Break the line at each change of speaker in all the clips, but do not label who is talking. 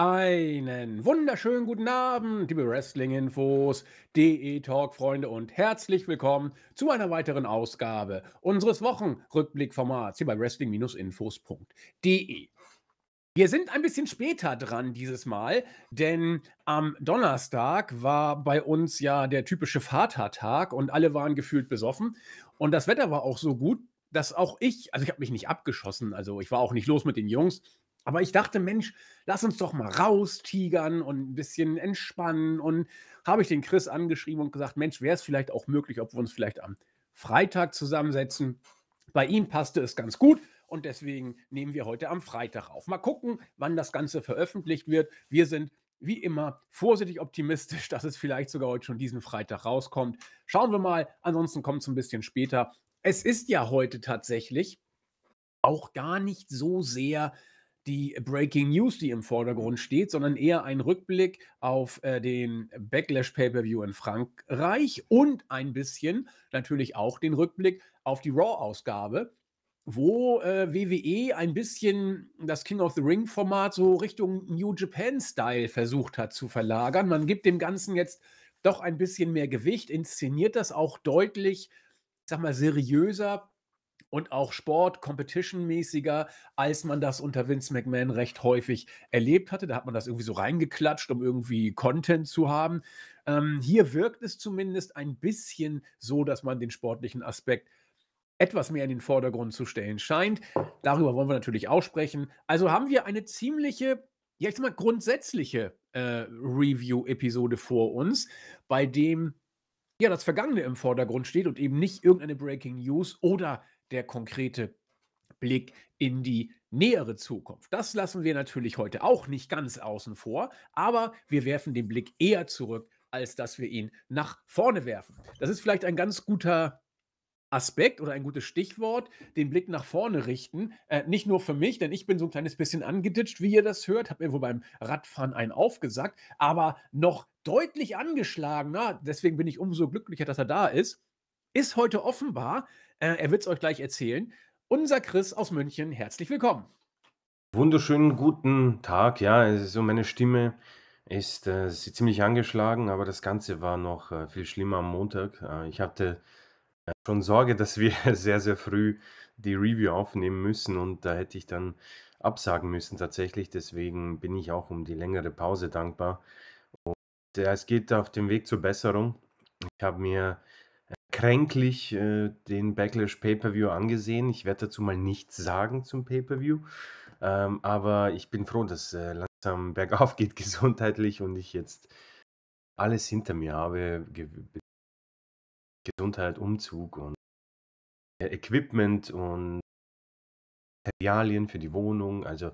Einen wunderschönen guten Abend, liebe Wrestling-Infos, DE-Talk-Freunde und herzlich willkommen zu einer weiteren Ausgabe unseres Wochenrückblickformats hier bei wrestling-infos.de. Wir sind ein bisschen später dran dieses Mal, denn am Donnerstag war bei uns ja der typische Vatertag und alle waren gefühlt besoffen und das Wetter war auch so gut, dass auch ich, also ich habe mich nicht abgeschossen, also ich war auch nicht los mit den Jungs, aber ich dachte, Mensch, lass uns doch mal raus tigern und ein bisschen entspannen. Und habe ich den Chris angeschrieben und gesagt, Mensch, wäre es vielleicht auch möglich, ob wir uns vielleicht am Freitag zusammensetzen. Bei ihm passte es ganz gut und deswegen nehmen wir heute am Freitag auf. Mal gucken, wann das Ganze veröffentlicht wird. Wir sind wie immer vorsichtig optimistisch, dass es vielleicht sogar heute schon diesen Freitag rauskommt. Schauen wir mal, ansonsten kommt es ein bisschen später. Es ist ja heute tatsächlich auch gar nicht so sehr die Breaking News, die im Vordergrund mhm. steht, sondern eher ein Rückblick auf äh, den Backlash Pay-per-View in Frankreich und ein bisschen natürlich auch den Rückblick auf die Raw-Ausgabe, wo äh, WWE ein bisschen das King of the Ring-Format so Richtung New Japan-Style versucht hat zu verlagern. Man gibt dem Ganzen jetzt doch ein bisschen mehr Gewicht, inszeniert das auch deutlich, sag mal, seriöser, und auch Sport, Competition-mäßiger, als man das unter Vince McMahon recht häufig erlebt hatte. Da hat man das irgendwie so reingeklatscht, um irgendwie Content zu haben. Ähm, hier wirkt es zumindest ein bisschen so, dass man den sportlichen Aspekt etwas mehr in den Vordergrund zu stellen scheint. Darüber wollen wir natürlich auch sprechen. Also haben wir eine ziemliche, ja, ich sag mal, grundsätzliche äh, Review-Episode vor uns, bei dem ja das Vergangene im Vordergrund steht und eben nicht irgendeine Breaking News oder der konkrete Blick in die nähere Zukunft. Das lassen wir natürlich heute auch nicht ganz außen vor, aber wir werfen den Blick eher zurück, als dass wir ihn nach vorne werfen. Das ist vielleicht ein ganz guter Aspekt oder ein gutes Stichwort, den Blick nach vorne richten. Äh, nicht nur für mich, denn ich bin so ein kleines bisschen angeditscht, wie ihr das hört, habe irgendwo beim Radfahren einen aufgesagt, aber noch deutlich angeschlagener, deswegen bin ich umso glücklicher, dass er da ist, ist heute offenbar äh, er wird es euch gleich erzählen. Unser Chris aus München, herzlich willkommen.
Wunderschönen guten Tag. Ja, so meine Stimme ist, äh, ziemlich angeschlagen, aber das Ganze war noch äh, viel schlimmer am Montag. Äh, ich hatte äh, schon Sorge, dass wir sehr, sehr früh die Review aufnehmen müssen und da hätte ich dann absagen müssen tatsächlich. Deswegen bin ich auch um die längere Pause dankbar. Und, ja, es geht auf dem Weg zur Besserung. Ich habe mir kränklich äh, den Backlash Pay-Per-View angesehen. Ich werde dazu mal nichts sagen zum Pay-Per-View. Ähm, aber ich bin froh, dass äh, langsam bergauf geht gesundheitlich und ich jetzt alles hinter mir habe. Ge Gesundheit, Umzug und äh, Equipment und Materialien für die Wohnung. Also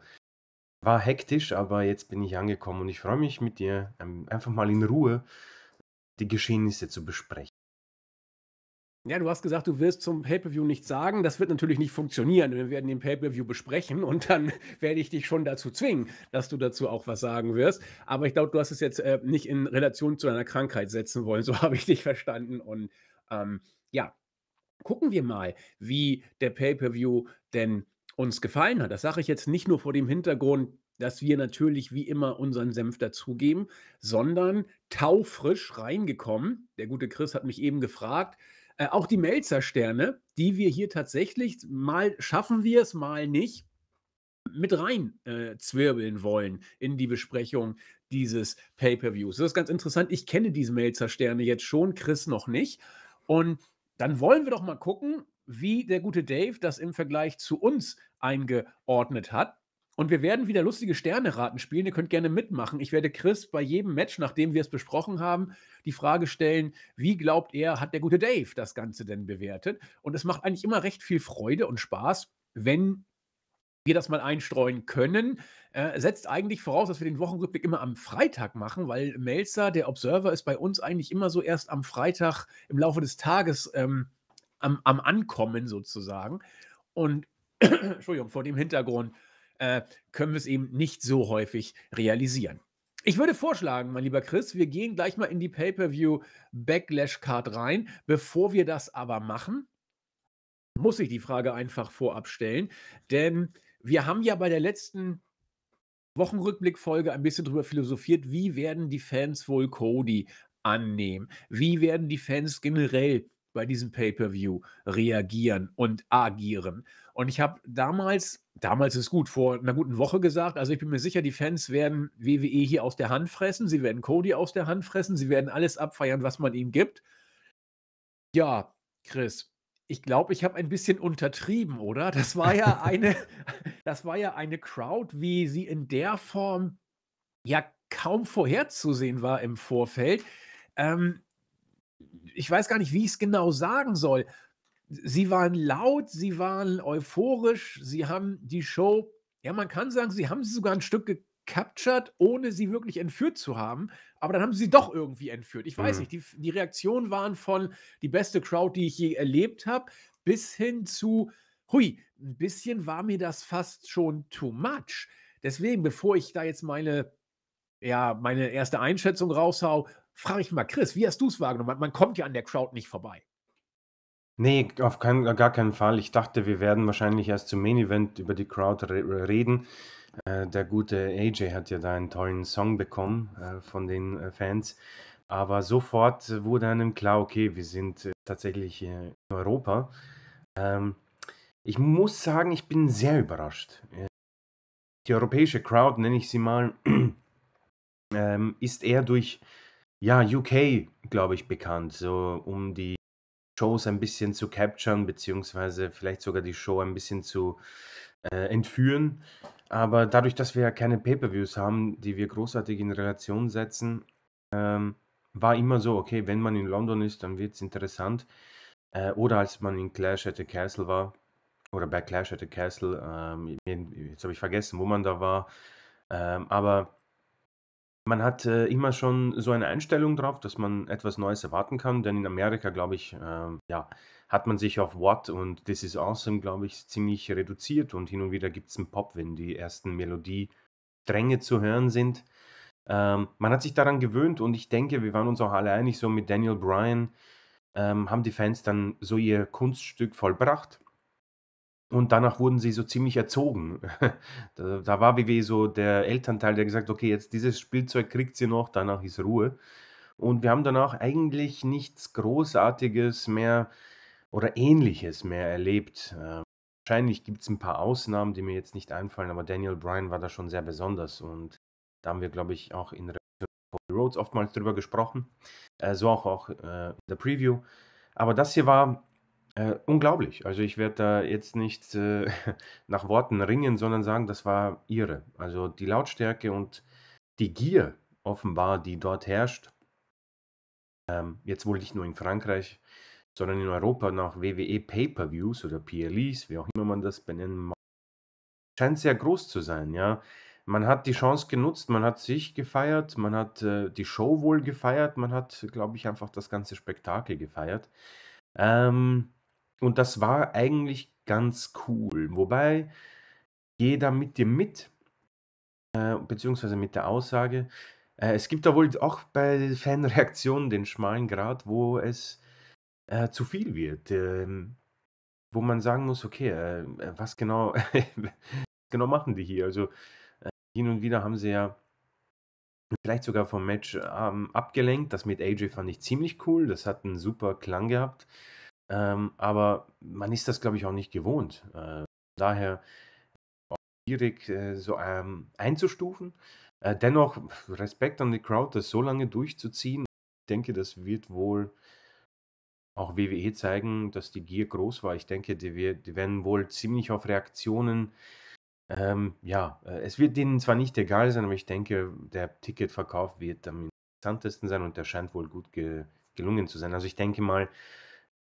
war hektisch, aber jetzt bin ich angekommen und ich freue mich mit dir, ähm, einfach mal in Ruhe die Geschehnisse zu besprechen.
Ja, du hast gesagt, du wirst zum Pay-per-view nichts sagen. Das wird natürlich nicht funktionieren. Wir werden den Pay-per-view besprechen und dann werde ich dich schon dazu zwingen, dass du dazu auch was sagen wirst. Aber ich glaube, du hast es jetzt äh, nicht in Relation zu deiner Krankheit setzen wollen. So habe ich dich verstanden. Und ähm, ja, gucken wir mal, wie der Pay-per-view denn uns gefallen hat. Das sage ich jetzt nicht nur vor dem Hintergrund, dass wir natürlich wie immer unseren Senf dazugeben, sondern taufrisch reingekommen. Der gute Chris hat mich eben gefragt, äh, auch die Melzer-Sterne, die wir hier tatsächlich mal schaffen wir es, mal nicht mit rein äh, zwirbeln wollen in die Besprechung dieses Pay-per-Views. Das ist ganz interessant. Ich kenne diese Melzer-Sterne jetzt schon, Chris noch nicht. Und dann wollen wir doch mal gucken, wie der gute Dave das im Vergleich zu uns eingeordnet hat. Und wir werden wieder lustige Sterne-Raten spielen. Ihr könnt gerne mitmachen. Ich werde Chris bei jedem Match, nachdem wir es besprochen haben, die Frage stellen, wie glaubt er, hat der gute Dave das Ganze denn bewertet? Und es macht eigentlich immer recht viel Freude und Spaß, wenn wir das mal einstreuen können, äh, setzt eigentlich voraus, dass wir den Wochenrückblick immer am Freitag machen, weil Melzer, der Observer, ist bei uns eigentlich immer so erst am Freitag im Laufe des Tages ähm, am, am Ankommen sozusagen. Und Entschuldigung, vor dem Hintergrund äh, können wir es eben nicht so häufig realisieren. Ich würde vorschlagen, mein lieber Chris, wir gehen gleich mal in die Pay-per-view Backlash-Card rein. Bevor wir das aber machen, muss ich die Frage einfach vorab stellen, denn wir haben ja bei der letzten Wochenrückblick-Folge ein bisschen darüber philosophiert, wie werden die Fans wohl Cody annehmen? Wie werden die Fans generell bei diesem Pay-per-View reagieren und agieren. Und ich habe damals, damals ist gut, vor einer guten Woche gesagt, also ich bin mir sicher, die Fans werden WWE hier aus der Hand fressen, sie werden Cody aus der Hand fressen, sie werden alles abfeiern, was man ihm gibt. Ja, Chris, ich glaube, ich habe ein bisschen untertrieben, oder? Das war ja eine, das war ja eine Crowd, wie sie in der Form ja kaum vorherzusehen war im Vorfeld. Ähm, ich weiß gar nicht, wie ich es genau sagen soll. Sie waren laut, sie waren euphorisch, sie haben die Show, ja, man kann sagen, sie haben sie sogar ein Stück gecaptured, ohne sie wirklich entführt zu haben. Aber dann haben sie sie doch irgendwie entführt. Ich weiß mhm. nicht, die, die Reaktionen waren von die beste Crowd, die ich je erlebt habe, bis hin zu, hui, ein bisschen war mir das fast schon too much. Deswegen, bevor ich da jetzt meine, ja, meine erste Einschätzung raushau, frage ich mal, Chris, wie hast du es wahrgenommen? Man kommt ja an der Crowd nicht vorbei.
Nee, auf kein, gar keinen Fall. Ich dachte, wir werden wahrscheinlich erst zum Main Event über die Crowd re reden. Äh, der gute AJ hat ja da einen tollen Song bekommen äh, von den äh, Fans. Aber sofort wurde einem klar, okay, wir sind äh, tatsächlich in Europa. Ähm, ich muss sagen, ich bin sehr überrascht. Äh, die europäische Crowd, nenne ich sie mal, ähm, ist eher durch ja, UK, glaube ich, bekannt, so um die Shows ein bisschen zu capturen, beziehungsweise vielleicht sogar die Show ein bisschen zu äh, entführen. Aber dadurch, dass wir ja keine Pay-per-Views haben, die wir großartig in Relation setzen, ähm, war immer so, okay, wenn man in London ist, dann wird es interessant. Äh, oder als man in Clash at the Castle war, oder bei Clash at the Castle, ähm, jetzt habe ich vergessen, wo man da war, ähm, aber man hat äh, immer schon so eine Einstellung drauf, dass man etwas Neues erwarten kann, denn in Amerika, glaube ich, äh, ja, hat man sich auf What und This Is Awesome, glaube ich, ziemlich reduziert und hin und wieder gibt es einen Pop, wenn die ersten Melodiestränge zu hören sind. Ähm, man hat sich daran gewöhnt und ich denke, wir waren uns auch alle einig, so mit Daniel Bryan ähm, haben die Fans dann so ihr Kunststück vollbracht. Und danach wurden sie so ziemlich erzogen. Da, da war WW e so der Elternteil, der gesagt, okay, jetzt dieses Spielzeug kriegt sie noch, danach ist Ruhe. Und wir haben danach eigentlich nichts Großartiges mehr oder Ähnliches mehr erlebt. Ähm, wahrscheinlich gibt es ein paar Ausnahmen, die mir jetzt nicht einfallen, aber Daniel Bryan war da schon sehr besonders und da haben wir, glaube ich, auch in Cody Rhodes oftmals drüber gesprochen, äh, so auch, auch äh, in der Preview. Aber das hier war äh, unglaublich. Also ich werde da jetzt nicht äh, nach Worten ringen, sondern sagen, das war ihre. Also die Lautstärke und die Gier offenbar, die dort herrscht, ähm, jetzt wohl nicht nur in Frankreich, sondern in Europa nach WWE Pay-per-Views oder PLEs, wie auch immer man das benennen mag, scheint sehr groß zu sein. Ja, man hat die Chance genutzt, man hat sich gefeiert, man hat äh, die Show wohl gefeiert, man hat, glaube ich, einfach das ganze Spektakel gefeiert. Ähm, und das war eigentlich ganz cool. Wobei jeder mit dir mit, äh, beziehungsweise mit der Aussage, äh, es gibt da wohl auch bei Fanreaktionen den schmalen Grad, wo es äh, zu viel wird. Ähm, wo man sagen muss, okay, äh, was genau, genau machen die hier? Also äh, hin und wieder haben sie ja vielleicht sogar vom Match ähm, abgelenkt. Das mit AJ fand ich ziemlich cool. Das hat einen super Klang gehabt. Ähm, aber man ist das, glaube ich, auch nicht gewohnt. Äh, daher auch schwierig, äh, so ähm, einzustufen. Äh, dennoch Respekt an die Crowd, das so lange durchzuziehen. Ich denke, das wird wohl auch WWE zeigen, dass die Gier groß war. Ich denke, die, wird, die werden wohl ziemlich auf Reaktionen. Ähm, ja, äh, es wird denen zwar nicht egal sein, aber ich denke, der Ticketverkauf wird am interessantesten sein und der scheint wohl gut ge gelungen zu sein. Also ich denke mal,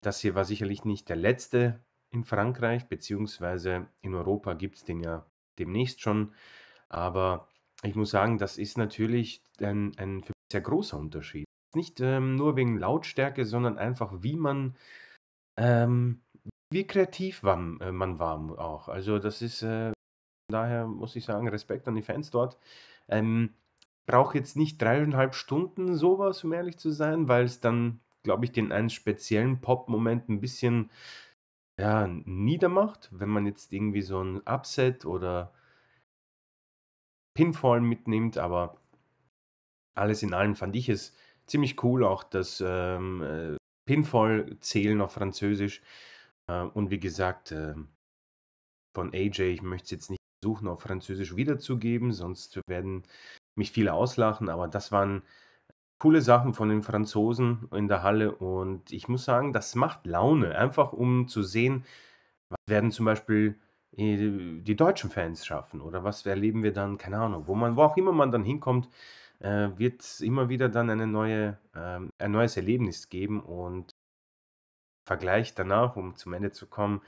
das hier war sicherlich nicht der letzte in Frankreich, beziehungsweise in Europa gibt es den ja demnächst schon. Aber ich muss sagen, das ist natürlich ein, ein sehr großer Unterschied. Nicht ähm, nur wegen Lautstärke, sondern einfach, wie man, ähm, wie kreativ man, äh, man war auch. Also das ist, äh, daher muss ich sagen, Respekt an die Fans dort. Ähm, brauche jetzt nicht dreieinhalb Stunden sowas, um ehrlich zu sein, weil es dann glaube ich, den einen speziellen Pop-Moment ein bisschen ja, niedermacht, wenn man jetzt irgendwie so ein Upset oder Pinfall mitnimmt, aber alles in allem fand ich es ziemlich cool, auch das ähm, äh, Pinfall zählen auf Französisch. Äh, und wie gesagt, äh, von AJ, ich möchte es jetzt nicht versuchen, auf Französisch wiederzugeben, sonst werden mich viele auslachen, aber das waren coole Sachen von den Franzosen in der Halle und ich muss sagen, das macht Laune, einfach um zu sehen, was werden zum Beispiel äh, die deutschen Fans schaffen oder was erleben wir dann, keine Ahnung, wo man, wo auch immer man dann hinkommt, äh, wird es immer wieder dann eine neue, ähm, ein neues Erlebnis geben und Vergleich danach, um zum Ende zu kommen,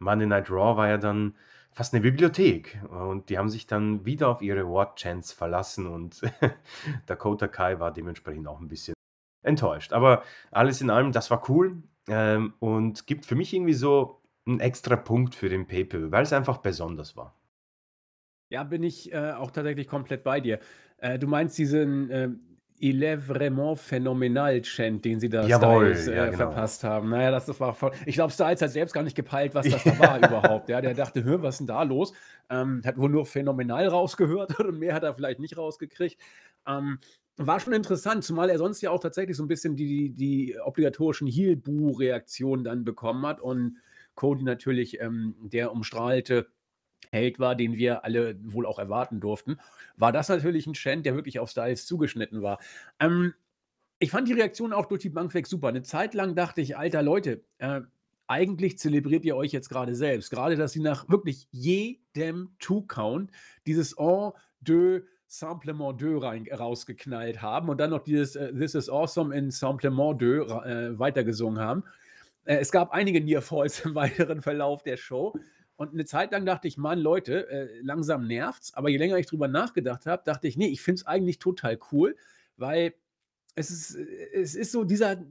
Monday Night Raw war ja dann fast eine Bibliothek. Und die haben sich dann wieder auf ihre Award verlassen und Dakota Kai war dementsprechend auch ein bisschen enttäuscht. Aber alles in allem, das war cool ähm, und gibt für mich irgendwie so einen extra Punkt für den Paper, weil es einfach besonders war.
Ja, bin ich äh, auch tatsächlich komplett bei dir. Äh, du meinst diesen ähm, Il est vraiment phänomenal Chant, den sie da Jawohl, Styles, äh, genau. verpasst haben. Naja, das, das war voll. Ich glaube, Styles hat selbst gar nicht gepeilt, was das da war überhaupt. Ja, der dachte, was ist denn da los? Ähm, hat wohl nur phänomenal rausgehört und mehr hat er vielleicht nicht rausgekriegt. Ähm, war schon interessant, zumal er sonst ja auch tatsächlich so ein bisschen die, die, die obligatorischen Heel-Boo-Reaktionen dann bekommen hat und Cody natürlich ähm, der umstrahlte Held war, den wir alle wohl auch erwarten durften, war das natürlich ein Chant, der wirklich auf Styles zugeschnitten war. Ähm, ich fand die Reaktion auch durch die Bank weg super. Eine Zeit lang dachte ich, alter Leute, äh, eigentlich zelebriert ihr euch jetzt gerade selbst. Gerade, dass sie nach wirklich jedem Two-Count dieses En deux Simplement deux rein, äh, rausgeknallt haben und dann noch dieses äh, This is awesome in Simplement deux äh, weitergesungen haben. Äh, es gab einige Near Falls im weiteren Verlauf der Show. Und eine Zeit lang dachte ich, Mann, Leute, äh, langsam nervt's. Aber je länger ich drüber nachgedacht habe, dachte ich, nee, ich finde es eigentlich total cool, weil es ist, äh, es ist so dieser,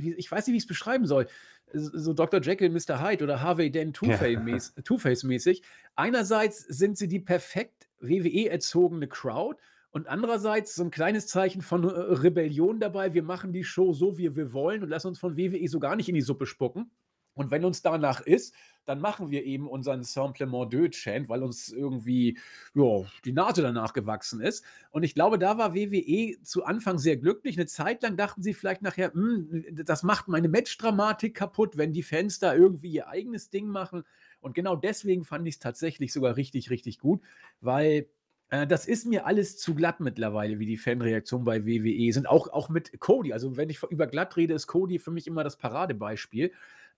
ich weiß nicht, wie ich es beschreiben soll, so Dr. Jekyll, Mr. Hyde oder Harvey Dent Two-Face-mäßig. Einerseits sind sie die perfekt WWE erzogene Crowd und andererseits so ein kleines Zeichen von äh, Rebellion dabei. Wir machen die Show so, wie wir wollen und lassen uns von WWE so gar nicht in die Suppe spucken. Und wenn uns danach ist, dann machen wir eben unseren Simplement deux Chant, weil uns irgendwie jo, die Nase danach gewachsen ist. Und ich glaube, da war WWE zu Anfang sehr glücklich. Eine Zeit lang dachten sie vielleicht nachher, hm, das macht meine Match-Dramatik kaputt, wenn die Fans da irgendwie ihr eigenes Ding machen. Und genau deswegen fand ich es tatsächlich sogar richtig, richtig gut, weil äh, das ist mir alles zu glatt mittlerweile, wie die Fanreaktionen bei WWE sind. Auch, auch mit Cody. Also, wenn ich über glatt rede, ist Cody für mich immer das Paradebeispiel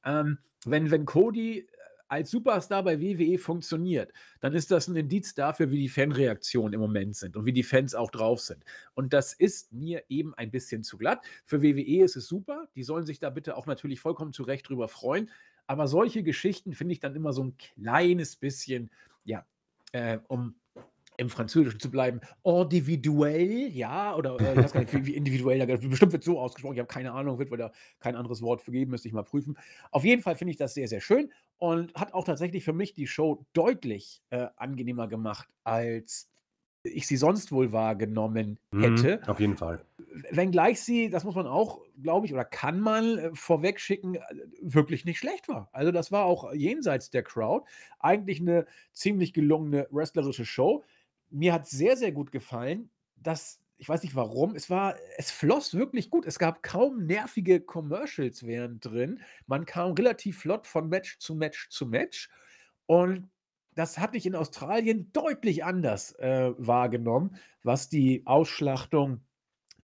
ähm, wenn, wenn Cody äh, als Superstar bei WWE funktioniert, dann ist das ein Indiz dafür, wie die Fanreaktionen im Moment sind und wie die Fans auch drauf sind. Und das ist mir eben ein bisschen zu glatt. Für WWE ist es super. Die sollen sich da bitte auch natürlich vollkommen zu Recht drüber freuen. Aber solche Geschichten finde ich dann immer so ein kleines bisschen, ja, äh, um im Französischen zu bleiben, individuell, ja, oder äh, ich weiß gar nicht, wie individuell, bestimmt wird so ausgesprochen, ich habe keine Ahnung, wird da kein anderes Wort für geben, müsste ich mal prüfen. Auf jeden Fall finde ich das sehr, sehr schön und hat auch tatsächlich für mich die Show deutlich äh, angenehmer gemacht, als ich sie sonst wohl wahrgenommen mhm, hätte. Mhm, auf jeden Fall. Wenngleich sie, das muss man auch, glaube ich, oder kann man äh, vorwegschicken, äh, wirklich nicht schlecht war. Also das war auch jenseits der Crowd eigentlich eine ziemlich gelungene wrestlerische Show mir hat sehr, sehr gut gefallen, dass ich weiß nicht warum, es war, es floss wirklich gut. Es gab kaum nervige Commercials während drin. Man kam relativ flott von Match zu Match zu Match. Und das hatte ich in Australien deutlich anders äh, wahrgenommen, was die Ausschlachtung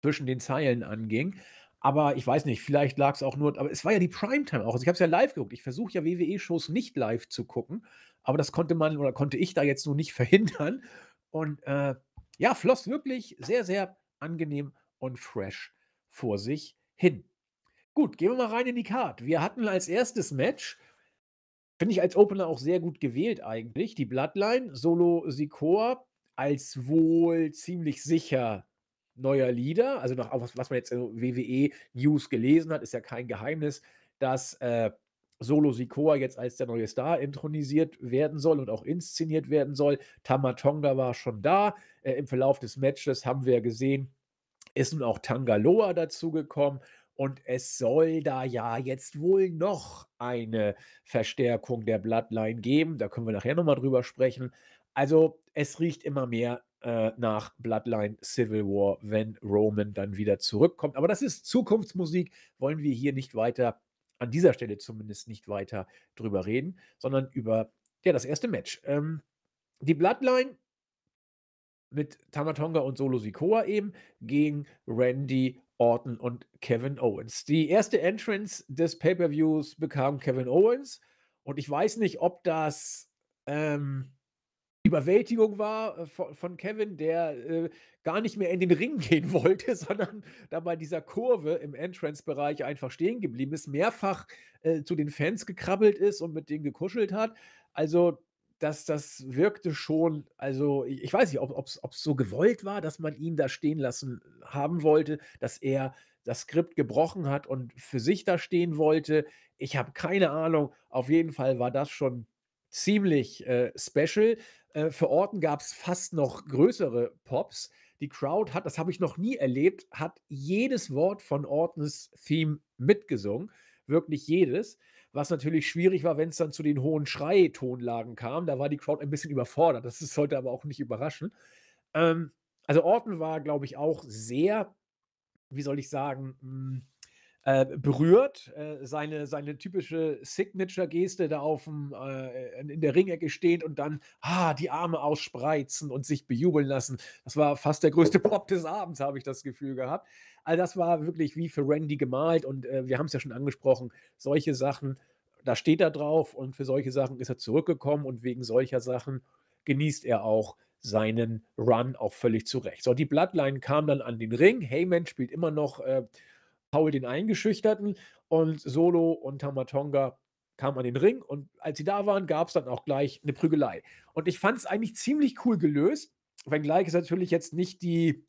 zwischen den Zeilen anging. Aber ich weiß nicht, vielleicht lag es auch nur, aber es war ja die Primetime auch. Also ich habe es ja live geguckt. Ich versuche ja WWE-Shows nicht live zu gucken, aber das konnte man oder konnte ich da jetzt nur nicht verhindern. Und äh, ja, floss wirklich sehr, sehr angenehm und fresh vor sich hin. Gut, gehen wir mal rein in die Card. Wir hatten als erstes Match, finde ich als Opener auch sehr gut gewählt eigentlich, die Bloodline, Solo Sikoa als wohl ziemlich sicher neuer Leader. Also nach was, was man jetzt in WWE News gelesen hat, ist ja kein Geheimnis, dass äh, Solo Sikoa jetzt als der neue Star intronisiert werden soll und auch inszeniert werden soll. Tamatonga war schon da. Äh, Im Verlauf des Matches haben wir gesehen, ist nun auch Tangaloa dazugekommen. Und es soll da ja jetzt wohl noch eine Verstärkung der Bloodline geben. Da können wir nachher nochmal drüber sprechen. Also es riecht immer mehr äh, nach Bloodline Civil War, wenn Roman dann wieder zurückkommt. Aber das ist Zukunftsmusik, wollen wir hier nicht weiter an dieser Stelle zumindest nicht weiter drüber reden, sondern über ja, das erste Match. Ähm, die Bloodline mit Tamatonga und Solo Sikoa eben gegen Randy Orton und Kevin Owens. Die erste Entrance des Pay-per-Views bekam Kevin Owens und ich weiß nicht, ob das ähm, Überwältigung war äh, von, Kevin, der äh, gar nicht mehr in den Ring gehen wollte, sondern da bei dieser Kurve im Entrance-Bereich einfach stehen geblieben ist, mehrfach äh, zu den Fans gekrabbelt ist und mit denen gekuschelt hat. Also dass das wirkte schon, also ich weiß nicht, ob es so gewollt war, dass man ihn da stehen lassen äh, haben wollte, dass er das Skript gebrochen hat und für sich da stehen wollte. Ich habe keine Ahnung. Auf jeden Fall war das schon ziemlich äh, special. Äh, für Orten gab es fast noch größere Pops. Die Crowd hat, das habe ich noch nie erlebt, hat jedes Wort von Ortens Theme mitgesungen. Wirklich jedes. Was natürlich schwierig war, wenn es dann zu den hohen Schreitonlagen kam. Da war die Crowd ein bisschen überfordert. Das sollte aber auch nicht überraschen. Ähm, also Orten war, glaube ich, auch sehr, wie soll ich sagen, hm, äh, berührt, äh, seine, seine typische Signature-Geste da auf dem, äh, in der Ringecke stehend und dann ah, die Arme ausspreizen und sich bejubeln lassen. Das war fast der größte oh. Pop des Abends, habe ich das Gefühl gehabt. All also, das war wirklich wie für Randy gemalt und äh, wir haben es ja schon angesprochen, solche Sachen, da steht er drauf und für solche Sachen ist er zurückgekommen und wegen solcher Sachen genießt er auch seinen Run auch völlig zurecht. So, die Bloodline kam dann an den Ring. Heyman spielt immer noch äh, Paul den Eingeschüchterten und Solo und Tamatonga kamen an den Ring und als sie da waren, gab es dann auch gleich eine Prügelei. Und ich fand es eigentlich ziemlich cool gelöst, wenngleich es natürlich jetzt nicht die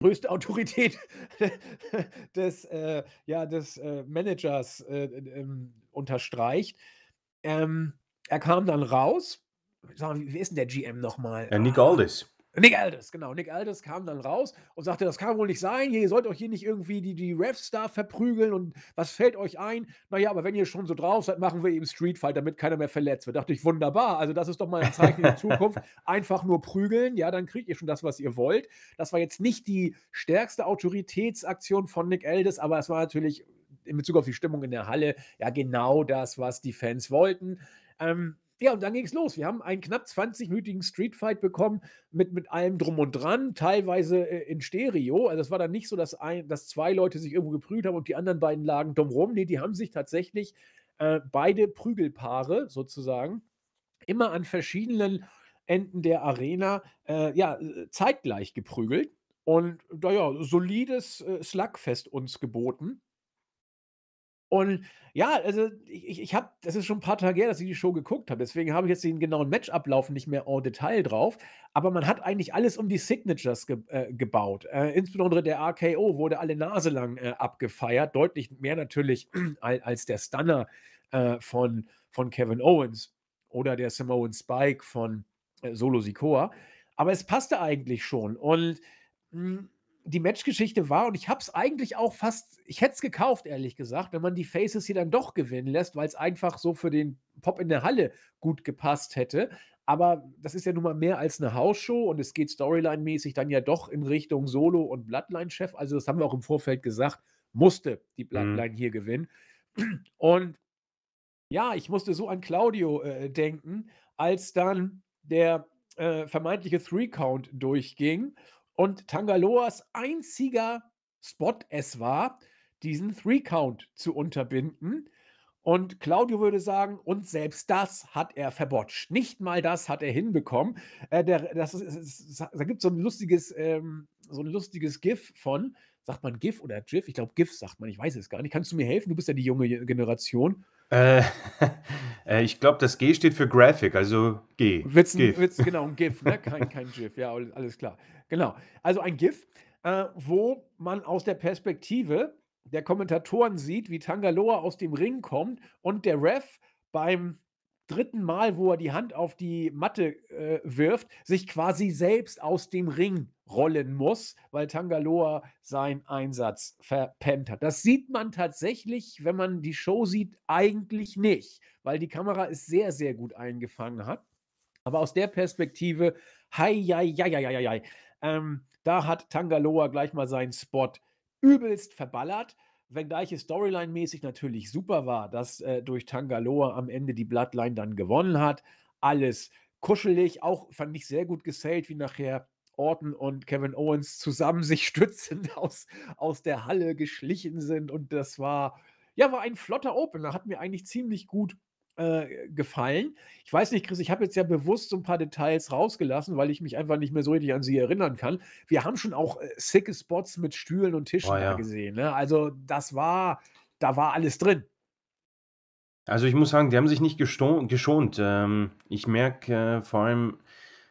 größte Autorität des, äh, ja, des äh, Managers äh, ähm, unterstreicht. Ähm, er kam dann raus. Sag mal, wer ist denn der GM nochmal? Andy
Goldis. Ah.
Nick Aldis, genau. Nick Aldis kam dann raus und sagte, das kann wohl nicht sein. Ihr sollt euch hier nicht irgendwie die, die Refs da verprügeln und was fällt euch ein? Naja, aber wenn ihr schon so drauf seid, machen wir eben Street Fight, damit keiner mehr verletzt wird. dachte ich, wunderbar. Also das ist doch mal ein Zeichen der Zukunft. Einfach nur prügeln, ja, dann kriegt ihr schon das, was ihr wollt. Das war jetzt nicht die stärkste Autoritätsaktion von Nick Aldis, aber es war natürlich in Bezug auf die Stimmung in der Halle ja genau das, was die Fans wollten. Ähm, ja, und dann ging es los. Wir haben einen knapp 20 mütigen Streetfight bekommen mit, mit allem drum und dran, teilweise äh, in Stereo. Also es war dann nicht so, dass, ein, dass zwei Leute sich irgendwo geprügelt haben und die anderen beiden lagen dumm rum. Nee, die haben sich tatsächlich äh, beide Prügelpaare sozusagen immer an verschiedenen Enden der Arena äh, ja, zeitgleich geprügelt und naja, solides äh, Slugfest uns geboten. Und ja, also ich, ich habe, das ist schon ein paar Tage her, dass ich die Show geguckt habe. Deswegen habe ich jetzt den genauen Matchablauf nicht mehr en Detail drauf. Aber man hat eigentlich alles um die Signatures ge äh, gebaut. Äh, insbesondere der RKO wurde alle Nase lang äh, abgefeiert. Deutlich mehr natürlich als der Stunner äh, von, von Kevin Owens oder der Samoan Spike von äh, Solo Sikoa. Aber es passte eigentlich schon. Und mh, hm, die Matchgeschichte war und ich habe es eigentlich auch fast, ich hätte es gekauft, ehrlich gesagt, wenn man die Faces hier dann doch gewinnen lässt, weil es einfach so für den Pop in der Halle gut gepasst hätte. Aber das ist ja nun mal mehr als eine Hausshow und es geht storyline-mäßig dann ja doch in Richtung Solo- und Bloodline-Chef. Also, das haben wir auch im Vorfeld gesagt, musste die mhm. Bloodline mhm. hier gewinnen. Und ja, ich musste so an Claudio äh, denken, als dann der äh, vermeintliche Three-Count durchging und Tangaloas einziger Spot es war, diesen Three-Count zu unterbinden. Und Claudio würde sagen, und selbst das hat er verbotscht. Nicht mal das hat er hinbekommen. Äh, der, das ist, ist, da gibt es so ein ähm, so ein lustiges GIF von, sagt man GIF oder GIF? Ich glaube, GIF sagt man, ich weiß es gar nicht. Kannst du mir helfen? Du bist ja die junge Generation.
Äh, äh, ich glaube, das G steht für Graphic, also G. Witz, GIF. Witz, genau, ein GIF, ne? kein,
kein GIF, ja, alles klar. Genau, also ein GIF, äh, wo man aus der Perspektive der Kommentatoren sieht, wie Tangaloa aus dem Ring kommt und der Ref beim dritten Mal, wo er die Hand auf die Matte äh, wirft, sich quasi selbst aus dem Ring rollen muss, weil Tangaloa seinen Einsatz verpennt hat. Das sieht man tatsächlich, wenn man die Show sieht, eigentlich nicht, weil die Kamera es sehr, sehr gut eingefangen hat. Aber aus der Perspektive, hei, hei, hei, hei, hei, hei. Ähm, da hat Tangaloa gleich mal seinen Spot übelst verballert. Wenngleich es Storyline-mäßig natürlich super war, dass äh, durch Tangaloa am Ende die Bloodline dann gewonnen hat. Alles kuschelig, auch fand ich sehr gut gesellt, wie nachher Orton und Kevin Owens zusammen sich stützend aus, aus der Halle geschlichen sind. Und das war, ja, war ein flotter Opener. Hat mir eigentlich ziemlich gut äh, gefallen. Ich weiß nicht, Chris, ich habe jetzt ja bewusst so ein paar Details rausgelassen, weil ich mich einfach nicht mehr so richtig an sie erinnern kann. Wir haben schon auch äh, sicke Spots mit Stühlen und Tischen oh, ja. da gesehen. Ne? Also das war, da war alles drin.
Also ich muss sagen, die haben sich nicht geschont. Ähm, ich merke äh, vor allem,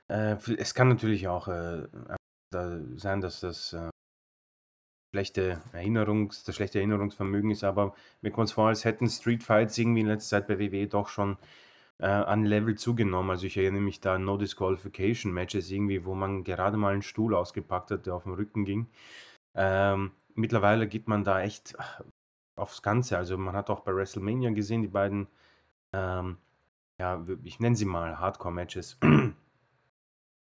äh, es kann natürlich auch äh, sein, dass das äh, schlechte Erinnerungs, das schlechte Erinnerungsvermögen ist, aber mir kommt es vor, als hätten Street Fights irgendwie in letzter Zeit bei WWE doch schon an äh, Level zugenommen. Also ich erinnere mich da an No Disqualification Matches irgendwie, wo man gerade mal einen Stuhl ausgepackt hat, der auf dem Rücken ging. Ähm, mittlerweile geht man da echt ah, aufs Ganze. Also man hat auch bei WrestleMania gesehen, die beiden, ähm, ja, ich nenne sie mal Hardcore-Matches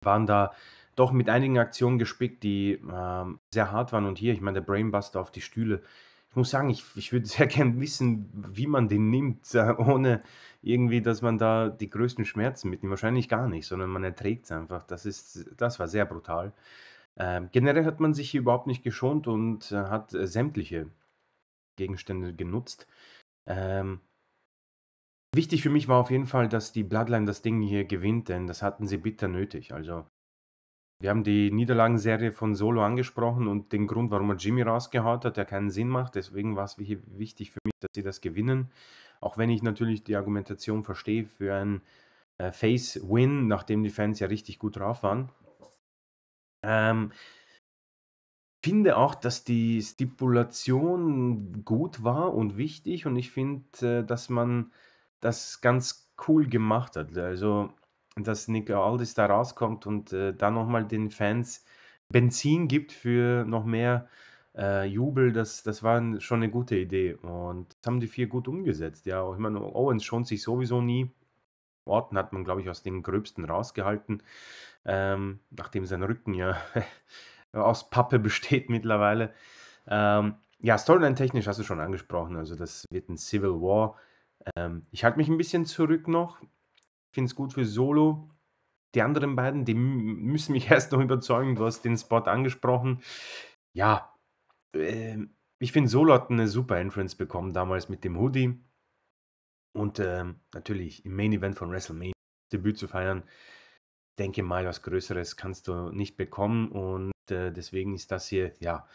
waren da doch mit einigen Aktionen gespickt, die ähm, sehr hart waren. Und hier, ich meine, der Brainbuster auf die Stühle. Ich muss sagen, ich, ich würde sehr gern wissen, wie man den nimmt, ohne irgendwie, dass man da die größten Schmerzen mitnimmt. Wahrscheinlich gar nicht, sondern man erträgt es einfach. Das, ist, das war sehr brutal. Ähm, generell hat man sich hier überhaupt nicht geschont und äh, hat äh, sämtliche Gegenstände genutzt. Ähm, Wichtig für mich war auf jeden Fall, dass die Bloodline das Ding hier gewinnt, denn das hatten sie bitter nötig. Also, wir haben die Niederlagenserie von Solo angesprochen und den Grund, warum er Jimmy rausgehaut hat, der keinen Sinn macht. Deswegen war es wichtig für mich, dass sie das gewinnen. Auch wenn ich natürlich die Argumentation verstehe für einen äh, Face-Win, nachdem die Fans ja richtig gut drauf waren. Ähm, finde auch, dass die Stipulation gut war und wichtig und ich finde, äh, dass man das ganz cool gemacht hat. Also, dass Nick Aldis da rauskommt und äh, da nochmal den Fans Benzin gibt für noch mehr äh, Jubel, das, das war schon eine gute Idee. Und das haben die vier gut umgesetzt. Ja, auch immer nur Owens schont sich sowieso nie. Orten hat man, glaube ich, aus den Gröbsten rausgehalten, ähm, nachdem sein Rücken ja aus Pappe besteht mittlerweile. Ähm, ja, Storyline-technisch hast du schon angesprochen. Also, das wird ein Civil War. Ähm, ich halte mich ein bisschen zurück noch. Finde es gut für Solo. Die anderen beiden, die müssen mich erst noch überzeugen. Du hast den Spot angesprochen. Ja, äh, ich finde, Solo hat eine super Entrance bekommen damals mit dem Hoodie. Und äh, natürlich im Main Event von WrestleMania Debüt zu feiern. Denke mal, was Größeres kannst du nicht bekommen. Und äh, deswegen ist das hier, ja,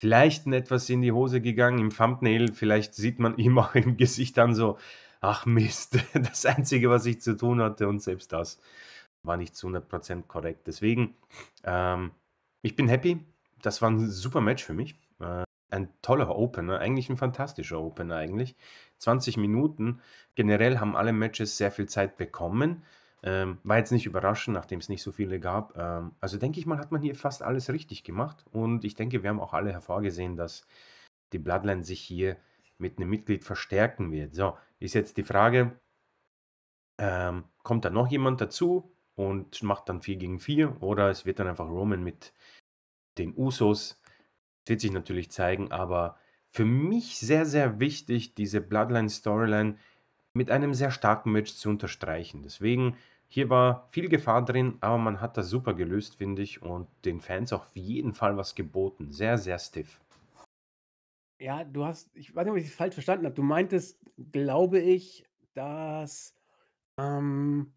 vielleicht etwas in die Hose gegangen im Thumbnail. Vielleicht sieht man ihm auch im Gesicht dann so, ach Mist, das Einzige, was ich zu tun hatte und selbst das war nicht zu 100% korrekt. Deswegen, ähm, ich bin happy. Das war ein super Match für mich. Äh, ein toller Opener, eigentlich ein fantastischer Opener eigentlich. 20 Minuten. Generell haben alle Matches sehr viel Zeit bekommen. Ähm, war jetzt nicht überraschend, nachdem es nicht so viele gab. Ähm, also denke ich mal, hat man hier fast alles richtig gemacht. Und ich denke, wir haben auch alle hervorgesehen, dass die Bloodline sich hier mit einem Mitglied verstärken wird. So, ist jetzt die Frage, ähm, kommt da noch jemand dazu und macht dann 4 gegen 4 oder es wird dann einfach Roman mit den Usos. Das wird sich natürlich zeigen, aber für mich sehr, sehr wichtig, diese Bloodline-Storyline, mit einem sehr starken Match zu unterstreichen. Deswegen, hier war viel Gefahr drin, aber man hat das super gelöst, finde ich, und den Fans auf jeden Fall was geboten. Sehr, sehr stiff.
Ja, du hast, ich weiß nicht, ob ich es falsch verstanden habe. Du meintest, glaube ich, dass. Ähm,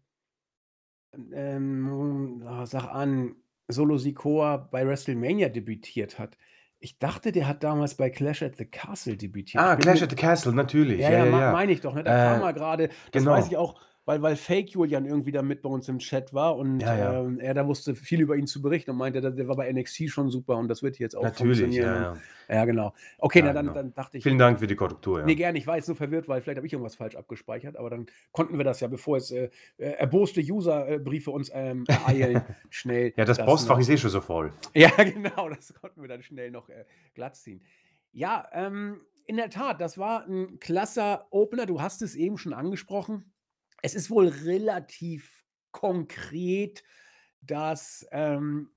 ähm, oh, sag an, Solo Sikoa bei WrestleMania debütiert hat. Ich dachte, der hat damals bei Clash at the Castle
debütiert. Ah, Clash at the Castle, natürlich. Ja, ja, ja, ja. meine ich doch. Ne? Da äh, kam er
gerade, das genau. weiß ich auch, weil, weil Fake Julian irgendwie da mit bei uns im Chat war und ja, ja. Ähm, er da wusste viel über ihn zu berichten und meinte, der war bei NXT schon super und das wird jetzt auch Natürlich, funktionieren. Ja, ja. ja genau. Okay, na, dann, genau. dann dachte ich. Vielen Dank für die Korrektur. Ja. Nee, gerne. Ich war jetzt nur verwirrt, weil vielleicht habe ich irgendwas falsch abgespeichert, aber dann konnten wir das ja, bevor es äh, äh erboste User-Briefe uns ähm, ereilen, schnell. Ja, das, das Postfach ist eh schon so voll. Ja, genau. Das konnten wir dann schnell noch äh, glatt ziehen. Ja, ähm, in der Tat, das war ein klasser Opener. Du hast es eben schon angesprochen es ist wohl relativ konkret, dass ähm,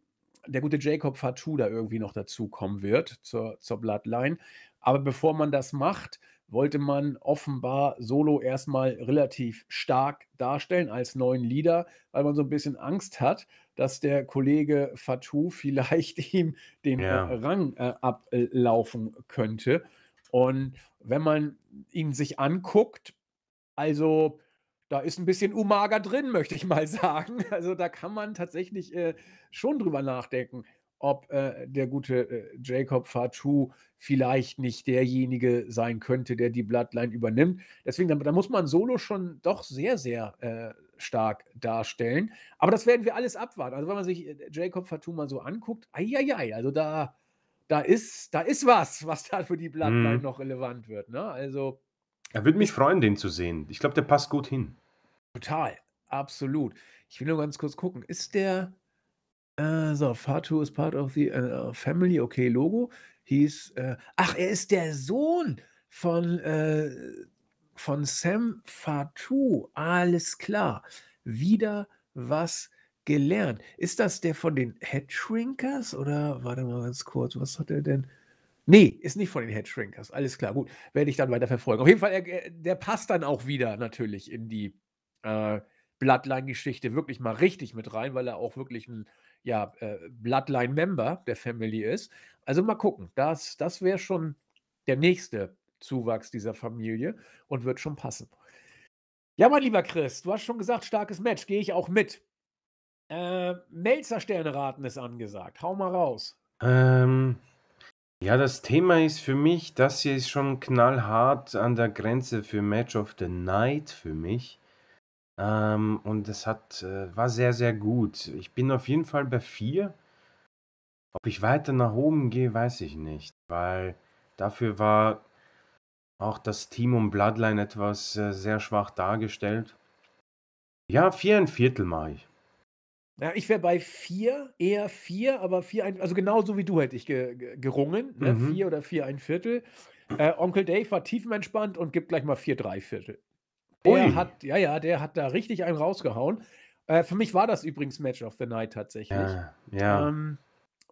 der gute Jacob Fatou da irgendwie noch dazukommen wird zur, zur Bloodline. Aber bevor man das macht, wollte man offenbar Solo erstmal relativ stark darstellen als neuen Leader, weil man so ein bisschen Angst hat, dass der Kollege Fatou vielleicht ihm den äh, ja. Rang äh, ablaufen könnte. Und wenn man ihn sich anguckt, also da ist ein bisschen Umaga drin, möchte ich mal sagen. Also da kann man tatsächlich äh, schon drüber nachdenken, ob äh, der gute äh, Jacob Fatou vielleicht nicht derjenige sein könnte, der die Bloodline übernimmt. Deswegen, da, da muss man Solo schon doch sehr, sehr äh, stark darstellen. Aber das werden wir alles abwarten. Also wenn man sich äh, Jacob Fatou mal so anguckt, ei, also da, da, ist, da ist was, was da für die Bloodline mhm. noch relevant wird. Ne? Also
er würde mich freuen, den zu sehen. Ich glaube, der passt gut hin.
Total, absolut. Ich will nur ganz kurz gucken. Ist der. Äh, so, Fatu is part of the uh, family, okay, Logo. Hieß. Äh, ach, er ist der Sohn von, äh, von Sam Fatu. Alles klar. Wieder was gelernt. Ist das der von den Headshrinkers? Oder warte mal ganz kurz, was hat er denn? Nee, ist nicht von den Headshrinkers. Alles klar, gut. Werde ich dann weiter verfolgen. Auf jeden Fall, er, äh, der passt dann auch wieder natürlich in die äh, Bloodline-Geschichte wirklich mal richtig mit rein, weil er auch wirklich ein ja, äh, Bloodline-Member der Family ist. Also mal gucken. Das, das wäre schon der nächste Zuwachs dieser Familie und wird schon passen. Ja, mein lieber Chris, du hast schon gesagt, starkes Match. Gehe ich auch mit. Äh, Melzer-Sterne raten ist angesagt. Hau mal raus.
Ähm, ja, das Thema ist für mich, das hier ist schon knallhart an der Grenze für Match of the Night für mich. Ähm, und das hat, äh, war sehr, sehr gut. Ich bin auf jeden Fall bei 4. Ob ich weiter nach oben gehe, weiß ich nicht, weil dafür war auch das Team um Bloodline etwas äh, sehr schwach dargestellt. Ja, vier ein Viertel mache ich.
Ja, ich wäre bei vier, eher vier, aber vier, ein, also genauso wie du hätte ich ge, gerungen, ne? mhm. vier oder vier, ein Viertel. Äh, Onkel Dave war tiefenentspannt und gibt gleich mal vier, drei Viertel. Der Ui. hat, ja, ja, der hat da richtig einen rausgehauen. Äh, für mich war das übrigens Match of the Night tatsächlich. Ja. Ah, ja. Ähm,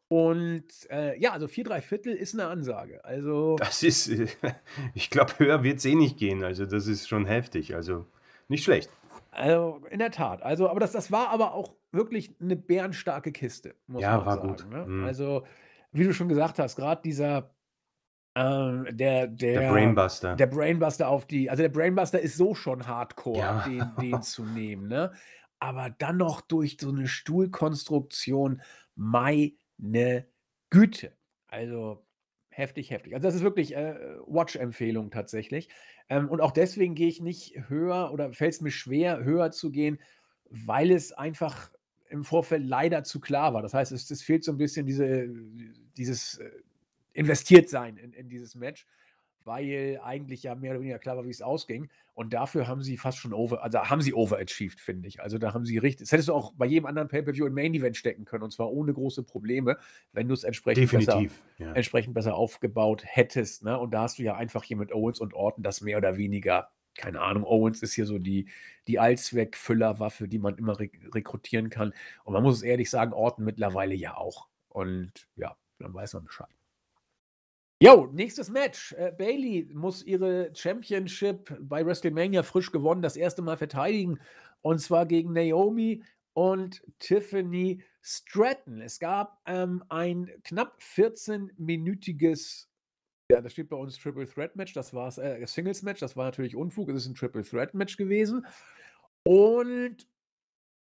und äh, ja, also vier, drei Viertel ist eine Ansage. Also.
Das ist, ich glaube, höher wird es eh nicht gehen. Also, das ist schon heftig. Also, nicht schlecht. Also, in der Tat. Also, aber das, das war aber auch wirklich eine bärenstarke Kiste, muss ja, man war sagen. Gut. Ne? Mhm.
Also, wie du schon gesagt hast, gerade dieser ähm, der, der, der, Brainbuster. Der Brainbuster auf die, also der Brainbuster ist so schon hardcore, ja. den, den zu nehmen, ne? Aber dann noch durch so eine Stuhlkonstruktion, meine Güte. Also heftig, heftig. Also das ist wirklich äh, Watch-Empfehlung tatsächlich. Ähm, und auch deswegen gehe ich nicht höher oder fällt es mir schwer, höher zu gehen, weil es einfach im Vorfeld leider zu klar war. Das heißt, es, es fehlt so ein bisschen diese, dieses äh, Investiertsein in, in dieses Match, weil eigentlich ja mehr oder weniger klar war, wie es ausging. Und dafür haben sie fast schon over, also haben sie overachieved, finde ich. Also da haben sie richtig, das hättest du auch bei jedem anderen Pay-Per-View und Main-Event stecken können und zwar ohne große Probleme, wenn du es entsprechend, besser, ja. entsprechend besser aufgebaut hättest. Ne? Und da hast du ja einfach hier mit Owens und Orton das mehr oder weniger keine Ahnung, Owens ist hier so die, die Allzweckfüllerwaffe, die man immer re rekrutieren kann. Und man muss es ehrlich sagen, Orton mittlerweile ja auch. Und ja, dann weiß man Bescheid. Jo, nächstes Match. Äh, Bailey muss ihre Championship bei WrestleMania frisch gewonnen, das erste Mal verteidigen. Und zwar gegen Naomi und Tiffany Stratton. Es gab ähm, ein knapp 14-minütiges ja, da steht bei uns Triple Threat Match. Das war es, äh, Singles Match. Das war natürlich Unfug. Es ist ein Triple Threat Match gewesen. Und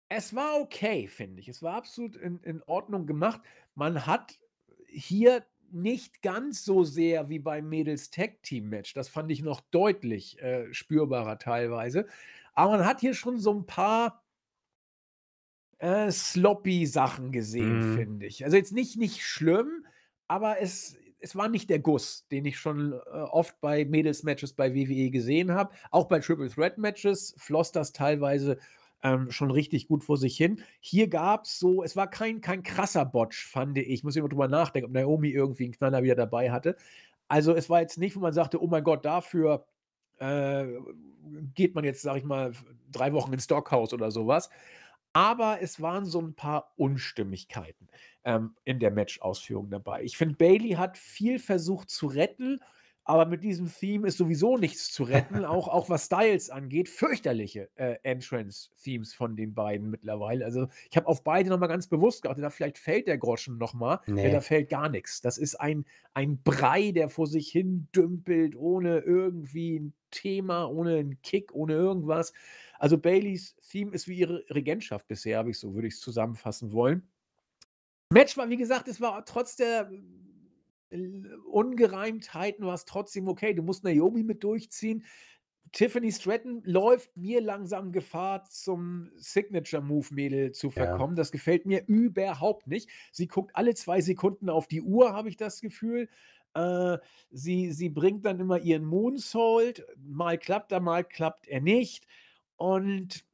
es war okay, finde ich. Es war absolut in, in Ordnung gemacht. Man hat hier nicht ganz so sehr wie beim Mädels Tag Team Match. Das fand ich noch deutlich äh, spürbarer teilweise. Aber man hat hier schon so ein paar äh, sloppy Sachen gesehen, mm. finde ich. Also jetzt nicht, nicht schlimm, aber es, es war nicht der Guss, den ich schon äh, oft bei Mädels-Matches bei WWE gesehen habe. Auch bei Triple Threat-Matches floss das teilweise ähm, schon richtig gut vor sich hin. Hier gab es so, es war kein, kein krasser Botch, fand ich. Ich muss immer drüber nachdenken, ob Naomi irgendwie einen Knaller wieder dabei hatte. Also es war jetzt nicht, wo man sagte, oh mein Gott, dafür äh, geht man jetzt, sag ich mal, drei Wochen ins Stockhaus oder sowas. Aber es waren so ein paar Unstimmigkeiten ähm, in der Match-Ausführung dabei. Ich finde, Bailey hat viel versucht zu retten, aber mit diesem Theme ist sowieso nichts zu retten, auch, auch was Styles angeht. Fürchterliche äh, Entrance-Themes von den beiden mittlerweile. Also ich habe auf beide nochmal ganz bewusst geachtet, da vielleicht fällt der Groschen nochmal, nee. Ja, da fällt gar nichts. Das ist ein, ein Brei, der vor sich hin dümpelt, ohne irgendwie ein Thema, ohne einen Kick, ohne irgendwas. Also Baileys Theme ist wie ihre Regentschaft bisher, habe ich so, würde ich es zusammenfassen wollen. Match war, wie gesagt, es war trotz der äh, Ungereimtheiten war es trotzdem okay. Du musst Naomi mit durchziehen. Tiffany Stratton läuft mir langsam Gefahr, zum Signature-Move-Mädel zu verkommen. Ja. Das gefällt mir überhaupt nicht. Sie guckt alle zwei Sekunden auf die Uhr, habe ich das Gefühl. Äh, sie, sie bringt dann immer ihren Moonsault. Mal klappt er, mal klappt er nicht. Und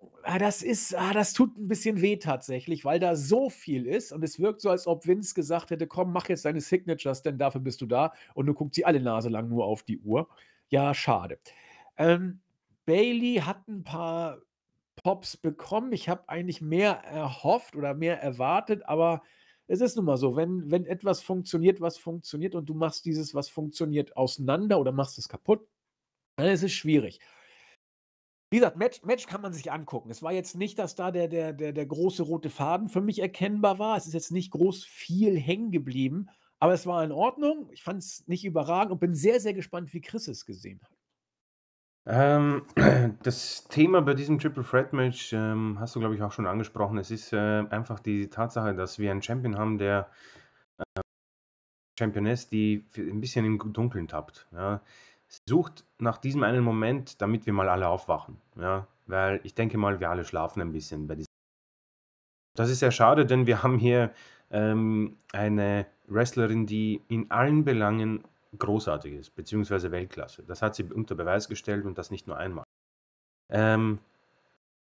ja, ah, das ist, ah, das tut ein bisschen weh tatsächlich, weil da so viel ist und es wirkt so, als ob Vince gesagt hätte, komm, mach jetzt deine Signatures, denn dafür bist du da und du guckst sie alle Nase lang nur auf die Uhr. Ja, schade. Ähm, Bailey hat ein paar Pops bekommen. Ich habe eigentlich mehr erhofft oder mehr erwartet, aber es ist nun mal so, wenn, wenn etwas funktioniert, was funktioniert und du machst dieses, was funktioniert, auseinander oder machst es kaputt, dann ist es schwierig. Wie gesagt, Match, Match kann man sich angucken. Es war jetzt nicht, dass da der, der, der, der große rote Faden für mich erkennbar war. Es ist jetzt nicht groß viel hängen geblieben, aber es war in Ordnung. Ich fand es nicht überragend und bin sehr, sehr gespannt, wie Chris es gesehen hat.
Ähm, das Thema bei diesem Triple Threat Match ähm, hast du, glaube ich, auch schon angesprochen. Es ist äh, einfach die Tatsache, dass wir einen Champion haben, der äh, Championess, die ein bisschen im Dunkeln tappt. Ja sie sucht nach diesem einen Moment, damit wir mal alle aufwachen. Ja? Weil ich denke mal, wir alle schlafen ein bisschen bei diesem. Das ist sehr schade, denn wir haben hier ähm, eine Wrestlerin, die in allen Belangen großartig ist, beziehungsweise Weltklasse. Das hat sie unter Beweis gestellt und das nicht nur einmal. Ähm,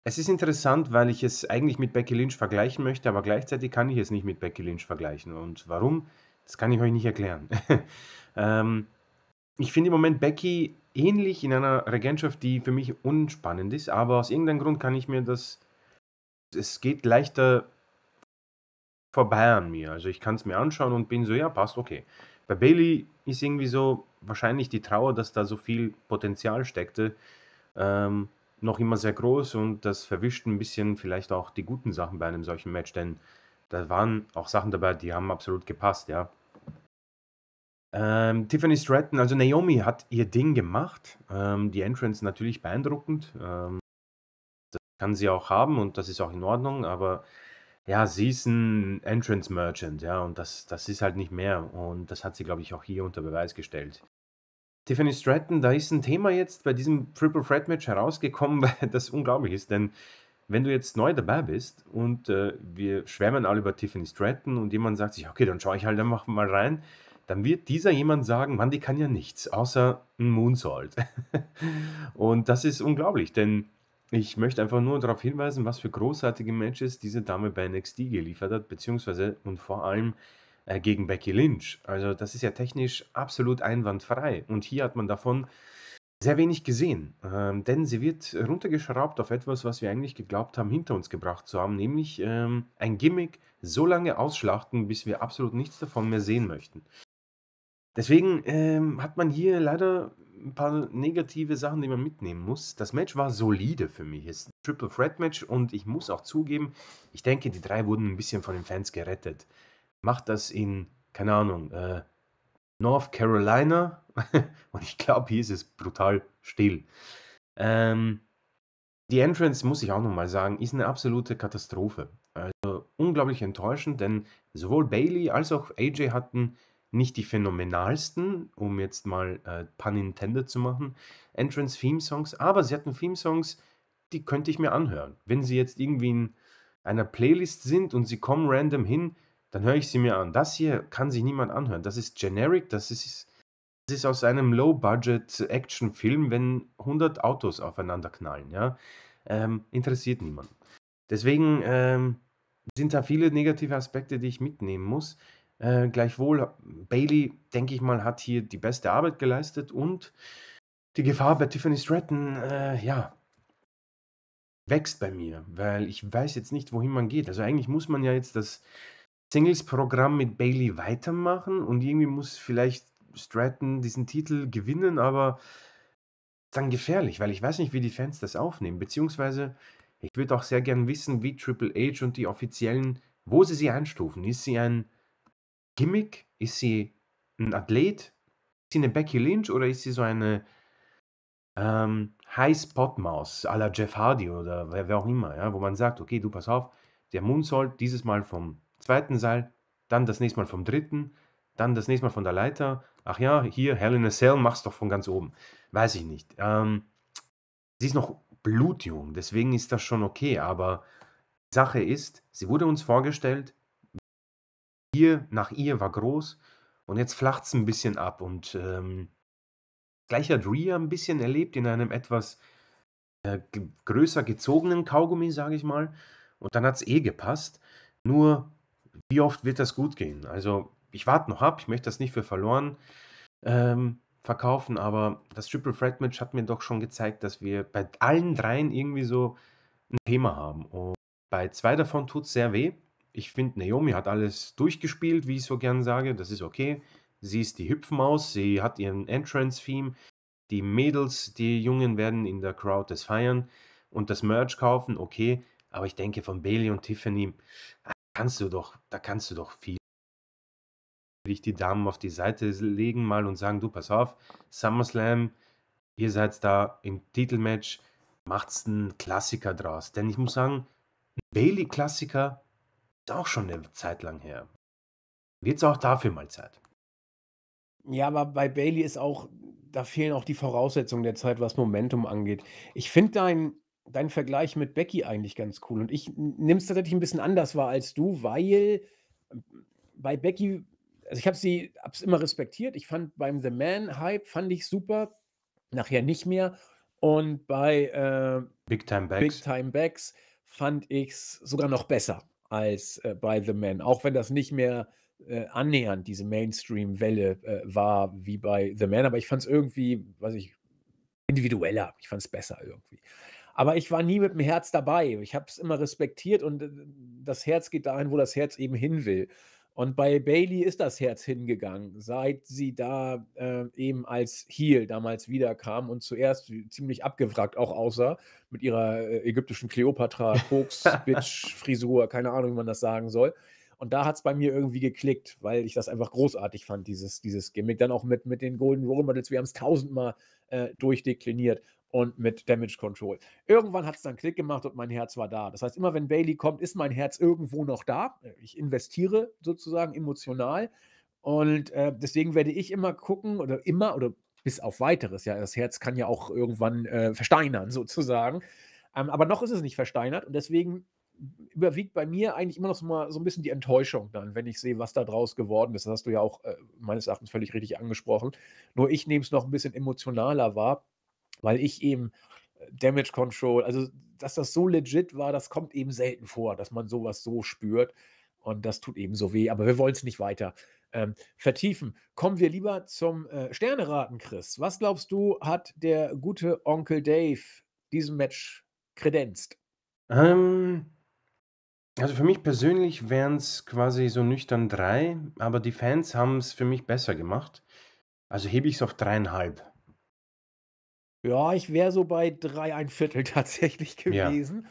es ist interessant, weil ich es eigentlich mit Becky Lynch vergleichen möchte, aber gleichzeitig kann ich es nicht mit Becky Lynch vergleichen. Und warum? Das kann ich euch nicht erklären. ähm, ich finde im Moment Becky ähnlich in einer Regentschaft, die für mich unspannend ist, aber aus irgendeinem Grund kann ich mir das. Es geht leichter vorbei an mir. Also ich kann es mir anschauen und bin so, ja, passt, okay. Bei Bailey ist irgendwie so wahrscheinlich die Trauer, dass da so viel Potenzial steckte, ähm, noch immer sehr groß und das verwischt ein bisschen vielleicht auch die guten Sachen bei einem solchen Match, denn da waren auch Sachen dabei, die haben absolut gepasst, ja. Ähm, Tiffany Stratton, also Naomi hat ihr Ding gemacht. Ähm, die Entrance natürlich beeindruckend. Ähm, das kann sie auch haben und das ist auch in Ordnung, aber ja, sie ist ein Entrance Merchant, ja, und das, das ist halt nicht mehr. Und das hat sie, glaube ich, auch hier unter Beweis gestellt. Tiffany Stratton, da ist ein Thema jetzt bei diesem Triple Threat Match herausgekommen, weil das unglaublich ist, denn wenn du jetzt neu dabei bist und äh, wir schwärmen alle über Tiffany Stratton und jemand sagt sich, okay, dann schaue ich halt einfach mal rein dann wird dieser jemand sagen, Mann, die kann ja nichts, außer ein Moonsault. und das ist unglaublich, denn ich möchte einfach nur darauf hinweisen, was für großartige Matches diese Dame bei NXT geliefert hat, beziehungsweise und vor allem äh, gegen Becky Lynch. Also das ist ja technisch absolut einwandfrei. Und hier hat man davon sehr wenig gesehen, ähm, denn sie wird runtergeschraubt auf etwas, was wir eigentlich geglaubt haben, hinter uns gebracht zu haben, nämlich ähm, ein Gimmick so lange ausschlachten, bis wir absolut nichts davon mehr sehen möchten. Deswegen ähm, hat man hier leider ein paar negative Sachen, die man mitnehmen muss. Das Match war solide für mich. Es ist ein Triple Threat Match und ich muss auch zugeben, ich denke, die drei wurden ein bisschen von den Fans gerettet. Macht das in, keine Ahnung, äh, North Carolina und ich glaube, hier ist es brutal still. Ähm, die Entrance, muss ich auch nochmal sagen, ist eine absolute Katastrophe. Also unglaublich enttäuschend, denn sowohl Bailey als auch AJ hatten nicht die phänomenalsten, um jetzt mal äh, Pun intended zu machen, Entrance-Theme-Songs, aber sie hatten Theme-Songs, die könnte ich mir anhören. Wenn sie jetzt irgendwie in einer Playlist sind und sie kommen random hin, dann höre ich sie mir an. Das hier kann sich niemand anhören. Das ist generic, das ist, das ist aus einem Low-Budget-Action-Film, wenn 100 Autos aufeinander knallen. Ja? Ähm, interessiert niemanden. Deswegen ähm, sind da viele negative Aspekte, die ich mitnehmen muss. Äh, gleichwohl, Bailey, denke ich mal, hat hier die beste Arbeit geleistet und die Gefahr bei Tiffany Stratton, äh, ja, wächst bei mir, weil ich weiß jetzt nicht, wohin man geht. Also eigentlich muss man ja jetzt das Singles-Programm mit Bailey weitermachen und irgendwie muss vielleicht Stratton diesen Titel gewinnen, aber dann gefährlich, weil ich weiß nicht, wie die Fans das aufnehmen. Beziehungsweise, ich würde auch sehr gern wissen, wie Triple H und die Offiziellen, wo sie sie einstufen. Ist sie ein Gimmick? Ist sie ein Athlet? Ist sie eine Becky Lynch oder ist sie so eine ähm, High-Spot-Maus à la Jeff Hardy oder wer, wer, auch immer, ja? wo man sagt, okay, du pass auf, der Moonsault dieses Mal vom zweiten Seil, dann das nächste Mal vom dritten, dann das nächste Mal von der Leiter. Ach ja, hier, Hell in a Cell, mach's doch von ganz oben. Weiß ich nicht. Ähm, sie ist noch blutjung, deswegen ist das schon okay, aber Sache ist, sie wurde uns vorgestellt ihr, nach ihr war groß. Und jetzt flacht es ein bisschen ab. Und ähm, gleich hat Rhea ein bisschen erlebt in einem etwas äh, größer gezogenen Kaugummi, sage ich mal. Und dann hat es eh gepasst. Nur, wie oft wird das gut gehen? Also, ich warte noch ab. Ich möchte das nicht für verloren ähm, verkaufen. Aber das Triple Threat Match hat mir doch schon gezeigt, dass wir bei allen dreien irgendwie so ein Thema haben. Und bei zwei davon tut es sehr weh ich finde, Naomi hat alles durchgespielt, wie ich so gern sage. Das ist okay. Sie ist die Hüpfmaus, sie hat ihren Entrance-Theme. Die Mädels, die Jungen werden in der Crowd das feiern und das Merch kaufen, okay. Aber ich denke, von Bailey und Tiffany kannst du doch, da kannst du doch viel. Ich die Damen auf die Seite legen mal und sagen, du pass auf, SummerSlam, ihr seid da im Titelmatch, macht's einen Klassiker draus. Denn ich muss sagen, Bailey-Klassiker ist auch schon eine Zeit lang her. Wird es auch dafür mal Zeit.
Ja, aber bei Bailey ist auch, da fehlen auch die Voraussetzungen der Zeit, was Momentum angeht. Ich finde deinen dein Vergleich mit Becky eigentlich ganz cool. Und ich nehme es tatsächlich ein bisschen anders wahr als du, weil ähm, bei Becky, also ich habe sie hab's immer respektiert. Ich fand beim The Man Hype fand ich super, nachher nicht mehr. Und bei äh, Big Time Bags, Big Time Bags fand ich es sogar noch besser als äh, bei The Man, auch wenn das nicht mehr äh, annähernd diese Mainstream-Welle äh, war wie bei The Man, aber ich fand es irgendwie, weiß ich, individueller, ich fand es besser irgendwie. Aber ich war nie mit dem Herz dabei. Ich habe es immer respektiert und äh, das Herz geht dahin, wo das Herz eben hin will. Und bei Bailey ist das Herz hingegangen, seit sie da äh, eben als Heel damals wiederkam und zuerst ziemlich abgewrackt auch aussah, mit ihrer äh, ägyptischen Kleopatra, Koks, Bitch, Frisur, keine Ahnung, wie man das sagen soll. Und da hat es bei mir irgendwie geklickt, weil ich das einfach großartig fand, dieses, dieses Gimmick. Dann auch mit, mit den Golden Role Models, wir haben es tausendmal äh, durchdekliniert und mit Damage Control. Irgendwann hat es dann Klick gemacht und mein Herz war da. Das heißt, immer wenn Bailey kommt, ist mein Herz irgendwo noch da. Ich investiere sozusagen emotional und äh, deswegen werde ich immer gucken oder immer oder bis auf weiteres. Ja, das Herz kann ja auch irgendwann äh, versteinern sozusagen. Ähm, aber noch ist es nicht versteinert und deswegen überwiegt bei mir eigentlich immer noch so, mal so ein bisschen die Enttäuschung dann, wenn ich sehe, was da draus geworden ist. Das hast du ja auch äh, meines Erachtens völlig richtig angesprochen. Nur ich nehme es noch ein bisschen emotionaler wahr weil ich eben äh, Damage Control, also dass das so legit war, das kommt eben selten vor, dass man sowas so spürt. Und das tut eben so weh, aber wir wollen es nicht weiter ähm, vertiefen. Kommen wir lieber zum äh, Sterneraten, Chris. Was glaubst du, hat der gute Onkel Dave diesem Match kredenzt?
Ähm, also für mich persönlich wären es quasi so nüchtern drei, aber die Fans haben es für mich besser gemacht. Also hebe ich es auf dreieinhalb. Ja, ich wäre so
bei drei ein Viertel tatsächlich gewesen.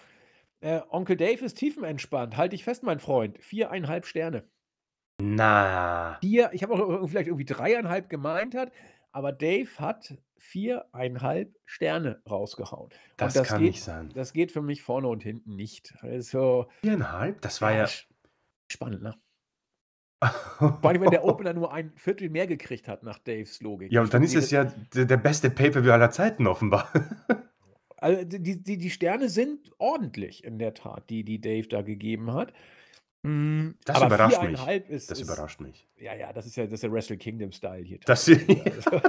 Ja. Äh, Onkel Dave ist tiefenentspannt. Halte ich fest, mein Freund. Viereinhalb Sterne. Na. Vier, ich habe auch vielleicht irgendwie dreieinhalb gemeint hat, aber Dave hat viereinhalb Sterne rausgehauen. Das, das kann geht, nicht sein. Das geht für mich vorne und hinten nicht. Also. Viereinhalb? Das war ja. ja spannend, ne? Vor allem, wenn der Opener nur ein Viertel mehr gekriegt hat, nach Daves Logik. Ja, und dann ist es ja
der, der beste Pay-Per-View aller Zeiten, offenbar.
Also die, die, die Sterne sind ordentlich in der Tat, die, die Dave da gegeben hat. Hm, das Aber überrascht mich. Ist, das ist, überrascht mich. Ja, ja, das ist ja das ist der Wrestle Kingdom Style hier. Das, ja. also,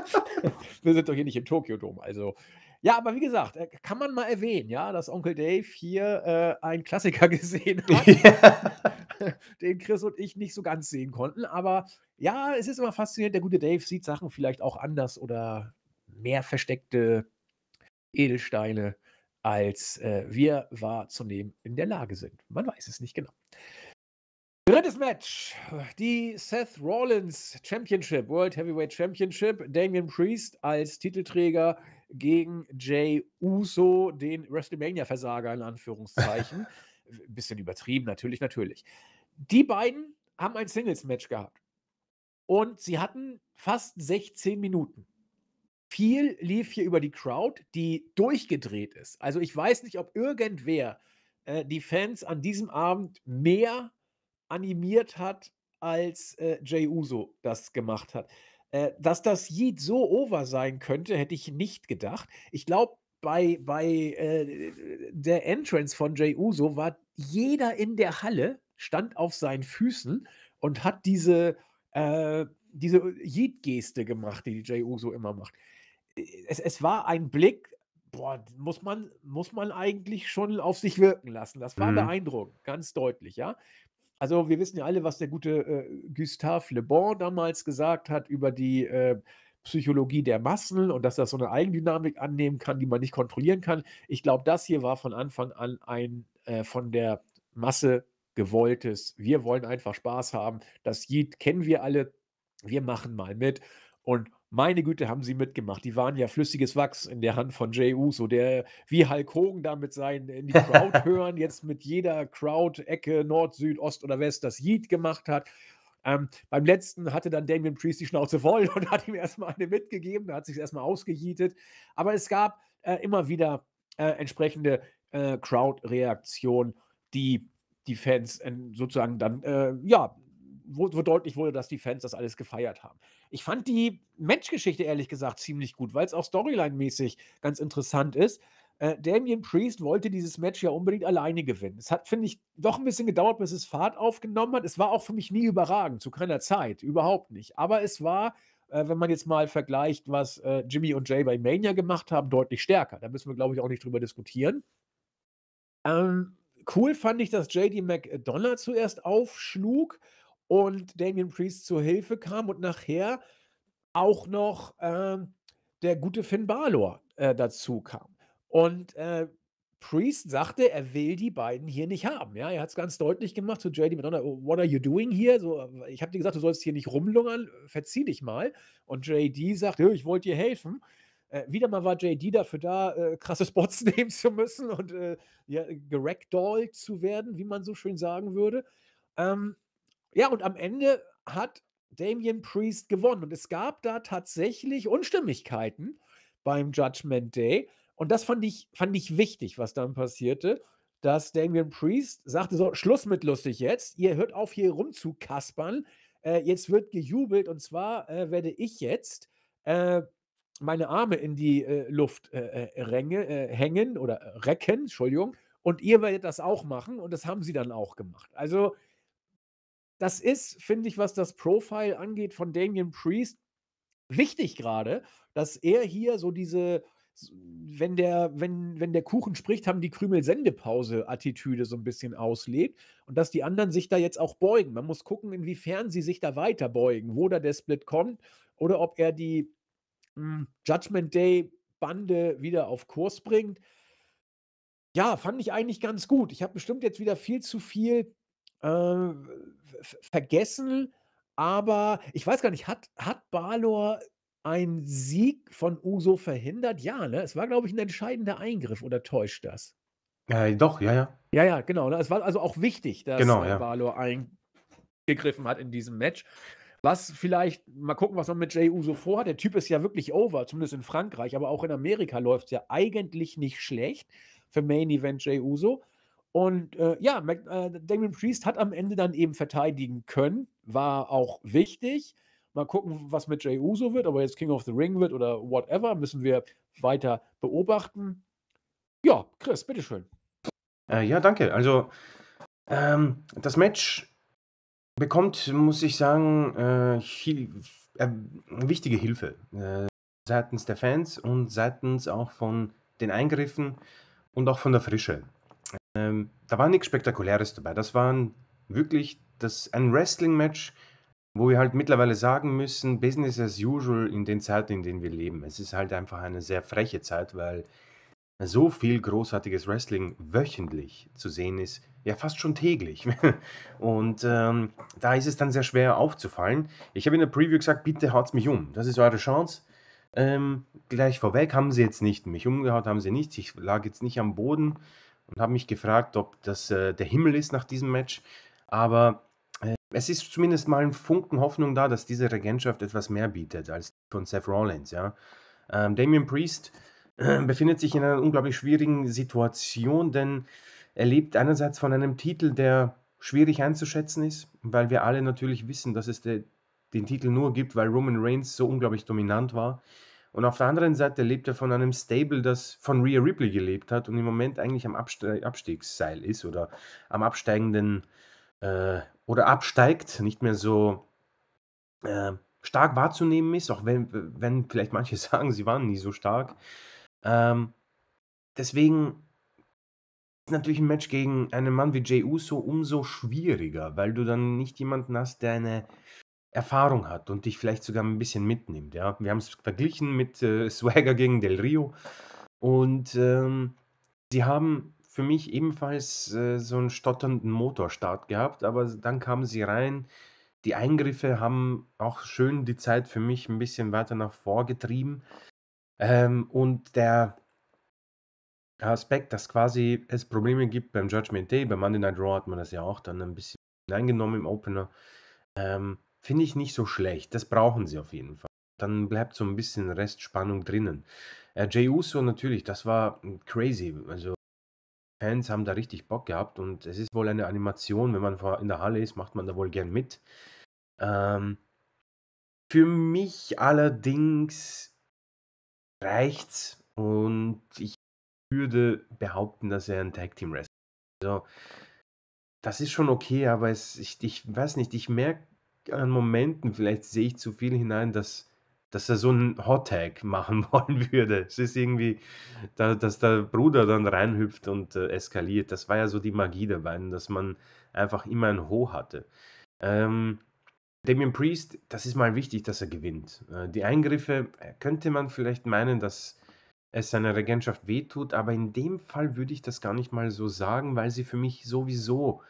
wir sind doch hier nicht im tokio Dom. Also ja, aber wie gesagt, äh, kann man mal erwähnen, ja, dass Onkel Dave hier äh, einen Klassiker gesehen hat. Ja. den Chris und ich nicht so ganz sehen konnten. Aber ja, es ist immer faszinierend. Der gute Dave sieht Sachen vielleicht auch anders oder mehr versteckte Edelsteine, als äh, wir wahrzunehmen in der Lage sind. Man weiß es nicht genau. Drittes Match, die Seth Rollins Championship, World Heavyweight Championship, Damian Priest als Titelträger gegen Jay Uso, den WrestleMania-Versager in Anführungszeichen. bisschen übertrieben, natürlich, natürlich. Die beiden haben ein Singles-Match gehabt. Und sie hatten fast 16 Minuten. Viel lief hier über die Crowd, die durchgedreht ist. Also ich weiß nicht, ob irgendwer äh, die Fans an diesem Abend mehr animiert hat, als äh, Jay Uso das gemacht hat. Äh, dass das Yeet so over sein könnte, hätte ich nicht gedacht. Ich glaube, bei, bei äh, der Entrance von Jay Uso war jeder in der Halle, stand auf seinen Füßen und hat diese, äh, diese Yeet-Geste gemacht, die, Jay Uso immer macht. Es, es war ein Blick, boah, muss man, muss man eigentlich schon auf sich wirken lassen. Das war mhm. beeindruckend, ganz deutlich, ja. Also wir wissen ja alle, was der gute äh, Gustave Le Bon damals gesagt hat über die äh, Psychologie der Massen und dass das so eine Eigendynamik annehmen kann, die man nicht kontrollieren kann. Ich glaube, das hier war von Anfang an ein äh, von der Masse gewolltes. Wir wollen einfach Spaß haben. Das Jeet kennen wir alle. Wir machen mal mit. Und meine Güte, haben sie mitgemacht. Die waren ja flüssiges Wachs in der Hand von Jay Uso, der wie Hulk Hogan da mit seinen äh, in die Crowd hören, jetzt mit jeder Crowd-Ecke, Nord, Süd, Ost oder West das Yeet gemacht hat. Ähm, beim letzten hatte dann Damien Priest die Schnauze voll und hat ihm erstmal eine mitgegeben, da hat sich erstmal ausgejietet. Aber es gab äh, immer wieder äh, entsprechende äh, crowd reaktionen die die Fans äh, sozusagen dann, äh, ja, wo, wo, deutlich wurde, dass die Fans das alles gefeiert haben. Ich fand die Matchgeschichte ehrlich gesagt ziemlich gut, weil es auch Storyline-mäßig ganz interessant ist. Äh, Damien Priest wollte dieses Match ja unbedingt alleine gewinnen. Es hat, finde ich, doch ein bisschen gedauert, bis es Fahrt aufgenommen hat. Es war auch für mich nie überragend, zu keiner Zeit, überhaupt nicht. Aber es war, äh, wenn man jetzt mal vergleicht, was äh, Jimmy und Jay bei Mania gemacht haben, deutlich stärker. Da müssen wir, glaube ich, auch nicht drüber diskutieren. Ähm, cool fand ich, dass JD McDonald zuerst aufschlug und Damien Priest zur Hilfe kam und nachher auch noch ähm, der gute Finn Balor äh, dazu kam. Und äh, Priest sagte, er will die beiden hier nicht haben. Ja, er hat es ganz deutlich gemacht zu JD Madonna, oh, what are you doing here? So, äh, ich habe dir gesagt, du sollst hier nicht rumlungern, äh, verzieh dich mal. Und JD sagt, ich wollte dir helfen. Äh, wieder mal war JD dafür da, äh, krasse Spots nehmen zu müssen und äh, ja, geragdollt zu werden, wie man so schön sagen würde. Ähm, ja, und am Ende hat Damien Priest gewonnen. Und es gab da tatsächlich Unstimmigkeiten beim Judgment Day. Und das fand ich, fand ich wichtig, was dann passierte, dass Damien Priest sagte: So, Schluss mit lustig jetzt, ihr hört auf, hier rumzukaspern. Äh, jetzt wird gejubelt und zwar äh, werde ich jetzt äh, meine Arme in die äh, Luft äh, äh, ränge, hängen oder recken, Entschuldigung, und ihr werdet das auch machen und das haben sie dann auch gemacht. Also, das ist, finde ich, was das Profile angeht von Damien Priest, wichtig gerade, dass er hier so diese wenn der, wenn, wenn der Kuchen spricht, haben die Krümel Sendepause-Attitüde so ein bisschen auslebt und dass die anderen sich da jetzt auch beugen. Man muss gucken, inwiefern sie sich da weiter beugen, wo da der Split kommt oder ob er die mh, hm, Judgment Day-Bande wieder auf Kurs bringt. Ja, fand ich eigentlich ganz gut. Ich habe bestimmt jetzt wieder viel zu viel äh, vergessen, aber ich weiß gar nicht, hat, hat Balor ein Sieg von Uso verhindert? Ja, ne? Es war, glaube ich, ein entscheidender Eingriff oder täuscht das?
Ja, doch, ja, ja.
Ja, ja, genau. Ne? Es war also auch wichtig, dass genau, äh, ja. Valor eingegriffen hat in diesem Match. Was vielleicht, mal gucken, was man mit Jay Uso vorhat. Der Typ ist ja wirklich over, zumindest in Frankreich, aber auch in Amerika läuft es ja eigentlich nicht schlecht für Main Event Jay Uso. Und äh, ja, Mac, äh, Damien Priest hat am Ende dann eben verteidigen können, war auch wichtig. Mal gucken, was mit Jey Uso wird, aber jetzt King of the Ring wird oder whatever, müssen wir weiter beobachten. Ja, Chris, bitteschön.
Äh, ja, danke. Also, ähm, das Match bekommt, muss ich sagen, äh, hil äh, wichtige Hilfe äh, seitens der Fans und seitens auch von den Eingriffen und auch von der Frische. Ähm, da war nichts Spektakuläres dabei. Das war wirklich das, ein Wrestling-Match, wo wir halt mittlerweile sagen müssen, Business as usual in den Zeiten, in denen wir leben. Es ist halt einfach eine sehr freche Zeit, weil so viel großartiges Wrestling wöchentlich zu sehen ist, ja fast schon täglich. Und ähm, da ist es dann sehr schwer aufzufallen. Ich habe in der Preview gesagt, bitte haut's mich um. Das ist eure Chance. Ähm, gleich vorweg haben sie jetzt nicht mich umgehaut, haben sie nichts. Ich lag jetzt nicht am Boden und habe mich gefragt, ob das äh, der Himmel ist nach diesem Match. Aber es ist zumindest mal ein Funken Hoffnung da, dass diese Regentschaft etwas mehr bietet als von Seth Rollins. Ja? Ähm, Damian Priest äh, befindet sich in einer unglaublich schwierigen Situation, denn er lebt einerseits von einem Titel, der schwierig einzuschätzen ist, weil wir alle natürlich wissen, dass es de, den Titel nur gibt, weil Roman Reigns so unglaublich dominant war. Und auf der anderen Seite lebt er von einem Stable, das von Rhea Ripley gelebt hat und im Moment eigentlich am Abste Abstiegsseil ist oder am absteigenden äh, oder absteigt, nicht mehr so äh, stark wahrzunehmen ist, auch wenn, wenn vielleicht manche sagen, sie waren nie so stark. Ähm, deswegen ist natürlich ein Match gegen einen Mann wie Jey Uso umso schwieriger, weil du dann nicht jemanden hast, der eine Erfahrung hat und dich vielleicht sogar ein bisschen mitnimmt. Ja? Wir haben es verglichen mit äh, Swagger gegen Del Rio und ähm, sie haben für mich ebenfalls äh, so einen stotternden Motorstart gehabt, aber dann kamen sie rein. Die Eingriffe haben auch schön die Zeit für mich ein bisschen weiter nach vorgetrieben. Ähm, und der Aspekt, dass quasi es Probleme gibt beim Judgment Day, beim Monday Night Raw hat man das ja auch dann ein bisschen hineingenommen im Opener, ähm, finde ich nicht so schlecht. Das brauchen sie auf jeden Fall. Dann bleibt so ein bisschen Restspannung drinnen. Äh, Jey Uso natürlich, das war crazy. Also Fans haben da richtig Bock gehabt und es ist wohl eine Animation, wenn man in der Halle ist, macht man da wohl gern mit. Ähm, für mich allerdings reicht's und ich würde behaupten, dass er ein Tag Team Wrestler ist. Also, das ist schon okay, aber es, ich, ich weiß nicht, ich merke an Momenten, vielleicht sehe ich zu viel hinein, dass dass er so einen Hottag machen wollen würde. Es ist irgendwie, da, dass der Bruder dann reinhüpft und äh, eskaliert. Das war ja so die Magie der beiden, dass man einfach immer ein Ho hatte. Ähm, Damien Priest, das ist mal wichtig, dass er gewinnt. Äh, die Eingriffe äh, könnte man vielleicht meinen, dass es seiner Regentschaft wehtut, aber in dem Fall würde ich das gar nicht mal so sagen, weil sie für mich sowieso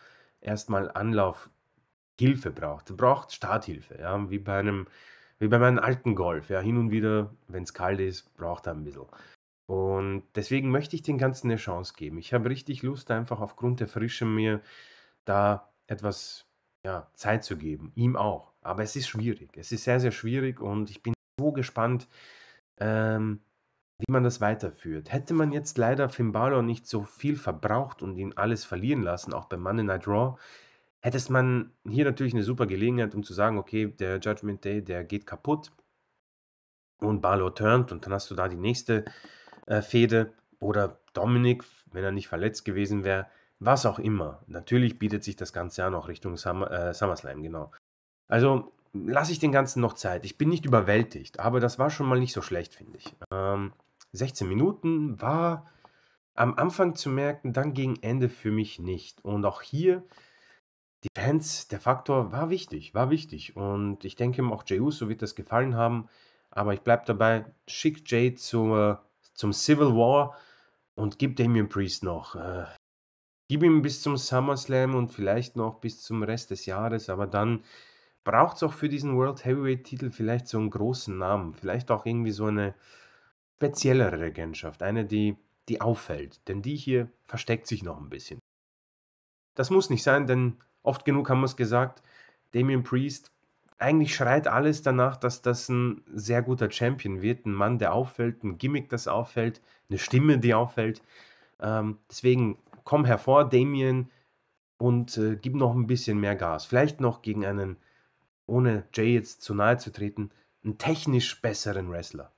erstmal Anlaufhilfe braucht. Braucht Starthilfe, ja, wie bei einem wie bei meinem alten Golf. Ja, hin und wieder, wenn es kalt ist, braucht er ein bisschen. Und deswegen möchte ich den Ganzen eine Chance geben. Ich habe richtig Lust, einfach aufgrund der Frische mir da etwas ja, Zeit zu geben. Ihm auch. Aber es ist schwierig. Es ist sehr, sehr schwierig und ich bin so gespannt, ähm, wie man das weiterführt. Hätte man jetzt leider Finn nicht so viel verbraucht und ihn alles verlieren lassen, auch beim Monday Night Raw, hättest man hier natürlich eine super Gelegenheit, um zu sagen, okay, der Judgment Day, der geht kaputt und Barlow turnt und dann hast du da die nächste äh, Fehde oder Dominik, wenn er nicht verletzt gewesen wäre, was auch immer. Natürlich bietet sich das Ganze ja noch Richtung Summer, äh, SummerSlam, genau. Also lasse ich den Ganzen noch Zeit. Ich bin nicht überwältigt, aber das war schon mal nicht so schlecht, finde ich. Ähm, 16 Minuten war am Anfang zu merken, dann gegen Ende für mich nicht. Und auch hier die Fans, der Faktor war wichtig, war wichtig. Und ich denke, ihm auch Jey Uso wird das gefallen haben. Aber ich bleibe dabei, schick Jay zur, zum Civil War und gib Damien Priest noch. Äh, gib ihm bis zum SummerSlam und vielleicht noch bis zum Rest des Jahres. Aber dann braucht es auch für diesen World Heavyweight Titel vielleicht so einen großen Namen. Vielleicht auch irgendwie so eine speziellere Regentschaft. Eine, die, die auffällt. Denn die hier versteckt sich noch ein bisschen. Das muss nicht sein, denn Oft genug haben wir es gesagt, Damien Priest, eigentlich schreit alles danach, dass das ein sehr guter Champion wird, ein Mann, der auffällt, ein Gimmick, das auffällt, eine Stimme, die auffällt. Ähm, deswegen komm hervor, Damien, und äh, gib noch ein bisschen mehr Gas. Vielleicht noch gegen einen, ohne Jay jetzt zu nahe zu treten, einen technisch besseren Wrestler.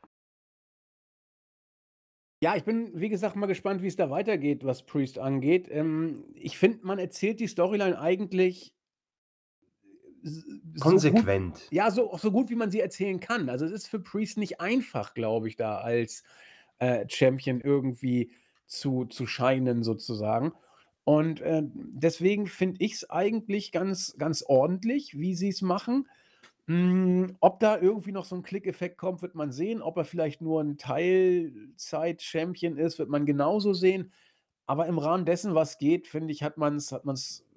Ja, ich bin, wie gesagt, mal gespannt, wie es da weitergeht, was Priest angeht. Ähm, ich finde, man erzählt die Storyline eigentlich so
konsequent. Gut,
ja, so, so gut, wie man sie erzählen kann. Also es ist für Priest nicht einfach, glaube ich, da als äh, Champion irgendwie zu, zu scheinen, sozusagen. Und äh, deswegen finde ich es eigentlich ganz, ganz ordentlich, wie sie es machen. Hm, ob da irgendwie noch so ein Klick-Effekt kommt, wird man sehen. Ob er vielleicht nur ein Teilzeit-Champion ist, wird man genauso sehen. Aber im Rahmen dessen, was geht, finde ich, hat man es hat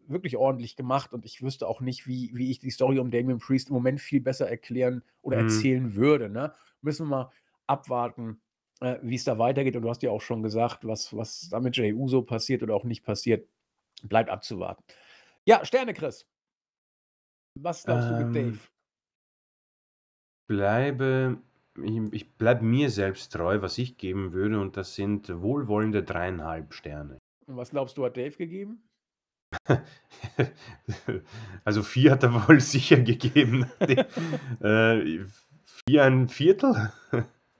wirklich ordentlich gemacht und ich wüsste auch nicht, wie, wie ich die Story um Damien Priest im Moment viel besser erklären oder mhm. erzählen würde. Ne? Müssen wir mal abwarten, äh, wie es da weitergeht. Und du hast ja auch schon gesagt, was, was da mit J.U. so passiert oder auch nicht
passiert, bleibt abzuwarten. Ja, Sterne, Chris. Was glaubst ähm, du mit Dave? bleibe, ich, ich bleibe mir selbst treu, was ich geben würde, und das sind wohlwollende dreieinhalb Sterne.
Und was glaubst du, hat Dave gegeben?
also vier hat er wohl sicher gegeben. äh, vier ein Viertel?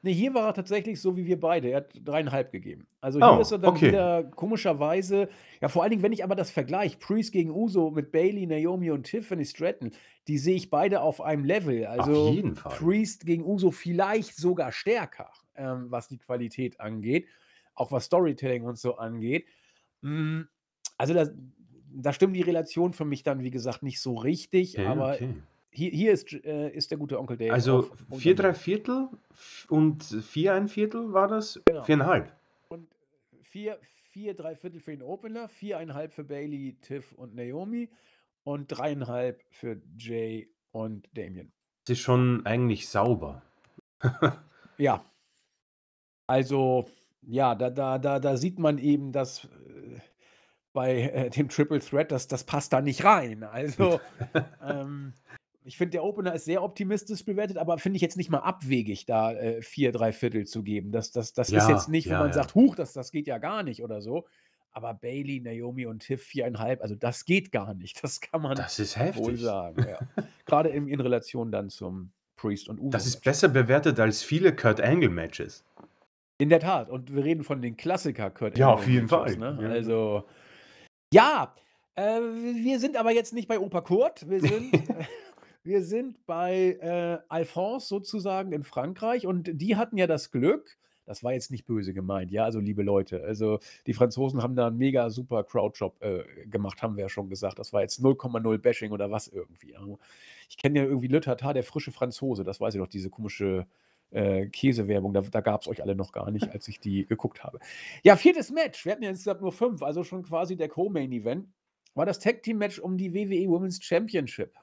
Nee, hier war er tatsächlich so wie wir beide. Er hat dreieinhalb gegeben. Also hier oh, ist er dann okay. wieder komischerweise, ja, vor allen Dingen, wenn ich aber das vergleiche, Priest gegen Uso mit Bailey, Naomi und Tiffany Stratton, die sehe ich beide auf einem Level. Also auf jeden Fall. Priest gegen Uso vielleicht sogar stärker, ähm, was die Qualität angeht, auch was Storytelling und so angeht. Mm, also da, da stimmt die Relation für mich dann, wie gesagt, nicht so richtig, okay, aber. Okay hier, hier ist, äh, ist der gute Onkel Dave. Also vier, drei
Viertel und vier, ein Viertel war das? Genau.
Und vier, vier, drei Viertel für den Opener, 4,5 für Bailey, Tiff und Naomi und 3,5 für Jay und Damien.
Das ist schon eigentlich sauber.
ja. Also, ja, da, da, da, da sieht man eben, dass äh, bei äh, dem Triple Threat, das, das passt da nicht rein. Also, ähm, ich finde, der Opener ist sehr optimistisch bewertet, aber finde ich jetzt nicht mal abwegig, da äh, vier, drei Viertel zu geben. Das, das, das ja, ist jetzt nicht, wenn ja, man ja. sagt, Huch, das, das geht ja gar nicht oder so. Aber Bailey, Naomi und Tiff viereinhalb, also das geht gar nicht. Das kann man das wohl sagen. Gerade in, in, Relation dann zum Priest und Uwe. Das ist
besser bewertet als viele Kurt Angle-Matches.
In der Tat. Und wir reden von den Klassiker Kurt Angle. Ja, auf jeden Fall. Ne? Also, ja, äh, wir sind aber jetzt nicht bei Opa Kurt. Wir sind. Wir sind bei äh, Alphonse sozusagen in Frankreich und die hatten ja das Glück, das war jetzt nicht böse gemeint, ja, also liebe Leute, also die Franzosen haben da einen mega super Crowdshop äh, gemacht, haben wir ja schon gesagt, das war jetzt 0,0 Bashing oder was irgendwie. Also ich kenne ja irgendwie Le Tatar, der frische Franzose, das weiß ich doch, diese komische äh, Käsewerbung, da, da gab es euch alle noch gar nicht, als ich die geguckt habe. Ja, viertes Match, wir hatten ja insgesamt nur fünf, also schon quasi der Co-Main-Event, war das Tag-Team-Match um die WWE Women's Championship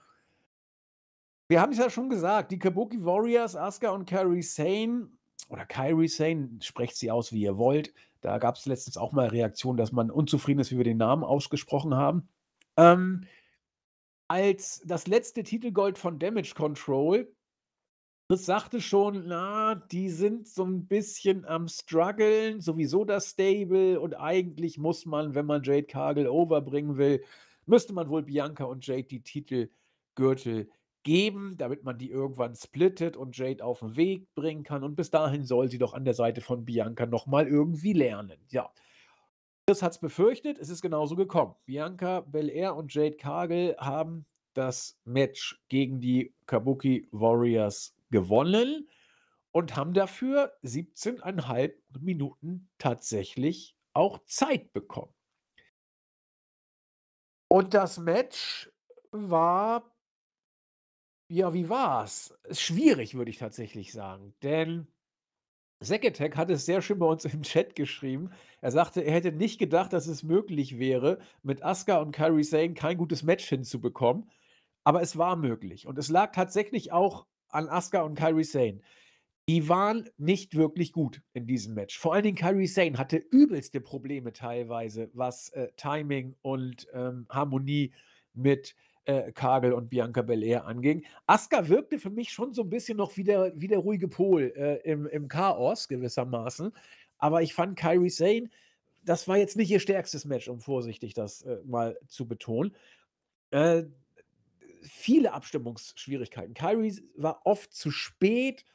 wir haben es ja schon gesagt, die Kabuki Warriors, Asuka und Kairi Sane oder Kairi Sane, sprecht sie aus, wie ihr wollt. Da gab es letztens auch mal Reaktionen, dass man unzufrieden ist, wie wir den Namen ausgesprochen haben. Ähm, als das letzte Titelgold von Damage Control, das sagte schon, na, die sind so ein bisschen am struggeln, sowieso das Stable und eigentlich muss man, wenn man Jade Cargill overbringen will, müsste man wohl Bianca und Jade die Titelgürtel geben, damit man die irgendwann splittet und Jade auf den Weg bringen kann. Und bis dahin soll sie doch an der Seite von Bianca nochmal irgendwie lernen. Ja. Chris hat es befürchtet, es ist genauso gekommen. Bianca Belair und Jade Kagel haben das Match gegen die Kabuki Warriors gewonnen und haben dafür 17,5 Minuten tatsächlich auch Zeit bekommen. Und das Match war ja, wie war's? schwierig, würde ich tatsächlich sagen. Denn Seketech hat es sehr schön bei uns im Chat geschrieben. Er sagte, er hätte nicht gedacht, dass es möglich wäre, mit Asuka und Kairi Sane kein gutes Match hinzubekommen. Aber es war möglich. Und es lag tatsächlich auch an Asuka und Kairi Sane. Die waren nicht wirklich gut in diesem Match. Vor allen Dingen Kairi Sane hatte übelste Probleme teilweise, was äh, Timing und ähm, Harmonie mit äh, Kagel und Bianca Belair anging. Asuka wirkte für mich schon so ein bisschen noch wie der, wie der ruhige Pol äh, im, im Chaos gewissermaßen. Aber ich fand Kyrie Sane, das war jetzt nicht ihr stärkstes Match, um vorsichtig das äh, mal zu betonen. Äh, viele Abstimmungsschwierigkeiten. Kyrie war oft zu spät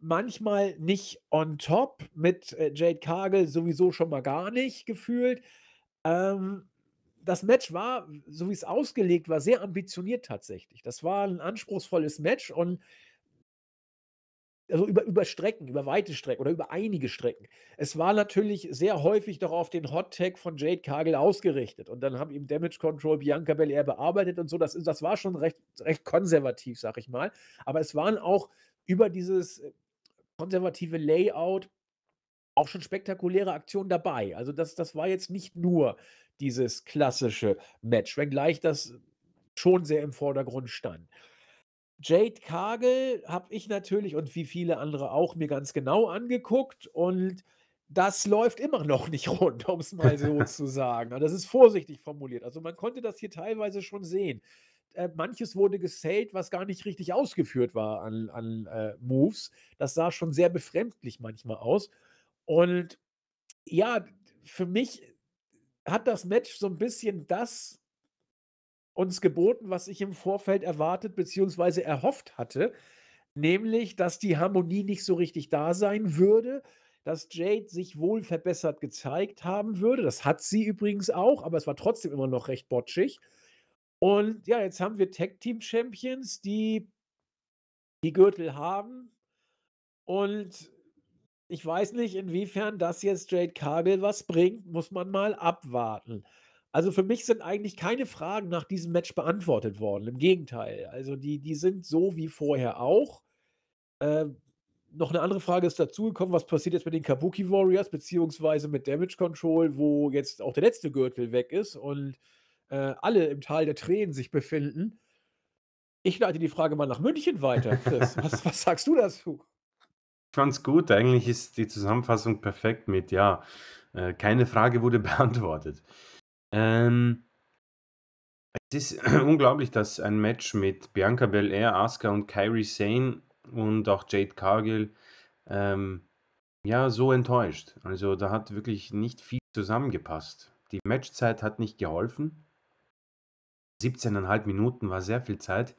manchmal nicht on top, mit äh, Jade Cargill sowieso schon mal gar nicht gefühlt. Ähm, das Match war, so wie es ausgelegt war, sehr ambitioniert tatsächlich. Das war ein anspruchsvolles Match und also über, über Strecken, über weite Strecken oder über einige Strecken. Es war natürlich sehr häufig doch auf den Hot Tag von Jade Kagel ausgerichtet und dann haben ihm Damage Control Bianca Belair bearbeitet und so. Das, das war schon recht, recht konservativ, sag ich mal. Aber es waren auch über dieses äh, konservative Layout auch schon spektakuläre Aktionen dabei. Also das, das war jetzt nicht nur dieses klassische Match, wenngleich das schon sehr im Vordergrund stand. Jade Kagel habe ich natürlich und wie viele andere auch mir ganz genau angeguckt und das läuft immer noch nicht rund, um es mal so zu sagen. Also, das ist vorsichtig formuliert. Also man konnte das hier teilweise schon sehen. Äh, manches wurde gesellt, was gar nicht richtig ausgeführt war an, an äh, Moves. Das sah schon sehr befremdlich manchmal aus. Und ja, für mich hat das Match so ein bisschen das uns geboten, was ich im Vorfeld erwartet bzw. erhofft hatte, nämlich, dass die Harmonie nicht so richtig da sein würde, dass Jade sich wohl verbessert gezeigt haben würde. Das hat sie übrigens auch, aber es war trotzdem immer noch recht botschig. Und ja, jetzt haben wir Tag Team Champions, die die Gürtel haben und ich weiß nicht, inwiefern das jetzt Jade Cargill was bringt, muss man mal abwarten. Also für mich sind eigentlich keine Fragen nach diesem Match beantwortet worden. Im Gegenteil. Also die, die sind so wie vorher auch. Ähm, noch eine andere Frage ist dazugekommen, was passiert jetzt mit den Kabuki Warriors, beziehungsweise mit Damage Control, wo jetzt auch der letzte Gürtel weg ist und äh, alle im Tal der Tränen sich befinden. Ich leite die Frage mal nach München weiter, Chris. was, was sagst du dazu?
fand's gut. Eigentlich ist die Zusammenfassung perfekt mit, ja, äh, keine Frage wurde beantwortet. Ähm, es ist unglaublich, dass ein Match mit Bianca Belair, Asuka und Kairi Sane und auch Jade Cargill ähm, ja so enttäuscht. Also da hat wirklich nicht viel zusammengepasst. Die Matchzeit hat nicht geholfen. 17,5 Minuten war sehr viel Zeit.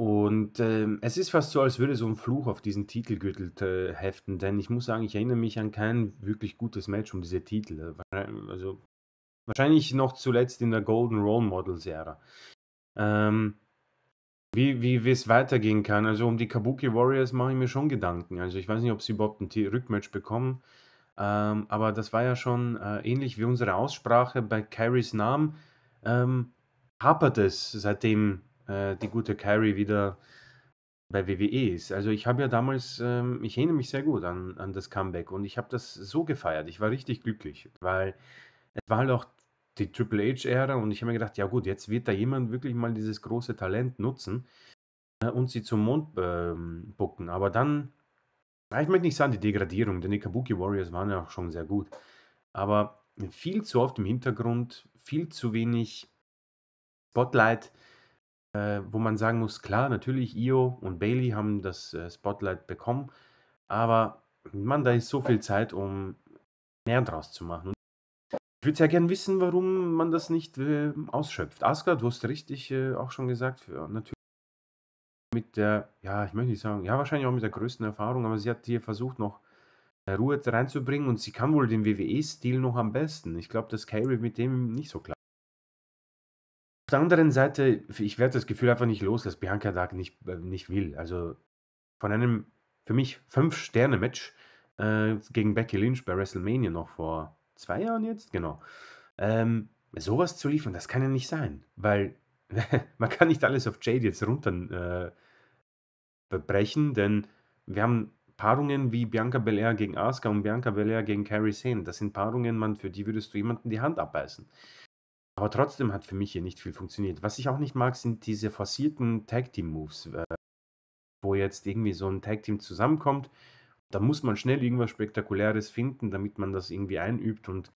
Und ähm, es ist fast so, als würde so ein Fluch auf diesen Titelgürtel äh, heften, denn ich muss sagen, ich erinnere mich an kein wirklich gutes Match um diese Titel. Äh, also wahrscheinlich noch zuletzt in der Golden Role Models Ära. Ähm, wie, wie, es weitergehen kann. Also um die Kabuki Warriors mache ich mir schon Gedanken. Also ich weiß nicht, ob sie überhaupt ein T Rückmatch bekommen. Ähm, aber das war ja schon äh, ähnlich wie unsere Aussprache bei Carries Namen. Ähm, hapert es seitdem äh, die gute Carrie wieder bei WWE ist. Also ich habe ja damals, ähm, ich erinnere mich sehr gut an, an das Comeback und ich habe das so gefeiert. Ich war richtig glücklich, weil es war halt auch die Triple H-Ära und ich habe mir gedacht, ja gut, jetzt wird da jemand wirklich mal dieses große Talent nutzen äh, und sie zum Mond ähm, bucken. Aber dann, ich möchte nicht sagen die Degradierung, denn die Kabuki Warriors waren ja auch schon sehr gut. Aber viel zu oft im Hintergrund, viel zu wenig Spotlight äh, wo man sagen muss, klar, natürlich Io und Bailey haben das äh, Spotlight bekommen, aber man, da ist so viel Zeit, um mehr draus zu machen. Ich würde sehr gerne wissen, warum man das nicht äh, ausschöpft. Asgard, du hast richtig äh, auch schon gesagt, für, natürlich mit der, ja, ich möchte nicht sagen, ja, wahrscheinlich auch mit der größten Erfahrung, aber sie hat hier versucht, noch äh, Ruhe reinzubringen und sie kann wohl den WWE-Stil noch am besten. Ich glaube, dass Kyrie mit dem nicht so klar der anderen Seite, ich werde das Gefühl einfach nicht los, dass Bianca Dark nicht, äh, nicht will. Also von einem für mich 5-Sterne-Match äh, gegen Becky Lynch bei WrestleMania noch vor zwei Jahren jetzt, genau. Ähm, sowas zu liefern, das kann ja nicht sein, weil man kann nicht alles auf Jade jetzt runter äh, brechen, denn wir haben Paarungen wie Bianca Belair gegen Asuka und Bianca Belair gegen Carrie Sane. Das sind Paarungen, man, für die würdest du jemanden die Hand abbeißen. Aber trotzdem hat für mich hier nicht viel funktioniert. Was ich auch nicht mag, sind diese forcierten Tag-Team-Moves, äh, wo jetzt irgendwie so ein Tag-Team zusammenkommt. Da muss man schnell irgendwas Spektakuläres finden, damit man das irgendwie einübt und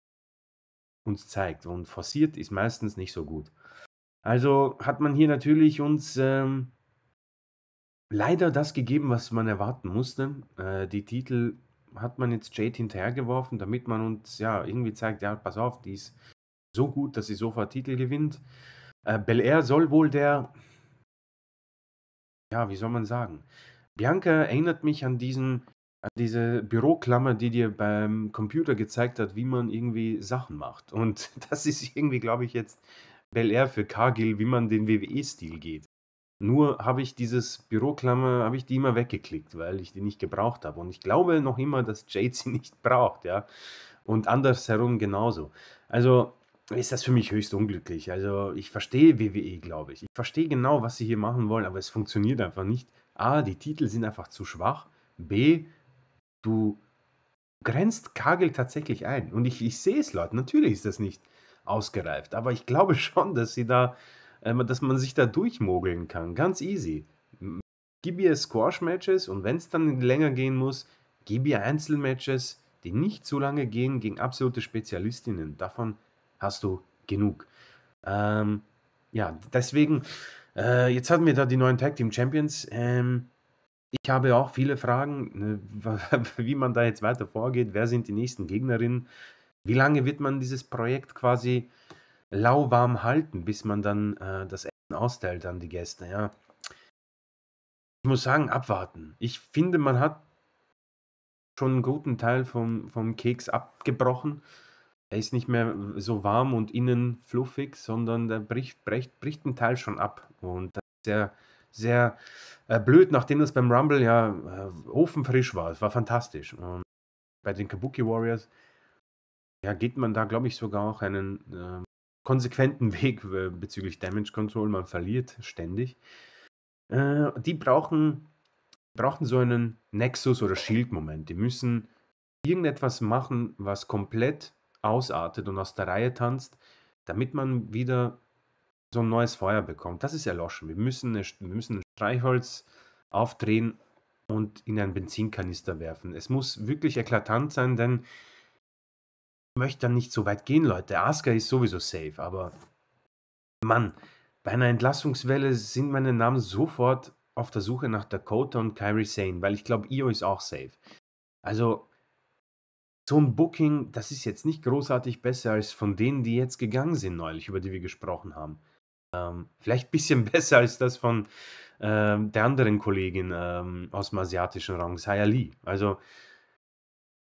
uns zeigt. Und forciert ist meistens nicht so gut. Also hat man hier natürlich uns ähm, leider das gegeben, was man erwarten musste. Äh, die Titel hat man jetzt Jade hinterhergeworfen, damit man uns ja irgendwie zeigt, ja, pass auf, die ist so gut, dass sie sofort Titel gewinnt. Äh, Belair soll wohl der, ja, wie soll man sagen? Bianca erinnert mich an diesen, an diese Büroklammer, die dir beim Computer gezeigt hat, wie man irgendwie Sachen macht. Und das ist irgendwie, glaube ich, jetzt Bel Air für Cargill, wie man den WWE-Stil geht. Nur habe ich dieses Büroklammer, habe ich die immer weggeklickt, weil ich die nicht gebraucht habe. Und ich glaube noch immer, dass Jade sie nicht braucht, ja. Und andersherum genauso. Also ist das für mich höchst unglücklich. Also ich verstehe WWE, glaube ich. Ich verstehe genau, was sie hier machen wollen, aber es funktioniert einfach nicht. A, die Titel sind einfach zu schwach. B, du grenzt Kagel tatsächlich ein. Und ich, ich sehe es, Leute, natürlich ist das nicht ausgereift, aber ich glaube schon, dass sie da, äh, dass man sich da durchmogeln kann. Ganz easy. Gib ihr Squash-Matches und wenn es dann länger gehen muss, gib ihr Einzelmatches, die nicht zu lange gehen gegen absolute Spezialistinnen. Davon hast du genug. Ähm, ja, deswegen, äh, jetzt hatten wir da die neuen Tag Team Champions. Ähm, ich habe auch viele Fragen, ne, wie man da jetzt weiter vorgeht. Wer sind die nächsten Gegnerinnen? Wie lange wird man dieses Projekt quasi lauwarm halten, bis man dann äh, das Essen austeilt an die Gäste? Ja. Ich muss sagen, abwarten. Ich finde, man hat schon einen guten Teil vom, vom Keks abgebrochen er ist nicht mehr so warm und innen fluffig, sondern der bricht, bricht, bricht ein Teil schon ab. Und das ist sehr, sehr äh, blöd, nachdem das beim Rumble ja äh, ofenfrisch war. Es war fantastisch. Und bei den Kabuki Warriors ja, geht man da, glaube ich, sogar auch einen ähm, äh, konsequenten Weg bezüglich Damage Control. Man verliert ständig. Äh, die brauchen, brauchen so einen Nexus- oder Shield-Moment. Die müssen irgendetwas machen, was komplett ausartet und aus der Reihe tanzt, damit man wieder so ein neues Feuer bekommt. Das ist erloschen. Wir müssen, eine, wir müssen ein Streichholz aufdrehen und in einen Benzinkanister werfen. Es muss wirklich eklatant sein, denn ich möchte dann nicht so weit gehen, Leute. Asuka ist sowieso safe, aber Mann, bei einer Entlassungswelle sind meine Namen sofort auf der Suche nach Dakota und Kyrie Sane, weil ich glaube, Io ist auch safe. Also so ein Booking, das ist jetzt nicht großartig besser als von denen, die jetzt gegangen sind neulich, über die wir gesprochen haben. Ähm, vielleicht ein bisschen besser als das von ähm, der anderen Kollegin ähm, aus dem asiatischen Raum, Saya Lee. Also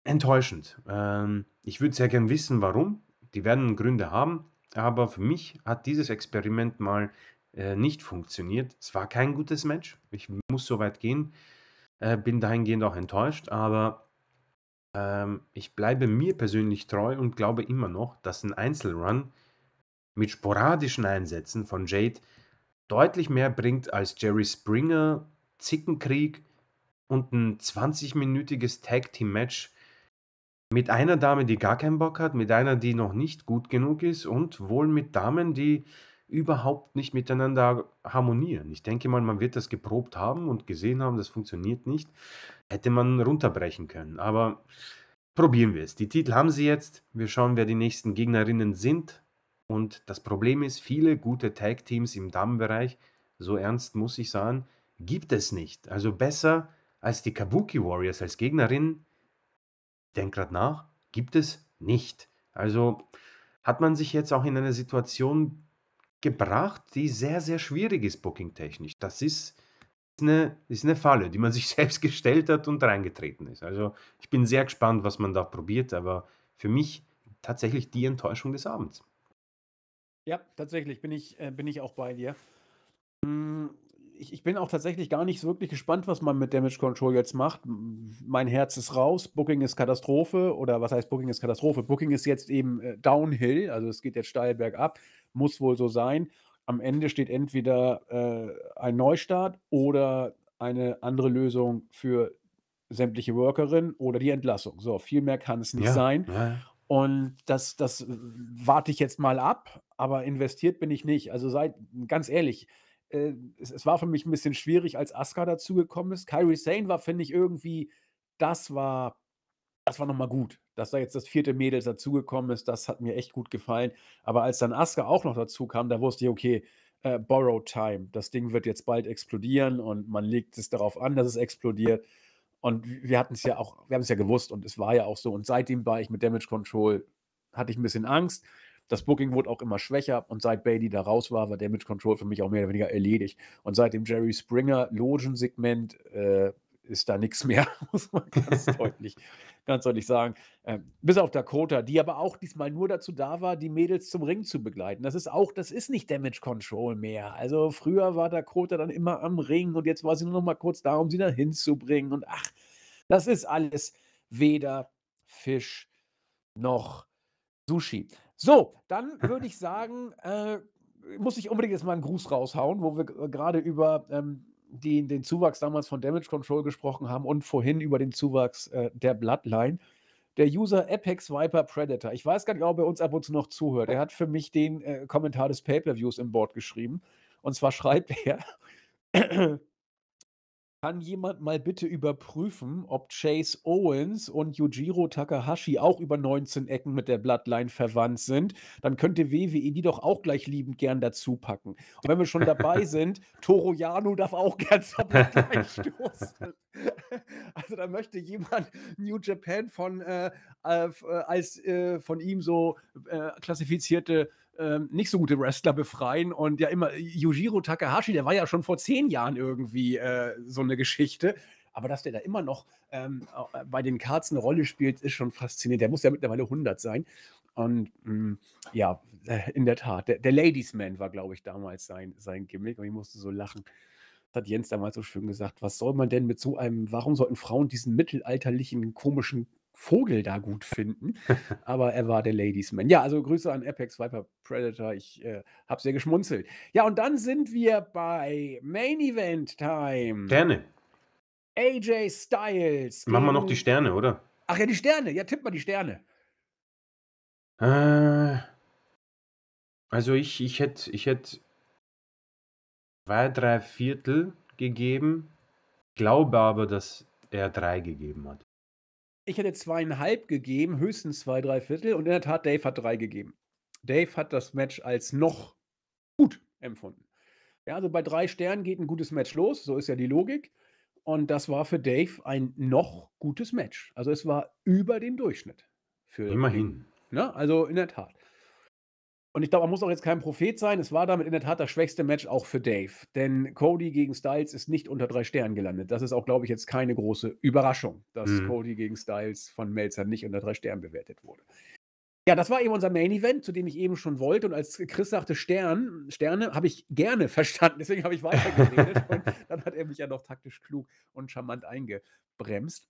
enttäuschend. Ähm, ich würde sehr gern wissen, warum. Die werden Gründe haben, aber für mich hat dieses Experiment mal äh, nicht funktioniert. Es war kein gutes Match. Ich muss so weit gehen. Äh, bin dahingehend auch enttäuscht, aber ähm, ich bleibe mir persönlich treu und glaube immer noch, dass ein Einzelrun mit sporadischen Einsätzen von Jade deutlich mehr bringt als Jerry Springer, Zickenkrieg und ein 20-minütiges Tag-Team-Match mit einer Dame, die gar keinen Bock hat, mit einer, die noch nicht gut genug ist und wohl mit Damen, die überhaupt nicht miteinander harmonieren. Ich denke mal, man wird das geprobt haben und gesehen haben, das funktioniert nicht hätte man runterbrechen können. Aber probieren wir es. Die Titel haben sie jetzt. Wir schauen, wer die nächsten Gegnerinnen sind. Und das Problem ist, viele gute Tag-Teams im Damenbereich, so ernst muss ich sagen, gibt es nicht. Also besser als die Kabuki Warriors als Gegnerin, denk grad nach, gibt es nicht. Also hat man sich jetzt auch in eine Situation gebracht, die sehr, sehr schwierig ist, booking-technisch. Das ist eine, ist eine Falle, die man sich selbst gestellt hat und reingetreten ist. Also ich bin sehr gespannt, was man da probiert, aber für mich tatsächlich die Enttäuschung des Abends.
Ja, tatsächlich bin ich, äh, bin ich auch bei dir. Hm, ich, ich, bin auch tatsächlich gar nicht so wirklich gespannt, was man mit Damage Control jetzt macht. Mein Herz ist raus, Booking ist Katastrophe oder was heißt Booking ist Katastrophe? Booking ist jetzt eben äh, Downhill, also es geht jetzt steil bergab, muss wohl so sein am Ende steht entweder äh, ein Neustart oder eine andere Lösung für sämtliche Workerinnen oder die Entlassung. So, viel mehr kann es nicht ja, sein. Ja. Und das, das warte ich jetzt mal ab, aber investiert bin ich nicht. Also seid ganz ehrlich, äh, es, es, war für mich ein bisschen schwierig, als Asuka dazugekommen ist. Kyrie Sane war, finde ich, irgendwie, das war das war nochmal gut, dass da jetzt das vierte Mädel dazugekommen ist, das hat mir echt gut gefallen. Aber als dann Asuka auch noch dazu kam, da wusste ich, okay, äh, Borrowed Time, das Ding wird jetzt bald explodieren und man legt es darauf an, dass es explodiert. Und wir hatten es ja auch, wir haben es ja gewusst und es war ja auch so. Und seitdem war ich mit Damage Control, hatte ich ein bisschen Angst. Das Booking wurde auch immer schwächer und seit Bailey da raus war, war Damage Control für mich auch mehr oder weniger erledigt. Und seit dem Jerry Springer Logensegment äh, ist da nichts mehr, muss man ganz deutlich, ganz deutlich sagen. Ähm, bis auf Dakota, die aber auch diesmal nur dazu da war, die Mädels zum Ring zu begleiten. Das ist auch, das ist nicht Damage Control mehr. Also früher war Dakota dann immer am Ring und jetzt war sie nur noch mal kurz da, um sie dann hinzubringen. Und ach, das ist alles weder Fisch noch Sushi. So, dann würde ich sagen, äh, muss ich unbedingt jetzt mal einen Gruß raushauen, wo wir gerade über ähm, die den Zuwachs damals von Damage Control gesprochen haben und vorhin über den Zuwachs äh, der Bloodline. Der User Apex Viper Predator. Ich weiß gar nicht, ob er uns ab und zu noch zuhört. Er hat für mich den äh, Kommentar des Pay-Per-Views im Board geschrieben. Und zwar schreibt er, kann jemand mal bitte überprüfen, ob Chase Owens und Yujiro Takahashi auch über 19 Ecken mit der Bloodline verwandt sind? Dann könnte WWE die doch auch gleich liebend gern dazu packen. Und wenn wir schon dabei sind, Toro Yano darf auch
gern zur Bloodline stoßen.
also da möchte jemand New Japan von äh, äh, äh als äh, von ihm so äh, klassifizierte ähm, nicht so gute Wrestler befreien. Und ja, immer äh, Yujiro Takahashi, der war ja schon vor zehn Jahren irgendwie äh, so eine Geschichte. Aber dass der da immer noch ähm, äh, bei den Cards eine Rolle spielt, ist schon faszinierend. Der muss ja mittlerweile 100 sein. Und mh, hm, ja, äh, in der Tat, der, der Ladies Man war, glaube ich, damals sein, sein Gimmick. Und ich musste so lachen. Das hat Jens damals so schön gesagt. Was soll man denn mit so einem, warum sollten Frauen diesen mittelalterlichen, komischen Vogel da gut finden. Aber er war der Ladiesman. Ja, also Grüße an Apex Viper Predator. Ich äh, habe sehr geschmunzelt. Ja, und dann sind wir bei Main Event
Time. Sterne.
AJ Styles. Machen wir noch die
Sterne, oder?
Ach ja, die Sterne. Ja, tipp mal die Sterne.
Äh, also ich, ich hätte ich hätt zwei, drei Viertel gegeben, glaube aber, dass er drei gegeben hat. Ich hätte
zweieinhalb gegeben, höchstens zwei, drei Viertel. Und in der Tat, Dave hat drei gegeben. Dave hat das Match als noch gut empfunden. Ja, also bei drei Sternen geht ein gutes Match los, so ist ja die Logik. Und das war für Dave ein noch gutes Match. Also es war über dem Durchschnitt.
Immerhin. Den,
ne? Also in der Tat. Und ich glaube, man muss auch jetzt kein Prophet sein. Es war damit in der Tat das schwächste Match auch für Dave. Denn Cody gegen Styles ist nicht unter drei Sternen gelandet. Das ist auch, glaube ich, jetzt keine große Überraschung, dass mhm. Cody gegen Styles von Melzer nicht unter drei Sternen bewertet wurde. Ja, das war eben unser Main Event, zu dem ich eben schon wollte. Und als Chris sagte Stern, Sterne, habe ich gerne verstanden. Deswegen habe ich weitergeredet. und dann hat er mich ja noch taktisch klug und charmant eingebremst.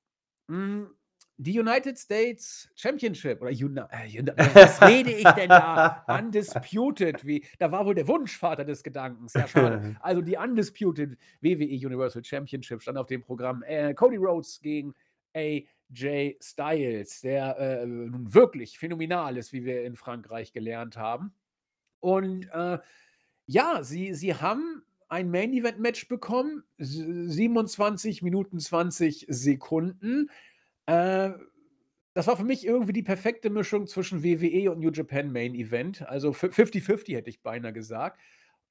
Mhm die United States Championship oder äh, äh, was rede ich denn da? Undisputed, wie, da war wohl der Wunschvater des Gedankens, ja schade. Also die Undisputed WWE Universal Championship stand auf dem Programm. Äh, Cody Rhodes gegen AJ Styles, der äh, nun wirklich phänomenal ist, wie wir in Frankreich gelernt haben. Und äh, ja, sie, sie haben ein Main Event Match bekommen, 27 Minuten 20 Sekunden. Äh, das war für mich irgendwie die perfekte Mischung zwischen WWE und New Japan Main Event. Also 50-50 hätte ich beinahe gesagt.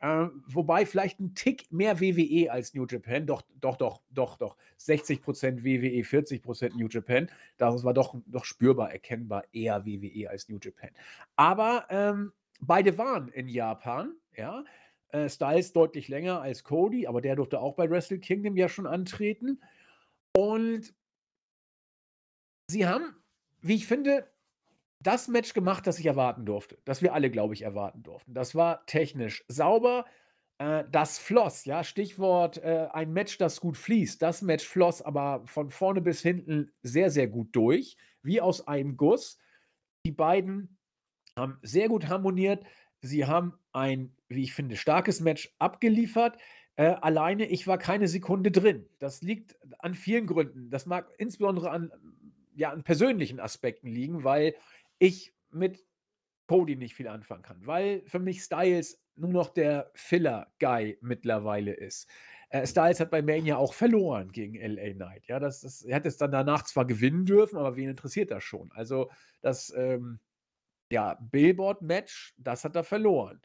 Äh, wobei vielleicht ein Tick mehr WWE als New Japan. Doch, doch, doch, doch, doch. 60% WWE, 40% New Japan. Das war doch, doch spürbar erkennbar eher WWE als New Japan. Aber ähm, beide waren in Japan, ja. Äh, Styles deutlich länger als Cody, aber der durfte auch bei Wrestle Kingdom ja schon antreten. Und sie haben, wie ich finde, das Match gemacht, das ich erwarten durfte. Das wir alle, glaube ich, erwarten durften. Das war technisch sauber. Äh, das floss, ja. Stichwort äh, ein Match, das gut fließt. Das Match floss aber von vorne bis hinten sehr, sehr gut durch. Wie aus einem Guss. Die beiden haben sehr gut harmoniert. Sie haben ein, wie ich finde, starkes Match abgeliefert. Äh, alleine, ich war keine Sekunde drin. Das liegt an vielen Gründen. Das mag insbesondere an ja, an persönlichen Aspekten liegen, weil ich mit Cody nicht viel anfangen kann, weil für mich Styles nur noch der Filler-Guy mittlerweile ist. Äh, mhm. Styles hat bei Mania auch verloren gegen LA Knight. Ja, das, das, er hat es dann danach zwar gewinnen dürfen, aber wen interessiert das schon? Also das ähm, ja, Billboard-Match, das hat er verloren.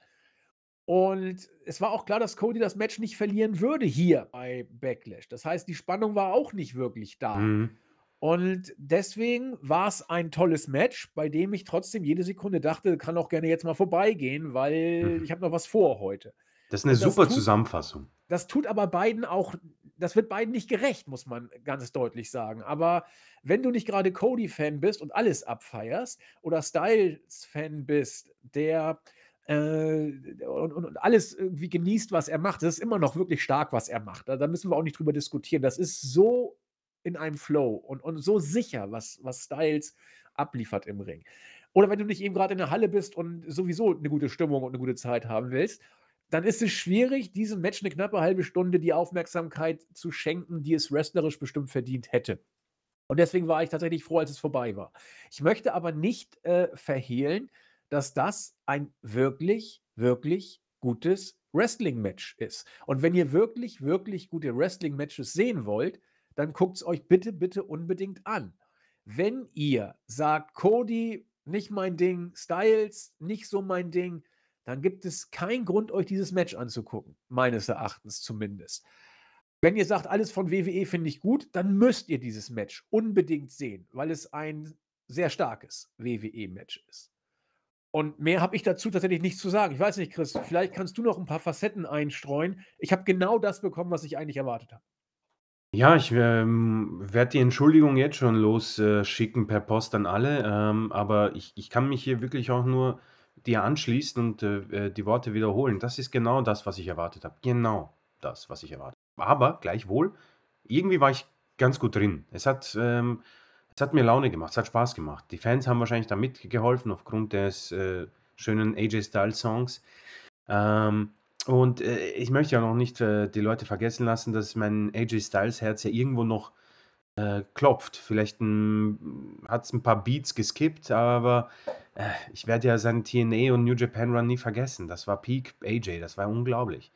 Und es war auch klar, dass Cody das Match nicht verlieren würde hier bei Backlash. Das heißt, die Spannung war auch nicht wirklich da. Mhm. Und deswegen war es ein tolles Match, bei dem ich trotzdem jede Sekunde dachte, kann auch gerne jetzt mal vorbeigehen, weil mhm. ich habe noch was vor heute. Das
ist eine das super tut, Zusammenfassung.
Das tut aber beiden auch, das wird beiden nicht gerecht, muss man ganz deutlich sagen. Aber wenn du nicht gerade Cody-Fan bist und alles abfeierst oder Styles-Fan bist, der äh, und, und, und, alles irgendwie genießt, was er macht. Das ist immer noch wirklich stark, was er macht. Da, müssen wir auch nicht drüber diskutieren. Das ist so in einem Flow und, und so sicher, was, was Styles abliefert im Ring. Oder wenn du nicht eben gerade in der Halle bist und sowieso eine gute Stimmung und eine gute Zeit haben willst, dann ist es schwierig, diesem Match eine knappe halbe Stunde die Aufmerksamkeit zu schenken, die es wrestlerisch bestimmt verdient hätte. Und deswegen war ich tatsächlich froh, als es vorbei war. Ich möchte aber nicht äh, verhehlen, dass das ein wirklich, wirklich gutes Wrestling-Match ist. Und wenn ihr wirklich, wirklich gute Wrestling-Matches sehen wollt, dann guckt es euch bitte, bitte unbedingt an. Wenn ihr sagt, Cody, nicht mein Ding, Styles, nicht so mein Ding, dann gibt es keinen Grund, euch dieses Match anzugucken, meines Erachtens zumindest. Wenn ihr sagt, alles von WWE finde ich gut, dann müsst ihr dieses Match unbedingt sehen, weil es ein sehr starkes WWE-Match ist. Und mehr habe ich dazu tatsächlich nichts zu sagen. Ich weiß nicht, Chris, vielleicht kannst du noch ein paar Facetten einstreuen. Ich habe genau das bekommen, was ich eigentlich erwartet habe.
Ja, ich ähm, werde die Entschuldigung jetzt schon losschicken per Post an alle, ähm, aber ich, ich kann mich hier wirklich auch nur dir anschließen und äh, äh die Worte wiederholen. Das ist genau das, was ich erwartet habe. Genau das, was ich erwartet habe. Aber gleichwohl, irgendwie war ich ganz gut drin. Es hat, ähm, es hat mir Laune gemacht, es hat Spaß gemacht. Die Fans haben wahrscheinlich da mitgeholfen aufgrund des äh, schönen AJ Styles Songs. Ähm, und äh, ich möchte ja noch nicht äh, die Leute vergessen lassen, dass mein AJ Styles Herz ja irgendwo noch äh, klopft. Vielleicht hm, hat es ein paar Beats geskippt, aber äh, ich werde ja seinen TNA und New Japan Run nie vergessen. Das war Peak AJ, das war unglaublich.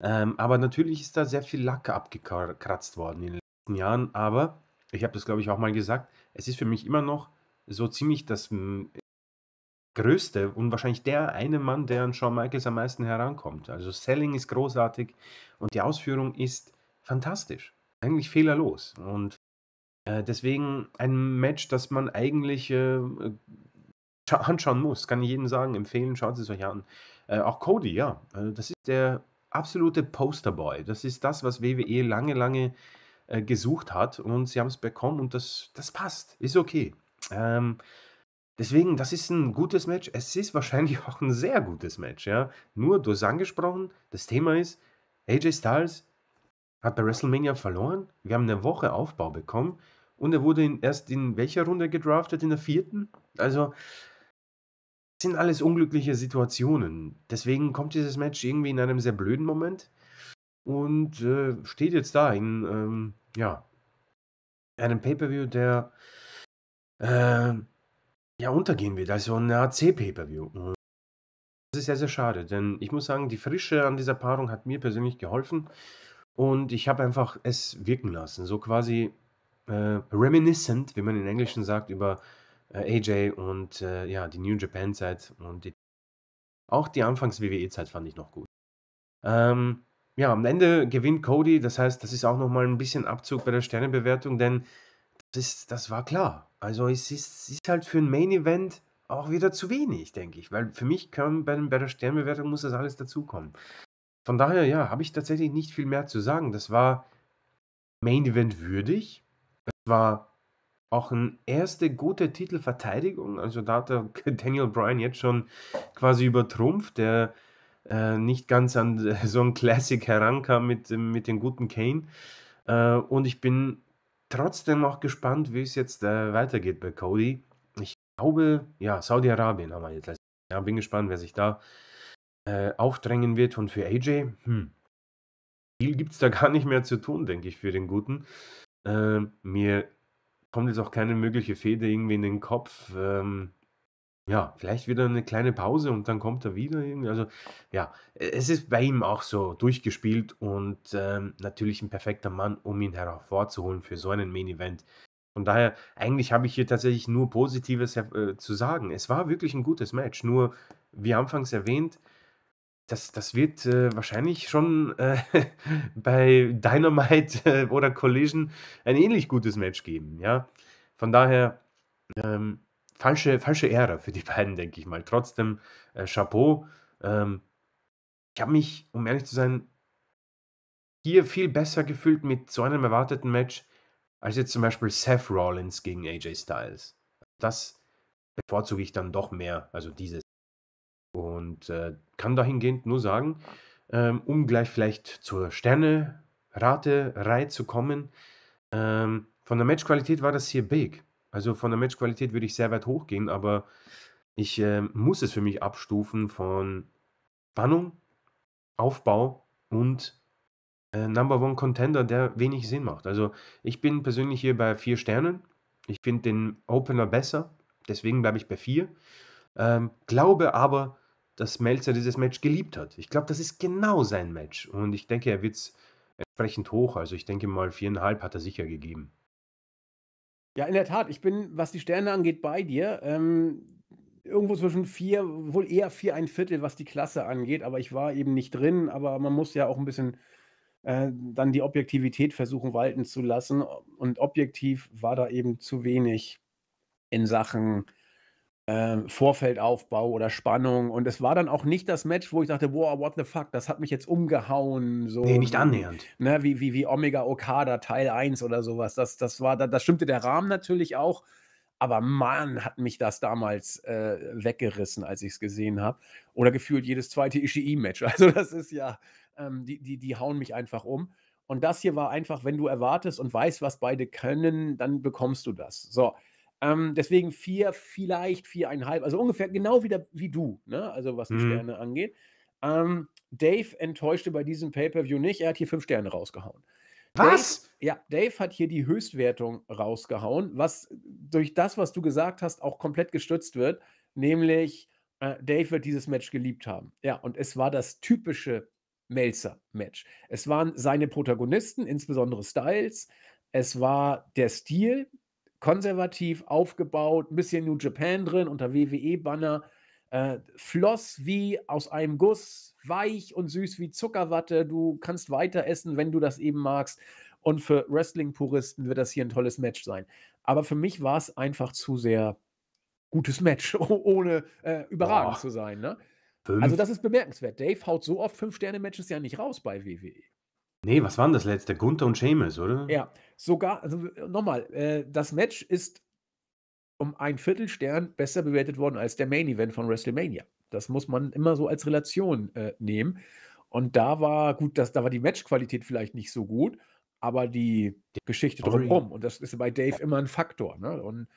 Ähm, aber natürlich ist da sehr viel Lack abgekratzt worden in den letzten Jahren. Aber ich habe das, glaube ich, auch mal gesagt. Es ist für mich immer noch so ziemlich das hm, größte und wahrscheinlich der eine Mann, der an Shawn Michaels am meisten herankommt. Also Selling ist großartig und die Ausführung ist fantastisch. Eigentlich fehlerlos. Und äh, deswegen ein Match, das man eigentlich äh, äh anschauen muss. Kann ich jedem sagen, empfehlen, schaut es euch an. Äh, auch Cody, ja. Also das ist der absolute Posterboy. Das ist das, was WWE lange, lange äh, gesucht hat und sie haben es bekommen und das, das passt. Ist okay. Ähm, Deswegen, das ist ein gutes Match. Es ist wahrscheinlich auch ein sehr gutes Match. Ja? Nur, du hast angesprochen, das Thema ist, AJ Styles hat bei WrestleMania verloren. Wir haben eine Woche Aufbau bekommen und er wurde in, erst in welcher Runde gedraftet? In der vierten? Also, sind alles unglückliche Situationen. Deswegen kommt dieses Match irgendwie in einem sehr blöden Moment und äh, steht jetzt da in, ähm, ja, einem Pay-Per-View, der. Äh, ja untergehen wird. Also ein AC-Pay-Per-View. Das ist sehr, sehr schade, denn ich muss sagen, die Frische an dieser Paarung hat mir persönlich geholfen und ich habe einfach es wirken lassen. So quasi äh, reminiscent, wie man in Englischen sagt, über äh, AJ und äh, ja, die New Japan-Zeit und die, auch die Anfangs-WWE-Zeit fand ich noch gut. Ähm, ja, am Ende gewinnt Cody, das heißt, das ist auch nochmal ein bisschen Abzug bei der Sternebewertung, denn das, das war klar. Also es ist, ist halt für ein Main Event auch wieder zu wenig, denke ich. Weil für mich kann bei, bei der Sternbewertung muss das alles dazukommen. Von daher, ja, habe ich tatsächlich nicht viel mehr zu sagen. Das war Main Event würdig. Es war auch eine erste gute Titelverteidigung. Also da hat Daniel Bryan jetzt schon quasi übertrumpft, der äh, nicht ganz an äh, so ein Classic herankam mit, mit dem guten Kane. Äh, und ich bin trotzdem noch gespannt, wie es jetzt äh, weitergeht bei Cody. Ich glaube, ja, Saudi-Arabien haben wir jetzt. Ja, bin gespannt, wer sich da äh, aufdrängen wird. Und für AJ, hm, viel gibt es da gar nicht mehr zu tun, denke ich, für den Guten. Äh, mir kommt jetzt auch keine mögliche Fehde irgendwie in den Kopf. Ähm, ja, vielleicht wieder eine kleine Pause und dann kommt er wieder irgendwie. Also ja, es ist bei ihm auch so durchgespielt und ähm, natürlich ein perfekter Mann, um ihn hervorzuholen für so einen Main Event. Von daher, eigentlich habe ich hier tatsächlich nur Positives äh, zu sagen. Es war wirklich ein gutes Match. Nur, wie anfangs erwähnt, das, das wird äh, wahrscheinlich schon äh, bei Dynamite äh, oder Collision ein ähnlich gutes Match geben. Ja, von daher. Ähm, falsche, falsche Ära für die beiden, denke ich mal. Trotzdem, äh, Chapeau. Ähm, ich habe mich, um ehrlich zu sein, hier viel besser gefühlt mit so einem erwarteten Match, als jetzt zum Beispiel Seth Rollins gegen AJ Styles. Das bevorzuge ich dann doch mehr, also dieses. Und äh, kann dahingehend nur sagen, ähm, um gleich vielleicht zur Sterne-Rate-Reihe zu kommen, ähm, von der Matchqualität war das hier big. Also von der Matchqualität würde ich sehr weit hochgehen, aber ich äh, muss es für mich abstufen von Spannung, Aufbau und äh, Number One Contender, der wenig Sinn macht. Also ich bin persönlich hier bei vier Sternen. Ich finde den Opener besser, deswegen bleibe ich bei vier. Ähm, glaube aber, dass Melzer dieses Match geliebt hat. Ich glaube, das ist genau sein Match und ich denke, er wird es entsprechend hoch. Also ich denke mal, viereinhalb hat er sicher gegeben.
Ja, in der Tat. Ich bin, was die Sterne angeht, bei dir. Ähm, irgendwo zwischen vier, wohl eher vier ein Viertel, was die Klasse angeht. Aber ich war eben nicht drin. Aber man muss ja auch ein bisschen äh, dann die Objektivität versuchen walten zu lassen. Und objektiv war da eben zu wenig in Sachen ähm, Vorfeldaufbau oder Spannung. Und es war dann auch nicht das Match, wo ich dachte, wow, what the fuck, das hat mich jetzt umgehauen. So, nee, nicht annähernd. Ne, wie, wie, wie Omega Okada Teil 1 oder sowas. Das, das war, das, das stimmte der Rahmen natürlich auch. Aber Mann, hat mich das damals äh, weggerissen, als ich es gesehen habe. Oder gefühlt jedes zweite Ishii-Match. Also das ist ja, ähm, die, die, die hauen mich einfach um. Und das hier war einfach, wenn du erwartest und weißt, was beide können, dann bekommst du das. So, ähm, deswegen vier, vielleicht viereinhalb, also ungefähr genau wieder wie du, ne? also was die mhm. Sterne angeht. Ähm, Dave enttäuschte bei diesem Pay-Per-View nicht, er hat hier fünf Sterne rausgehauen. Was? Dave, ja, Dave hat hier die Höchstwertung rausgehauen, was durch das, was du gesagt hast, auch komplett gestützt wird, nämlich äh, Dave wird dieses Match geliebt haben. Ja, und es war das typische Melzer-Match. Es waren seine Protagonisten, insbesondere Styles. Es war der Stil, konservativ aufgebaut, ein bisschen New Japan drin unter WWE-Banner, äh, floss wie aus einem Guss, weich und süß wie Zuckerwatte. Du kannst weiter essen, wenn du das eben magst. Und für Wrestling-Puristen wird das hier ein tolles Match sein. Aber für mich war es einfach zu sehr gutes Match, ohne äh, überragend Boah. zu sein. Ne? Also das ist bemerkenswert. Dave haut so oft Fünf-Sterne-Matches ja nicht raus bei WWE.
Nee, was waren das letzte? Gunther und Seamus, oder?
Ja, sogar, also nochmal, äh, das Match ist um ein Viertelstern besser bewertet worden als der Main Event von WrestleMania. Das muss man immer so als Relation äh, nehmen. Und da war gut, dass, da war die Matchqualität vielleicht nicht so gut, aber die, die Geschichte drumherum. Und das ist bei Dave immer ein Faktor. Ne? Und,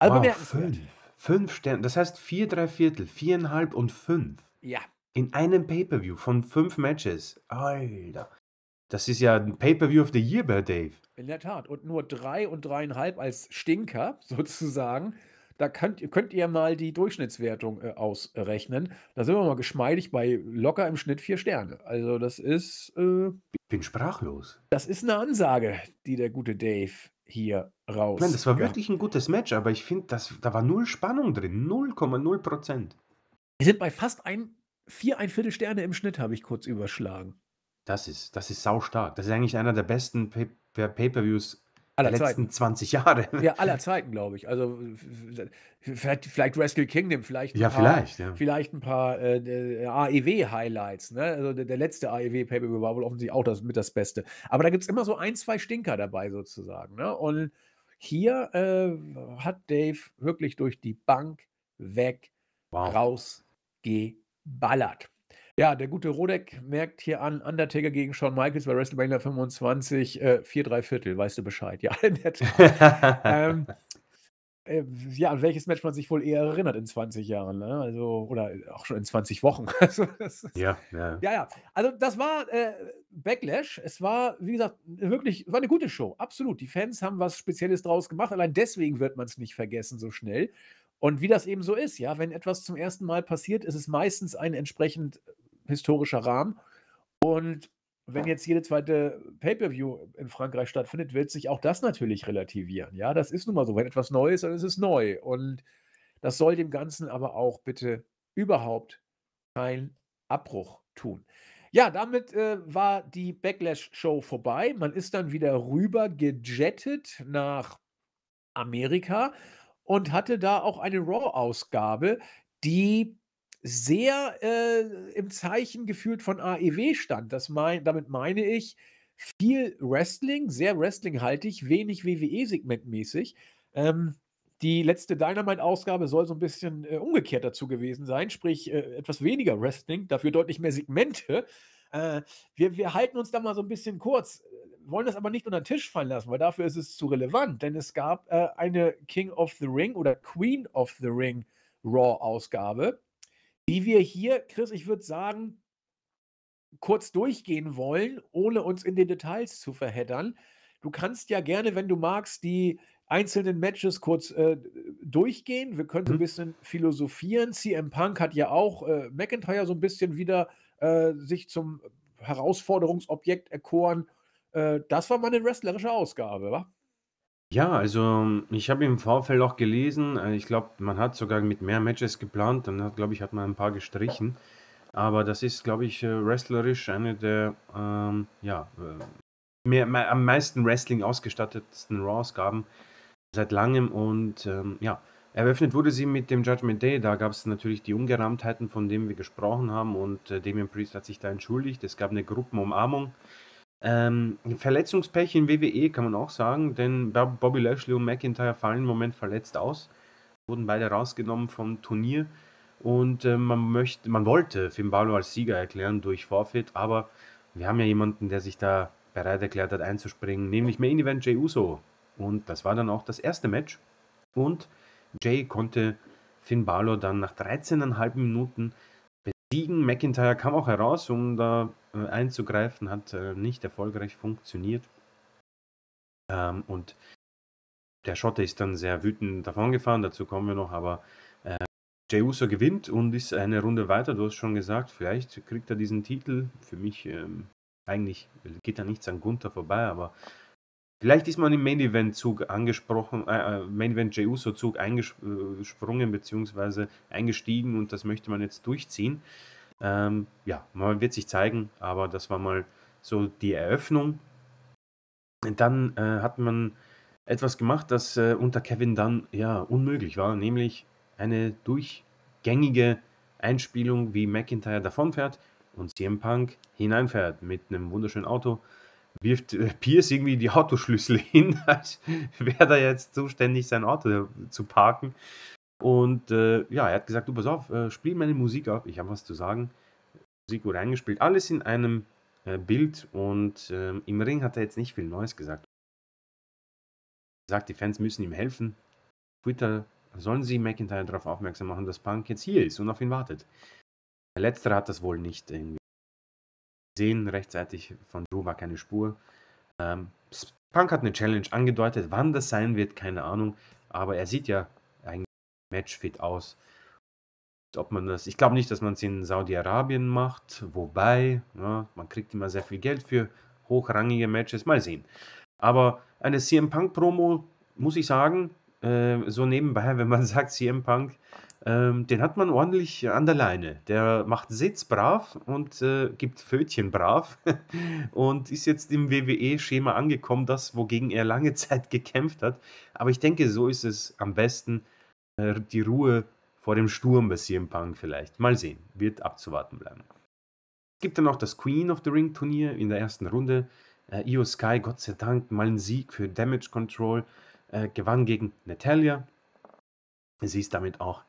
also wow, Fünf,
fünf Sterne, das heißt vier, drei Viertel, viereinhalb und fünf. Ja. In einem Pay-Per-View von fünf Matches.
Alter.
Das ist ja ein Pay-Per-View of the Year bei Dave.
In der Tat. Und nur drei und dreieinhalb als Stinker sozusagen. Da könnt, könnt ihr mal die Durchschnittswertung äh, ausrechnen. Da sind wir mal geschmeidig bei locker im Schnitt vier Sterne. Also das ist. Äh, ich bin sprachlos.
Das ist eine Ansage, die der gute Dave hier raus. Nein, das war gehabt. wirklich ein gutes Match, aber ich finde, da war null Spannung drin. 0,0 Prozent. Wir sind bei fast ein, vier, ein Viertel Sterne im Schnitt, habe ich kurz überschlagen. Das ist, das ist saustark. Das ist eigentlich einer der besten Pay-Per-Views aller der letzten 20 Jahre. Ja,
aller Zeiten, glaube ich. Also vielleicht, vielleicht Wrestle Kingdom, vielleicht ja, paar, vielleicht, ja. vielleicht ein paar äh, äh AEW-Highlights. Ne? Also der, der letzte AEW-Pay-Per-View war wohl offensichtlich auch das, mit das Beste. Aber da gibt es immer so ein, zwei Stinker dabei sozusagen. Ne? Und hier äh, hat Dave wirklich durch die Bank weg wow. rausgeballert. Ja, der gute Rodek merkt hier an, Undertaker gegen Shawn Michaels bei WrestleMania 25, äh, 4 3 Viertel, weißt du Bescheid. Ja, in der Tat. ähm, äh, ja, an welches Match man sich wohl eher erinnert in 20 Jahren, ne? Also, oder auch schon in 20 Wochen. also, ist,
ja, ja.
Ja, ja. Also, das war äh, Backlash. Es war, wie gesagt, wirklich, war eine gute Show. Absolut. Die Fans haben was Spezielles draus gemacht. Allein deswegen wird man es nicht vergessen so schnell. Und wie das eben so ist, ja, wenn etwas zum ersten Mal passiert, ist es meistens ein entsprechend historischer Rahmen. Und wenn jetzt jede zweite Pay-per-view in Frankreich stattfindet, wird sich auch das natürlich relativieren. Ja, das ist nun mal so. Wenn etwas neu ist, dann ist es neu. Und das soll dem Ganzen aber auch bitte überhaupt keinen Abbruch tun. Ja, damit äh, war die Backlash-Show vorbei. Man ist dann wieder rüber gejettet nach Amerika und hatte da auch eine Raw-Ausgabe, die sehr äh, im Zeichen gefühlt von AEW stand. Das mein, damit meine ich viel Wrestling, sehr Wrestling-haltig, wenig WWE-Segmentmäßig. Ähm, die letzte Dynamite-Ausgabe soll so ein bisschen äh, umgekehrt dazu gewesen sein, sprich äh, etwas weniger Wrestling, dafür deutlich mehr Segmente. Äh, wir, wir, halten uns da mal so ein bisschen kurz, äh, wollen das aber nicht unter den Tisch fallen lassen, weil dafür ist es zu relevant, denn es gab äh, eine King of the Ring oder Queen of the Ring Raw-Ausgabe die wir hier, Chris, ich würde sagen, kurz durchgehen wollen, ohne uns in den Details zu verheddern. Du kannst ja gerne, wenn du magst, die einzelnen Matches kurz äh, durchgehen. Wir können mhm. ein bisschen philosophieren. CM Punk hat ja auch äh, McIntyre so ein bisschen wieder äh, sich zum Herausforderungsobjekt erkoren. Äh, das war mal eine wrestlerische Ausgabe, wa?
Ja, also ich habe im Vorfeld auch gelesen, äh, ich glaube, man hat sogar mit mehr Matches geplant, dann glaube ich, hat man ein paar gestrichen. Aber das ist, glaube ich, äh, wrestlerisch eine der, ähm, ja, äh, mehr, am meisten Wrestling ausgestattetsten Raw-Ausgaben seit langem. Und ähm, ja, eröffnet wurde sie mit dem Judgment Day. Da gab es natürlich die Ungerahmtheiten, von denen wir gesprochen haben. Und äh, Damien Priest hat sich da entschuldigt. Es gab eine Gruppenumarmung. Ähm, Verletzungspech in WWE kann man auch sagen, denn Bobby Lashley und McIntyre fallen im Moment verletzt aus, wurden beide rausgenommen vom Turnier und äh, man möchte, man wollte Finn Balor als Sieger erklären durch Forfeit, aber wir haben ja jemanden, der sich da bereit erklärt hat einzuspringen, nämlich Main Event Jey Uso und das war dann auch das erste Match und Jay konnte Finn Balor dann nach 13,5 Minuten Siegen. McIntyre kam auch heraus, um da äh, einzugreifen, hat äh, nicht erfolgreich funktioniert. Ähm, und der Schotte ist dann sehr wütend davongefahren, dazu kommen wir noch, aber äh, Jey Uso gewinnt und ist eine Runde weiter, du hast schon gesagt, vielleicht kriegt er diesen Titel. Für mich ähm, eigentlich geht da nichts an Gunther vorbei, aber Vielleicht ist man im Main Event Zug angesprochen, äh, äh Main Event Uso Zug eingesprungen äh, bzw. eingestiegen und das möchte man jetzt durchziehen. Ähm, ja, man wird sich zeigen, aber das war mal so die Eröffnung. dann äh, hat man etwas gemacht, das äh, unter Kevin dann ja unmöglich war, nämlich eine durchgängige Einspielung, wie McIntyre davonfährt und CM Punk hineinfährt mit einem wunderschönen Auto wirft äh, Pierce irgendwie die Autoschlüssel hin, als wäre da jetzt zuständig, sein Auto äh, zu parken. Und äh, ja, er hat gesagt, du pass auf, äh, spiel meine Musik ab, ich habe was zu sagen. Musik wurde eingespielt, alles in einem äh, Bild und äh, im Ring hat er jetzt nicht viel Neues gesagt. Er sagt, die Fans müssen ihm helfen. Twitter sollen sie McIntyre darauf aufmerksam machen, dass Punk jetzt hier ist und auf ihn wartet. Der Letztere hat das wohl nicht sehen rechtzeitig von Joe war keine Spur. Ähm, Punk hat eine Challenge angedeutet, wann das sein wird, keine Ahnung, aber er sieht ja eigentlich matchfit aus. Ob man das, ich glaube nicht, dass man es in Saudi-Arabien macht, wobei ja, ne, man kriegt immer sehr viel Geld für hochrangige Matches, mal sehen. Aber eine CM Punk Promo, muss ich sagen, äh, so nebenbei, wenn man sagt CM Punk, ähm, den hat man ordentlich an der Leine. Der macht Sitz brav und äh, gibt Fötchen brav und ist jetzt im WWE-Schema angekommen, das, wogegen er lange Zeit gekämpft hat. Aber ich denke, so ist es am besten. Äh, die Ruhe vor dem Sturm bei CM Punk vielleicht. Mal sehen, wird abzuwarten bleiben. Es gibt dann auch das Queen of the Ring Turnier in der ersten Runde. Äh, Io Sky, Gott sei Dank, mal einen Sieg für Damage Control, äh, gewann gegen Natalia. Sie ist damit auch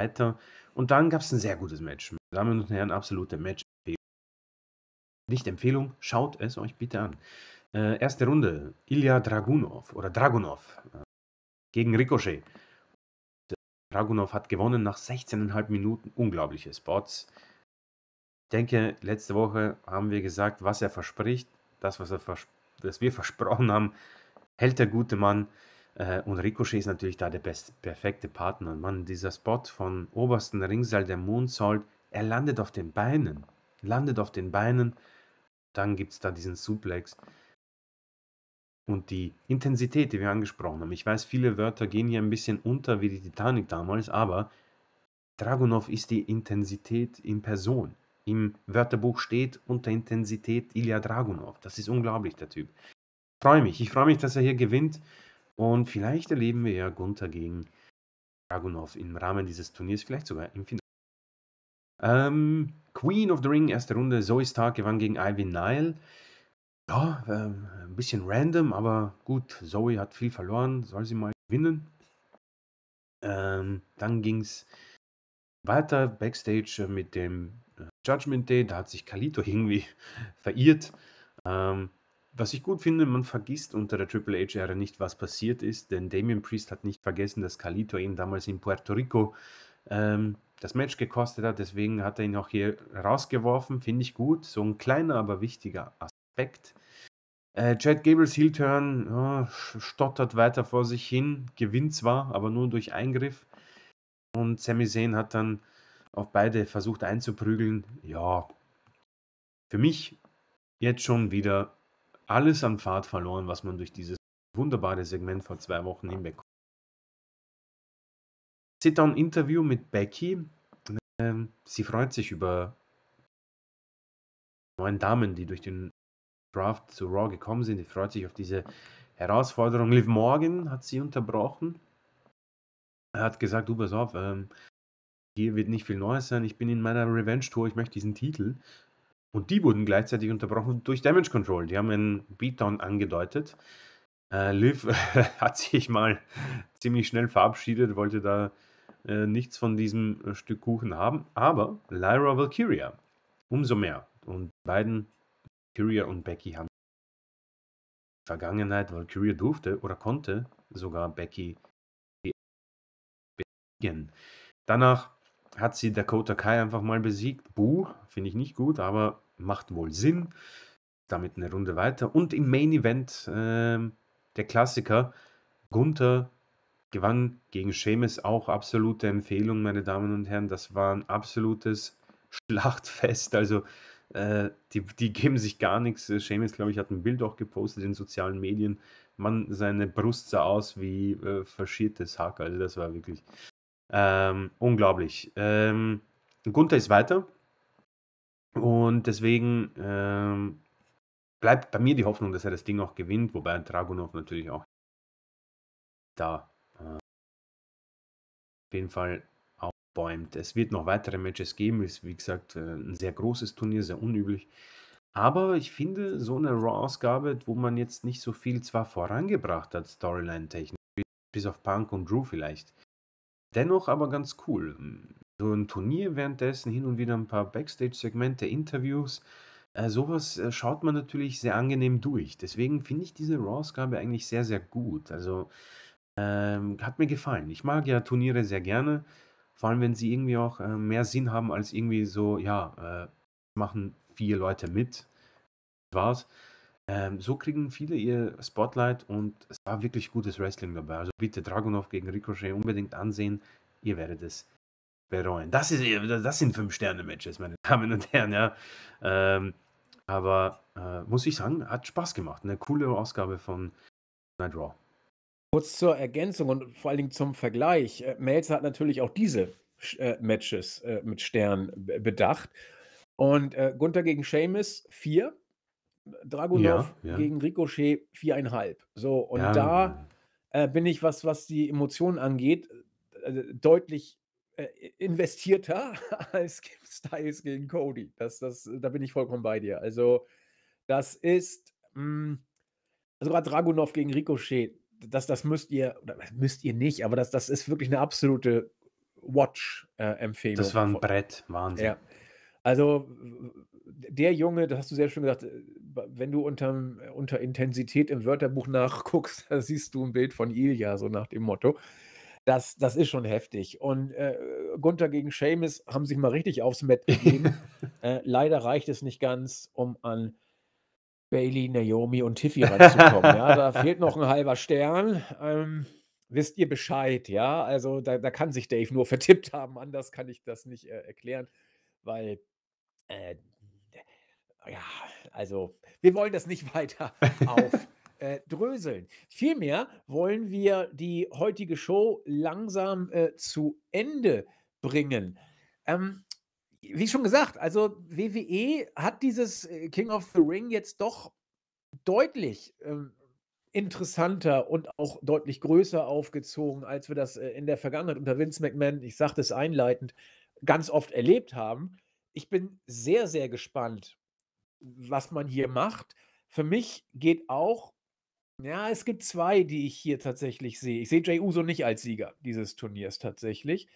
weiter. Und dann gab es ein sehr gutes Match. Damen und Herren, absolute match Nicht Empfehlung, schaut es euch bitte an. Äh, erste Runde, Ilya Dragunov oder Dragunov äh, gegen Ricochet. Und, äh, Dragunov hat gewonnen nach 16,5 Minuten. Unglaubliche Spots. Ich denke, letzte Woche haben wir gesagt, was er verspricht. Das, was, er vers was wir versprochen haben, hält der gute Mann. Äh, und Ricochet ist natürlich da der best, perfekte Partner. Und man, dieser Spot von obersten Ringseil, der Moonsault, er landet auf den Beinen. Landet auf den Beinen. Dann gibt es da diesen Suplex. Und die Intensität, die wir angesprochen haben. Ich weiß, viele Wörter gehen hier ein bisschen unter wie die Titanic damals, aber Dragunov ist die Intensität in Person. Im Wörterbuch steht unter Intensität Ilya Dragunov. Das ist unglaublich, der Typ. Ich freue mich. Ich freue mich, dass er hier gewinnt. Und vielleicht erleben wir ja Gunther gegen Dragunov im Rahmen dieses Turniers, vielleicht sogar im Finale. Ähm, Queen of the Ring, erste Runde. Zoe Stark gewann gegen Ivy Nile. Ja, äh, ein bisschen random, aber gut. Zoe hat viel verloren, soll sie mal gewinnen. Ähm, dann ging es weiter backstage mit dem äh, Judgment Day. Da hat sich Kalito irgendwie verirrt. Ähm, was ich gut finde, man vergisst unter der Triple H-Ära nicht, was passiert ist, denn Damian Priest hat nicht vergessen, dass Kalito ihm damals in Puerto Rico ähm, das Match gekostet hat. Deswegen hat er ihn auch hier rausgeworfen. Finde ich gut. So ein kleiner, aber wichtiger Aspekt. Äh, Chad Gables Heel-Turn oh, stottert weiter vor sich hin, gewinnt zwar, aber nur durch Eingriff. Und Sami Zayn hat dann auf beide versucht einzuprügeln. Ja, für mich jetzt schon wieder alles an Fahrt verloren, was man durch dieses wunderbare Segment vor zwei Wochen hinbekommt. sit down Interview mit Becky. Ähm, sie freut sich über neuen Damen, die durch den Draft zu Raw gekommen sind. Sie freut sich auf diese Herausforderung. Liv Morgan hat sie unterbrochen. Er hat gesagt, du pass auf, ähm, hier wird nicht viel Neues sein. Ich bin in meiner Revenge-Tour, ich möchte diesen Titel. Und die wurden gleichzeitig unterbrochen durch Damage Control. Die haben einen Beatdown angedeutet. Äh, Liv hat sich mal ziemlich schnell verabschiedet, wollte da äh, nichts von diesem äh, Stück Kuchen haben. Aber Lyra Valkyria umso mehr. Und beiden, Valkyria und Becky, haben in der Vergangenheit, Valkyria durfte oder konnte sogar Becky besiegen. Danach hat sie Dakota Kai einfach mal besiegt. Buh, finde ich nicht gut, aber macht wohl Sinn. Damit eine Runde weiter. Und im Main Event äh, der Klassiker. Gunther gewann gegen Seamus auch absolute Empfehlung, meine Damen und Herren. Das war ein absolutes Schlachtfest. Also äh, die, die, geben sich gar nichts. Seamus, glaube ich, hat ein Bild auch gepostet in sozialen Medien. Mann, seine Brust sah aus wie äh, verschiertes Hack. Also das war wirklich ähm, unglaublich. Ähm, Gunther ist weiter. Und deswegen ähm, bleibt bei mir die Hoffnung, dass er das Ding auch gewinnt, wobei Dragunov natürlich auch da äh, auf jeden Fall aufbäumt. Es wird noch weitere Matches geben, ist wie gesagt äh, ein sehr großes Turnier, sehr unüblich. Aber ich finde, so eine Raw-Ausgabe, wo man jetzt nicht so viel zwar vorangebracht hat, Storyline-technisch, bis auf Punk und Drew vielleicht, dennoch aber ganz cool so ein Turnier währenddessen, hin und wieder ein paar Backstage-Segmente, Interviews. Äh, sowas äh, schaut man natürlich sehr angenehm durch. Deswegen finde ich diese Raw-Ausgabe eigentlich sehr, sehr gut. Also ähm, hat mir gefallen. Ich mag ja Turniere sehr gerne, vor allem wenn sie irgendwie auch äh, mehr Sinn haben als irgendwie so, ja, äh, machen vier Leute mit. Das war's. Ähm, so kriegen viele ihr Spotlight und es war wirklich gutes Wrestling dabei. Also bitte Dragunov gegen Ricochet unbedingt ansehen. Ihr werdet es bereuen. Das, ist, äh, das sind Fünf-Sterne-Matches, meine Damen und Herren, ja. Ähm, aber äh, muss ich sagen, hat Spaß gemacht. Eine coole Ausgabe von Night Raw.
Kurz zur Ergänzung und vor allen Dingen zum Vergleich. Äh, Melzer hat natürlich auch diese äh, Matches äh, mit Stern bedacht. Und äh, Gunther gegen Seamus 4, Dragunov ja, ja. gegen Ricochet 4,5. So, und ja. da äh, bin ich, was, was die Emotionen angeht, deutlich äh, investierter als Kim Styles gegen Cody. Das, das, da bin ich vollkommen bei dir. Also, das ist, mh, hm, also gerade Dragunov gegen Ricochet, das, das müsst ihr, oder müsst ihr nicht, aber das, das ist wirklich eine absolute Watch-Empfehlung.
das war ein Brett, Wahnsinn. Ja.
Also, der Junge, das hast du sehr schön gesagt, äh, wenn du unterm, äh, unter Intensität im Wörterbuch nachguckst, da siehst du ein Bild von Ilja, so nach dem Motto das, das ist schon heftig. Und äh, Gunther gegen Seamus haben sich mal richtig aufs Mett gegeben. äh, leider reicht es nicht ganz, um an Bailey, Naomi und Tiffy ranzukommen. ja, da fehlt noch ein halber Stern. Ähm, wisst ihr Bescheid, ja? Also da, da, kann sich Dave nur vertippt haben. Anders kann ich das nicht äh, erklären, weil äh, ja, also wir wollen das nicht weiter auf äh, dröseln. Vielmehr wollen wir die heutige Show langsam äh, zu Ende bringen. Ähm, wie schon gesagt, also WWE hat dieses äh, King of the Ring jetzt doch deutlich ähm, interessanter und auch deutlich größer aufgezogen, als wir das äh, in der Vergangenheit unter Vince McMahon, ich sagte es einleitend, ganz oft erlebt haben. Ich bin sehr, sehr gespannt, was man hier macht. Für mich geht auch ja, es gibt zwei, die ich hier tatsächlich sehe. Ich sehe Jay Uso nicht als Sieger dieses Turniers tatsächlich.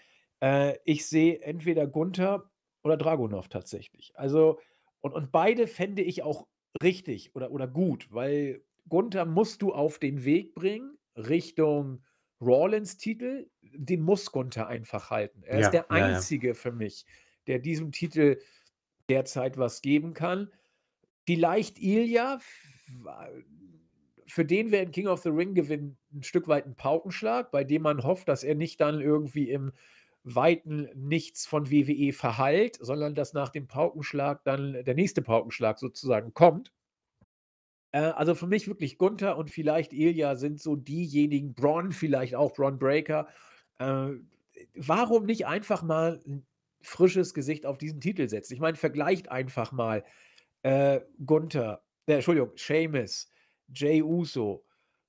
Äh, ich sehe entweder Gunther oder Dragunov tatsächlich. Also, und, und beide fände ich auch richtig oder, oder gut, weil Gunther musst du auf den Weg bringen Richtung Rawlins-Titel. Den muss Gunther einfach halten. Er ja, ist der ja, Einzige ja. für mich, der diesem Titel derzeit was geben kann. Vielleicht Ilya für den wäre ein King of the Ring Gewinn ein Stück weit ein Paukenschlag, bei dem man hofft, dass er nicht dann irgendwie im weiten Nichts von WWE verheilt, sondern dass nach dem Paukenschlag dann der nächste Paukenschlag sozusagen kommt. Äh, also für mich wirklich Gunther und vielleicht Ilya sind so diejenigen, Braun vielleicht auch, Braun Breaker. Äh, warum nicht einfach mal ein frisches Gesicht auf diesen Titel setzen? Ich meine, vergleicht einfach mal äh, Gunther, äh, Entschuldigung, Seamus, Jay Uso,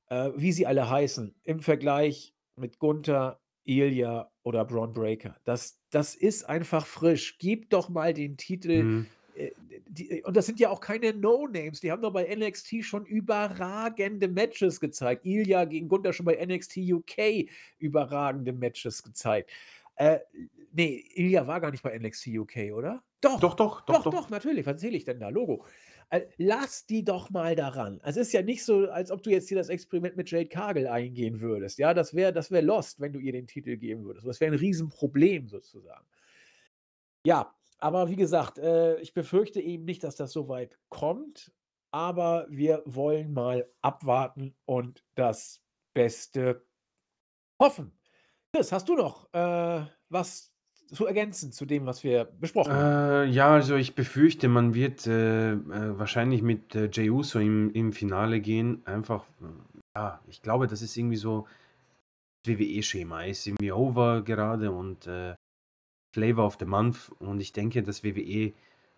äh, wie sie alle heißen, im Vergleich mit Gunther, Ilya oder Braun Breaker. Das, das ist einfach frisch. Gib doch mal den Titel. Mhm. Äh, die, und das sind ja auch keine No-Names. Die haben doch bei NXT schon überragende Matches gezeigt. Ilya gegen Gunther schon bei NXT UK überragende Matches gezeigt. Äh, nee, Ilya war gar nicht bei NXT UK, oder? Doch, doch, doch, doch, doch, doch, doch natürlich. Was erzähle ich denn da? Logo. Äh, lass die doch mal daran. Also es ist ja nicht so, als ob du jetzt hier das Experiment mit Jade Kagel eingehen würdest. Ja, das wäre das wär lost, wenn du ihr den Titel geben würdest. Das wäre ein Riesenproblem sozusagen. Ja, aber wie gesagt, äh, ich befürchte eben nicht, dass das so weit kommt. Aber wir wollen mal abwarten und das Beste hoffen. Chris, hast du noch äh, was zu ergänzen zu dem, was wir besprochen
haben? Äh, ja, also ich befürchte, man wird äh, äh wahrscheinlich mit äh, Jey Uso im, im Finale gehen. Einfach, äh, ja, ich glaube, das ist irgendwie so das WWE-Schema. Ist irgendwie over gerade und äh, Flavor of the Month. Und ich denke, dass WWE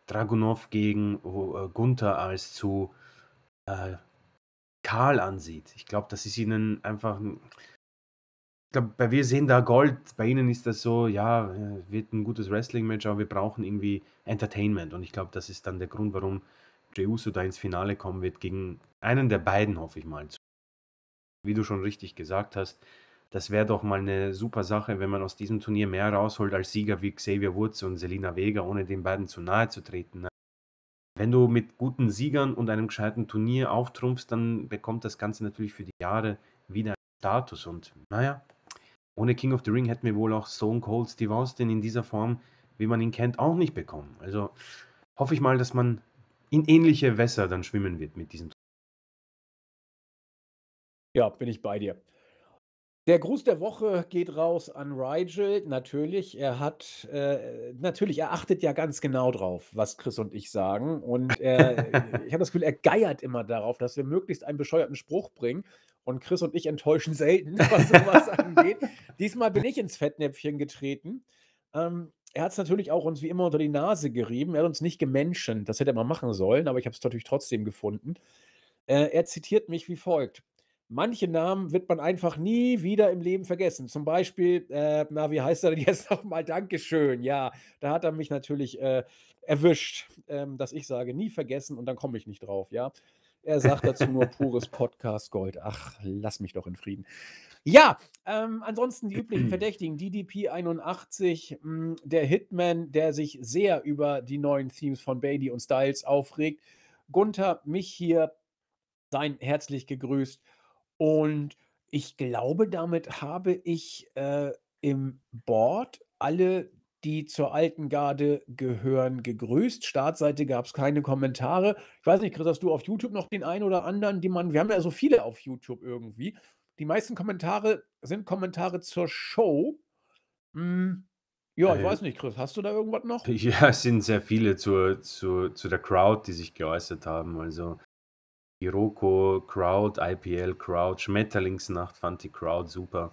Dragunov gegen Gunther als zu Karl ansieht. Ich glaube, das ist ihnen einfach glaube, wir sehen da Gold. Bei ihnen ist das so, ja, wird ein gutes Wrestling-Match, aber wir brauchen irgendwie Entertainment. Und ich glaube, das ist dann der Grund, warum Jey Uso da ins Finale kommen wird gegen einen der beiden, hoffe ich mal. Wie du schon richtig gesagt hast, das wäre doch mal eine super Sache, wenn man aus diesem Turnier mehr rausholt als Sieger wie Xavier Woods und Selina Vega, ohne den beiden zu nahe zu treten. Ne? Wenn du mit guten Siegern und einem gescheiten Turnier auftrumpfst, dann bekommt das Ganze natürlich für die Jahre wieder einen Status. Und naja, ohne King of the Ring hätten wir wohl auch Stone Cold Steve Austin in dieser Form, wie man ihn kennt, auch nicht bekommen. Also hoffe ich mal, dass man in ähnliche Wässer dann schwimmen wird mit diesem.
Ja, bin ich bei dir. Der Gruß der Woche geht raus an Rigel. Natürlich, er hat, äh, natürlich, er achtet ja ganz genau drauf, was Chris und ich sagen. Und er, ich habe das Gefühl, er geiert immer darauf, dass wir möglichst einen bescheuerten Spruch bringen. Und Chris und ich enttäuschen selten, was sowas angeht. Diesmal bin ich ins Fettnäpfchen getreten. Ähm, er hat es natürlich auch uns wie immer unter die Nase gerieben. Er hat uns nicht gemenschen. Das hätte er mal machen sollen, aber ich habe es natürlich trotzdem gefunden. Äh, er zitiert mich wie folgt manche Namen wird man einfach nie wieder im Leben vergessen. Zum Beispiel, äh, na, wie heißt er denn jetzt nochmal? Dankeschön. Ja, da hat er mich natürlich äh, erwischt, ähm, dass ich sage, nie vergessen und dann komme ich nicht drauf, ja. Er sagt dazu nur pures Podcast-Gold. Ach, lass mich doch in Frieden. Ja, ähm, ansonsten die üblichen Verdächtigen. DDP 81, mh, der Hitman, der sich sehr über die neuen Themes von Bailey und Styles aufregt. Gunther, mich hier, sein herzlich gegrüßt. Und ich glaube, damit habe ich äh, im Board alle, die zur alten Garde gehören, gegrüßt. Startseite gab es keine Kommentare. Ich weiß nicht, Chris, hast du auf YouTube noch den einen oder anderen, die man, wir haben ja so viele auf YouTube irgendwie. Die meisten Kommentare sind Kommentare zur Show. Hm. Ja, ich äh, weiß nicht, Chris, hast du da irgendwas noch? Ja, es sind
sehr viele zur, zur, zu der Crowd, die sich geäußert haben. Also Iroko, Crowd, IPL, Crowd, Schmetterlingsnacht fand die Crowd super.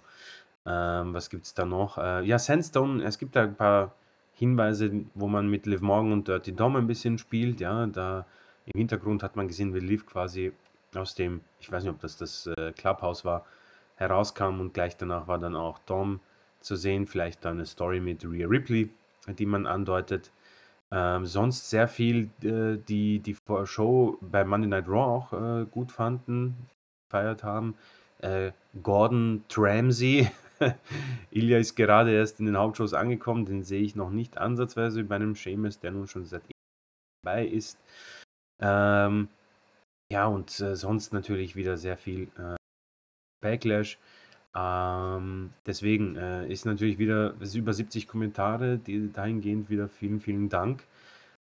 Ähm, was gibt es da noch? Äh, ja, Sandstone, es gibt da ein paar Hinweise, wo man mit Liv Morgan und Dirty Dom ein bisschen spielt. Ja, da im Hintergrund hat man gesehen, wie Liv quasi aus dem, ich weiß nicht, ob das das äh, Clubhouse war, herauskam und gleich danach war dann auch Dom zu sehen. Vielleicht eine Story mit Rhea Ripley, die man andeutet. Ähm, sonst sehr viel, äh, die die Show bei Monday Night Raw auch äh, gut fanden, gefeiert haben. Äh, Gordon Tramsey, Ilya ist gerade erst in den Hauptshows angekommen, den sehe ich noch nicht ansatzweise bei einem Seamus, der nun schon seit dabei ist. Ähm, ja, und äh, sonst natürlich wieder sehr viel äh, Backlash. Ähm, deswegen äh, ist natürlich wieder, ist über 70 Kommentare, die, dahingehend wieder vielen, vielen Dank.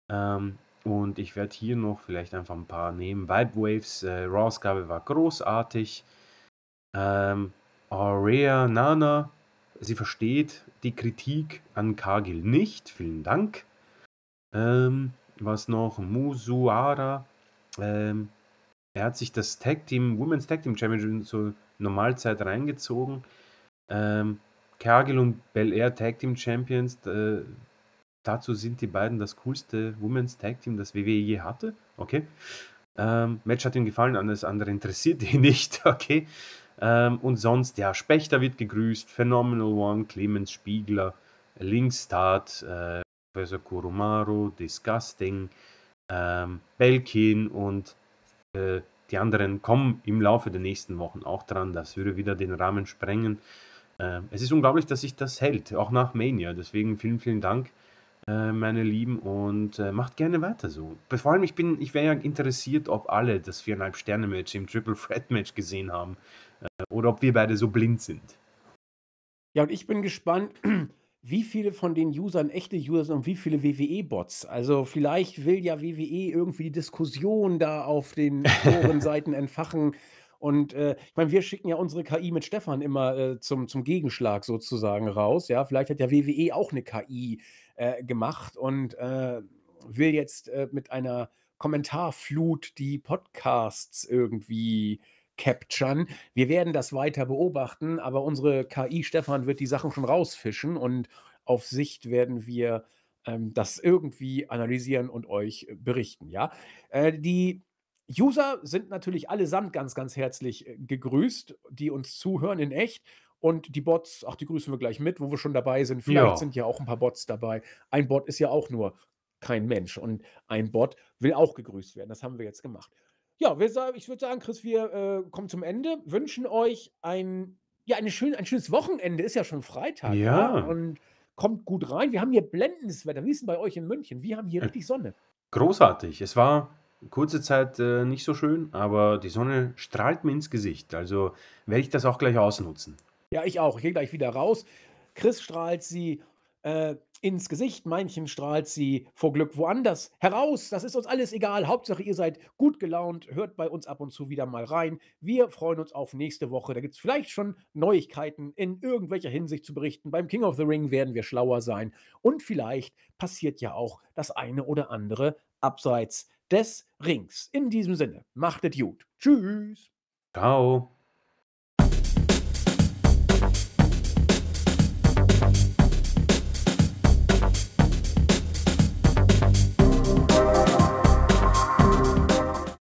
Ähm, und ich werde hier noch vielleicht einfach ein paar nehmen. Vibe Waves, äh, raw war großartig. Ähm, Aurea Nana, sie versteht die Kritik an Kagil nicht. Vielen Dank. Ähm, was noch? Musuara. Ähm, er hat sich das Tag Team, Women's Tag Team Championship so Normalzeit reingezogen. Ähm, Cargill und Bel Air Tag Team Champions, äh, dazu sind die beiden das coolste Women's Tag Team, das WWE je hatte. Okay. Ähm, Match hat ihm gefallen, alles andere interessiert ihn nicht. Okay. Ähm, und sonst, ja, Spechter wird gegrüßt, Phenomenal One, Clemens Spiegler, Linkstart, äh, Professor Kurumaru, Disgusting, ähm, Belkin und äh, die anderen kommen im Laufe der nächsten Wochen auch dran. Das würde wieder den Rahmen sprengen. Äh, es ist unglaublich, dass sich das hält, auch nach Mania. Deswegen vielen, vielen Dank, äh, meine Lieben, und äh, macht gerne weiter so. Vor allem, ich, ich wäre ja interessiert, ob alle das viereinhalb Sterne-Match im Triple Threat-Match gesehen haben äh, oder ob wir beide so blind sind. Ja, und
ich bin gespannt wie viele von den Usern echte User sind und wie viele WWE-Bots. Also vielleicht will ja WWE irgendwie die Diskussion da auf den Forenseiten entfachen. Und äh, ich meine, wir schicken ja unsere KI mit Stefan immer äh, zum, zum Gegenschlag sozusagen raus. Ja, vielleicht hat ja WWE auch eine KI äh, gemacht und äh, will jetzt äh, mit einer Kommentarflut die Podcasts irgendwie capturen. Wir werden das weiter beobachten, aber unsere KI Stefan wird die Sachen schon rausfischen und auf Sicht werden wir ähm, das irgendwie analysieren und euch äh, berichten. Ja, äh, die User sind natürlich allesamt ganz, ganz herzlich äh, gegrüßt, die uns zuhören in echt. Und die Bots, ach, die grüßen wir gleich mit, wo wir schon dabei sind. Vielleicht ja. sind ja auch ein paar Bots dabei. Ein Bot ist ja auch nur kein Mensch und ein Bot will auch gegrüßt werden. Das haben wir jetzt gemacht. Ja, wir, ich würde sagen, Chris, wir äh, kommen zum Ende, wünschen euch ein, ja, eine schön, ein schönes Wochenende, ist ja schon Freitag. Ja. Ne? ja. Und kommt gut rein. Wir haben hier blendendes Wetter. Wie ist denn bei euch in München? Wir haben hier äh, richtig Sonne.
Großartig. Es war kurze Zeit äh, nicht so schön, aber die Sonne strahlt mir ins Gesicht. Also werde ich das auch gleich ausnutzen.
Ja, ich auch. Ich gehe gleich wieder raus. Chris strahlt sie äh, ins Gesicht, Manchen strahlt sie vor Glück woanders heraus. Das ist uns alles egal. Hauptsache, ihr seid gut gelaunt, hört bei uns ab und zu wieder mal rein. Wir freuen uns auf nächste Woche. Da gibt es vielleicht schon Neuigkeiten in irgendwelcher Hinsicht zu berichten. Beim King of the Ring werden wir schlauer sein. Und vielleicht passiert ja auch das eine oder andere abseits des Rings. In diesem Sinne, macht es gut. Tschüss.
Ciao.